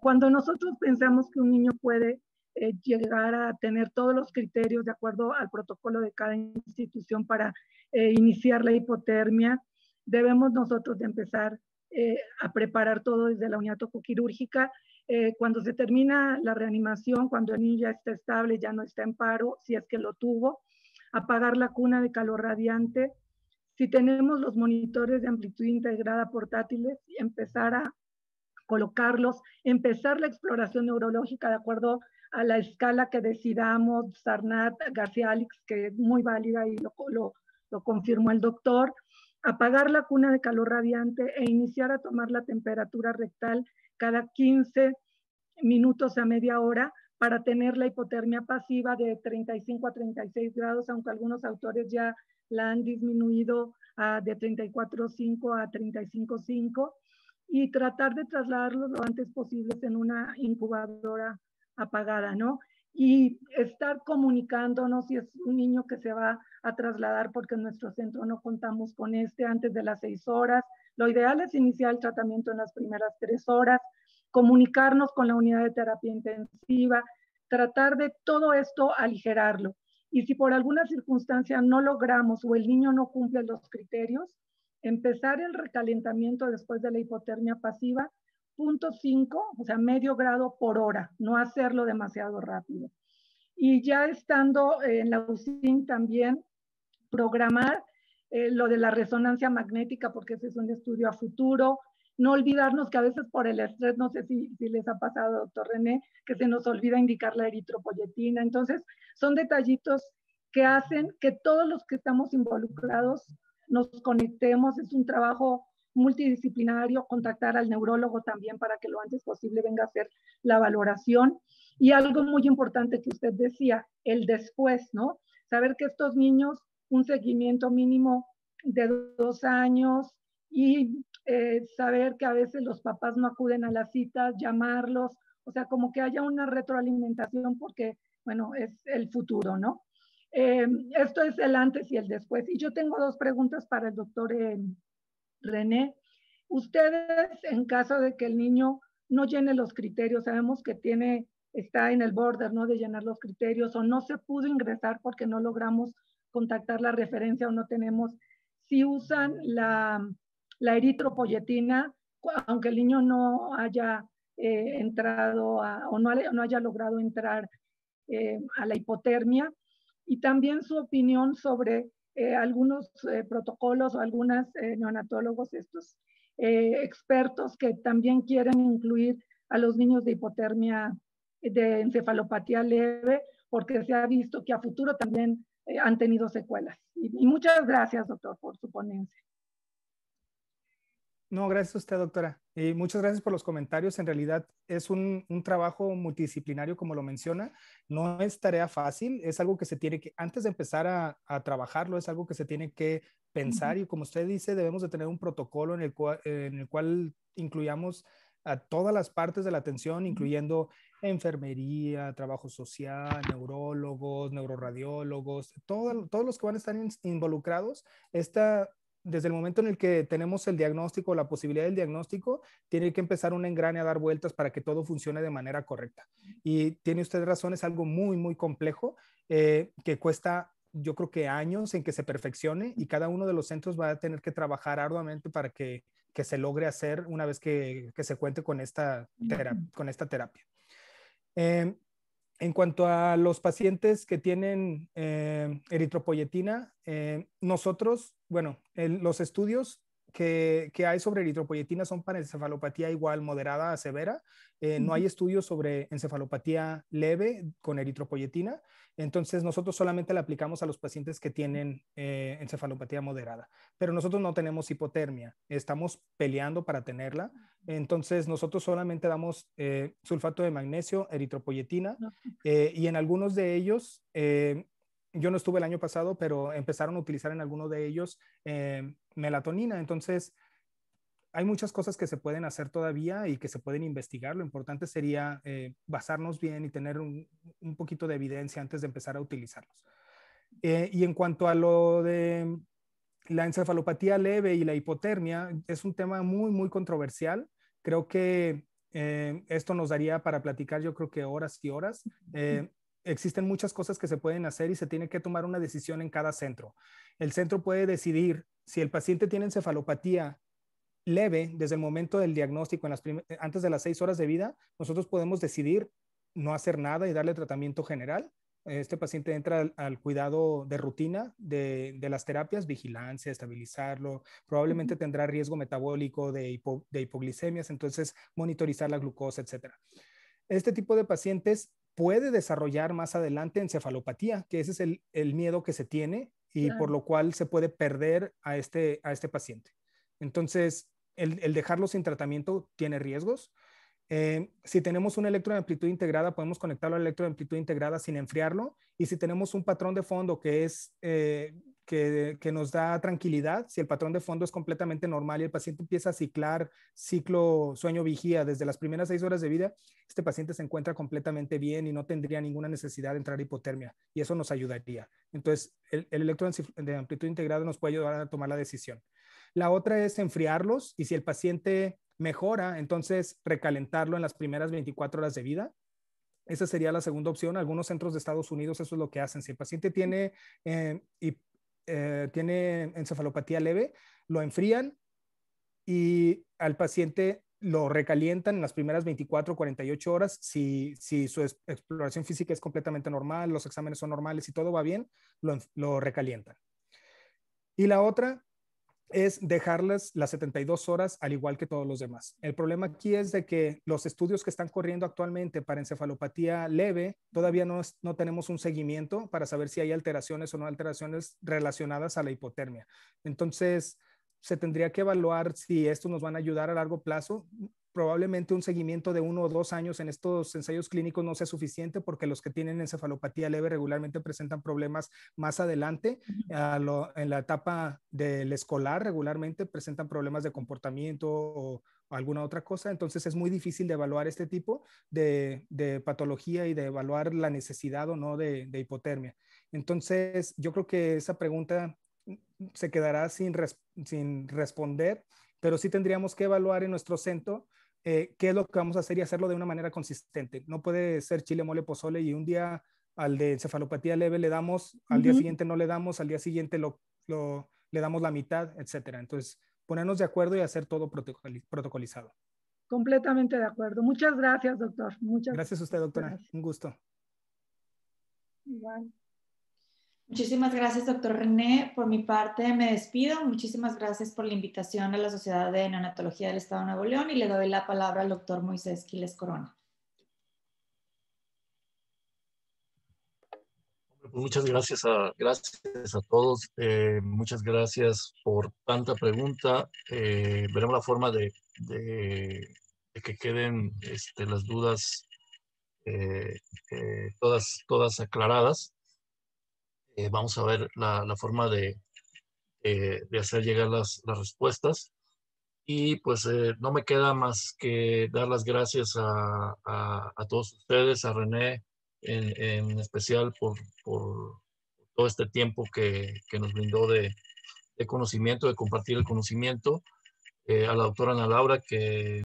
Cuando nosotros pensamos que un niño puede eh, llegar a tener todos los criterios de acuerdo al protocolo de cada institución para eh, iniciar la hipotermia, debemos nosotros empezar eh, a preparar todo desde la unidad tocoquirúrgica eh, cuando se termina la reanimación, cuando el niño ya está estable, ya no está en paro, si es que lo tuvo, apagar la cuna de calor radiante, si tenemos los monitores de amplitud integrada portátiles, empezar a colocarlos, empezar la exploración neurológica de acuerdo a la escala que decidamos, Sarnat, García Alix, que es muy válida y lo, lo confirmó el doctor, apagar la cuna de calor radiante e iniciar a tomar la temperatura rectal cada 15 minutos a media hora para tener la hipotermia pasiva de 35 a 36 grados, aunque algunos autores ya la han disminuido de 34.5 a 35.5 y tratar de trasladarlo lo antes posible en una incubadora apagada, ¿no? Y estar comunicándonos si es un niño que se va a trasladar porque en nuestro centro no contamos con este antes de las 6 horas, lo ideal es iniciar el tratamiento en las primeras tres horas, comunicarnos con la unidad de terapia intensiva, tratar de todo esto aligerarlo. Y si por alguna circunstancia no logramos o el niño no cumple los criterios, empezar el recalentamiento después de la hipotermia pasiva, punto 5, o sea, medio grado por hora, no hacerlo demasiado rápido. Y ya estando en la UCIN también, programar eh, lo de la resonancia magnética, porque ese es un estudio a futuro. No olvidarnos que a veces por el estrés, no sé si, les ha pasado, doctor René, que se nos olvida indicar la eritropoyetina. Entonces, son detallitos que hacen que todos los que estamos involucrados nos conectemos. Es un trabajo multidisciplinario, contactar al neurólogo también para que lo antes posible venga a hacer la valoración. Y algo muy importante que usted decía, el después, ¿no? Saber que estos niños un seguimiento mínimo de dos años y eh, saber que a veces los papás no acuden a las citas, llamarlos, o sea, como que haya una retroalimentación porque, bueno, es el futuro, ¿no? Em, esto es el antes y el después. Y yo tengo dos preguntas para el doctor em, René. Ustedes, en caso de que el niño no llene los criterios, sabemos que tiene, está en el border, ¿no? De llenar los criterios o no se pudo ingresar porque no logramos contactar la referencia o no tenemos. Si usan la, la eritropoyetina, aunque el niño no haya eh, entrado o no, no, haya logrado entrar eh, a la hipotermia, y también su opinión sobre eh, algunos protocolos o algunos neonatólogos, estos expertos que también quieren incluir a los niños de hipotermia de encefalopatía leve, porque se ha visto que a futuro también eh, han tenido secuelas. Y, muchas gracias, doctor, por su ponencia. No, gracias a usted, doctora. Y muchas gracias por los comentarios. En realidad es un, un, trabajo multidisciplinario, como lo menciona. No es tarea fácil, es algo que se tiene que, antes de empezar a, trabajarlo, es algo que se tiene que pensar y como usted dice, debemos de tener un protocolo en el cual, en el cual incluyamos a todas las partes de la atención, incluyendo enfermería, trabajo social, neurólogos, neuroradiólogos, todos los que van a estar involucrados. Esta, desde el momento en el que tenemos el diagnóstico, la posibilidad del diagnóstico, tiene que empezar un engrane a dar vueltas para que todo funcione de manera correcta. Y tiene usted razón, es algo muy, muy complejo eh, que cuesta yo creo que años en que se perfeccione y cada uno de los centros va a tener que trabajar arduamente para que que se logre hacer una vez que, que se cuente con esta, terapia, con esta terapia. Em, en cuanto a los pacientes que tienen em, eritropoyetina, em, nosotros, bueno, los estudios que, hay sobre eritropoyetina son para encefalopatía igual moderada a severa. Eh, no hay estudios sobre encefalopatía leve con eritropoyetina. Entonces, nosotros solamente la aplicamos a los pacientes que tienen eh, encefalopatía moderada. Pero nosotros no tenemos hipotermia. Estamos peleando para tenerla. Entonces, nosotros solamente damos eh, sulfato de magnesio, eritropoyetina. y en algunos de ellos, yo no estuve el año pasado, pero empezaron a utilizar en alguno de ellos eh, melatonina. Entonces, hay muchas cosas que se pueden hacer todavía y que se pueden investigar. Lo importante sería eh, basarnos bien y tener un, poquito de evidencia antes de empezar a utilizarlos. Eh, y en cuanto a lo de la encefalopatía leve y la hipotermia, es un tema muy, muy controversial. Creo que esto nos daría para platicar, yo creo que horas y horas existen muchas cosas que se pueden hacer y se tiene que tomar una decisión en cada centro. El centro puede decidir si el paciente tiene encefalopatía leve desde el momento del diagnóstico, eh, antes de las seis horas de vida, nosotros podemos decidir no hacer nada y darle tratamiento general. Este paciente entra al, cuidado de rutina de, las terapias, vigilancia, estabilizarlo. Probablemente tendrá riesgo metabólico de, hipoglicemias, entonces monitorizar la glucosa, etc. Este tipo de pacientes puede desarrollar más adelante encefalopatía, que ese es el, miedo que se tiene y por lo cual se puede perder a este, a este paciente. Entonces, el dejarlo sin tratamiento tiene riesgos, eh, si tenemos un electro de amplitud integrada, podemos conectarlo al electro de amplitud integrada sin enfriarlo. Y si tenemos un patrón de fondo que es eh, que, nos da tranquilidad, si el patrón de fondo es completamente normal y el paciente empieza a ciclar ciclo sueño-vigía desde las primeras seis horas de vida, este paciente se encuentra completamente bien y no tendría ninguna necesidad de entrar a hipotermia. Y eso nos ayudaría. Entonces, el, el electro de amplitud integrada nos puede ayudar a tomar la decisión. La otra es enfriarlos y si el paciente mejora, entonces recalentarlo en las primeras 24 horas de vida. Esa sería la segunda opción. Algunos centros de Estados Unidos eso es lo que hacen. Si el paciente tiene, y, eh, eh, tiene encefalopatía leve, lo enfrían y al paciente lo recalientan en las primeras 24, 48 horas. Si, si su exploración física es completamente normal, los exámenes son normales y todo va bien, lo, lo recalientan. Y la otra es dejarlas las 72 horas al igual que todos los demás. El problema aquí es de que los estudios que están corriendo actualmente para encefalopatía leve, todavía no, no tenemos un seguimiento para saber si hay alteraciones o no alteraciones relacionadas a la hipotermia. Entonces, se tendría que evaluar si estos nos van a ayudar a largo plazo probablemente un seguimiento de uno o dos años en estos ensayos clínicos no sea suficiente porque los que tienen encefalopatía leve regularmente presentan problemas más adelante. en la etapa del escolar regularmente presentan problemas de comportamiento o, alguna otra cosa. Entonces es muy difícil de evaluar este tipo de, patología y de evaluar la necesidad o no de, hipotermia. Entonces yo creo que esa pregunta se quedará sin, sin responder, pero sí tendríamos que evaluar en nuestro centro eh, qué es lo que vamos a hacer y hacerlo de una manera consistente. No puede ser chile, mole, pozole y un día al de encefalopatía leve le damos, al día siguiente no le damos, al día siguiente lo, lo, le damos la mitad, etcétera. Entonces, ponernos de acuerdo y hacer todo protocolizado. Completamente de acuerdo. Muchas gracias, doctor. Muchas gracias a usted, doctora. Un gusto. Igual. Muchísimas gracias, doctor René. Por mi parte, me despido. Muchísimas gracias por la invitación a la Sociedad de Neonatología del Estado de Nuevo León y le doy la palabra al doctor Moisés Quiles Corona. Pues muchas gracias a, todos. Eh, muchas gracias por tanta pregunta. Eh, veremos la forma de, que queden este, las dudas eh, todas, todas aclaradas. Eh, vamos a ver la, forma eh, de, hacer llegar las, respuestas. Y pues eh, no me queda más que dar las gracias a, todos ustedes, a René en, especial por, todo este tiempo que, nos brindó de, de, conocimiento, de compartir el conocimiento, a la doctora Ana Laura que...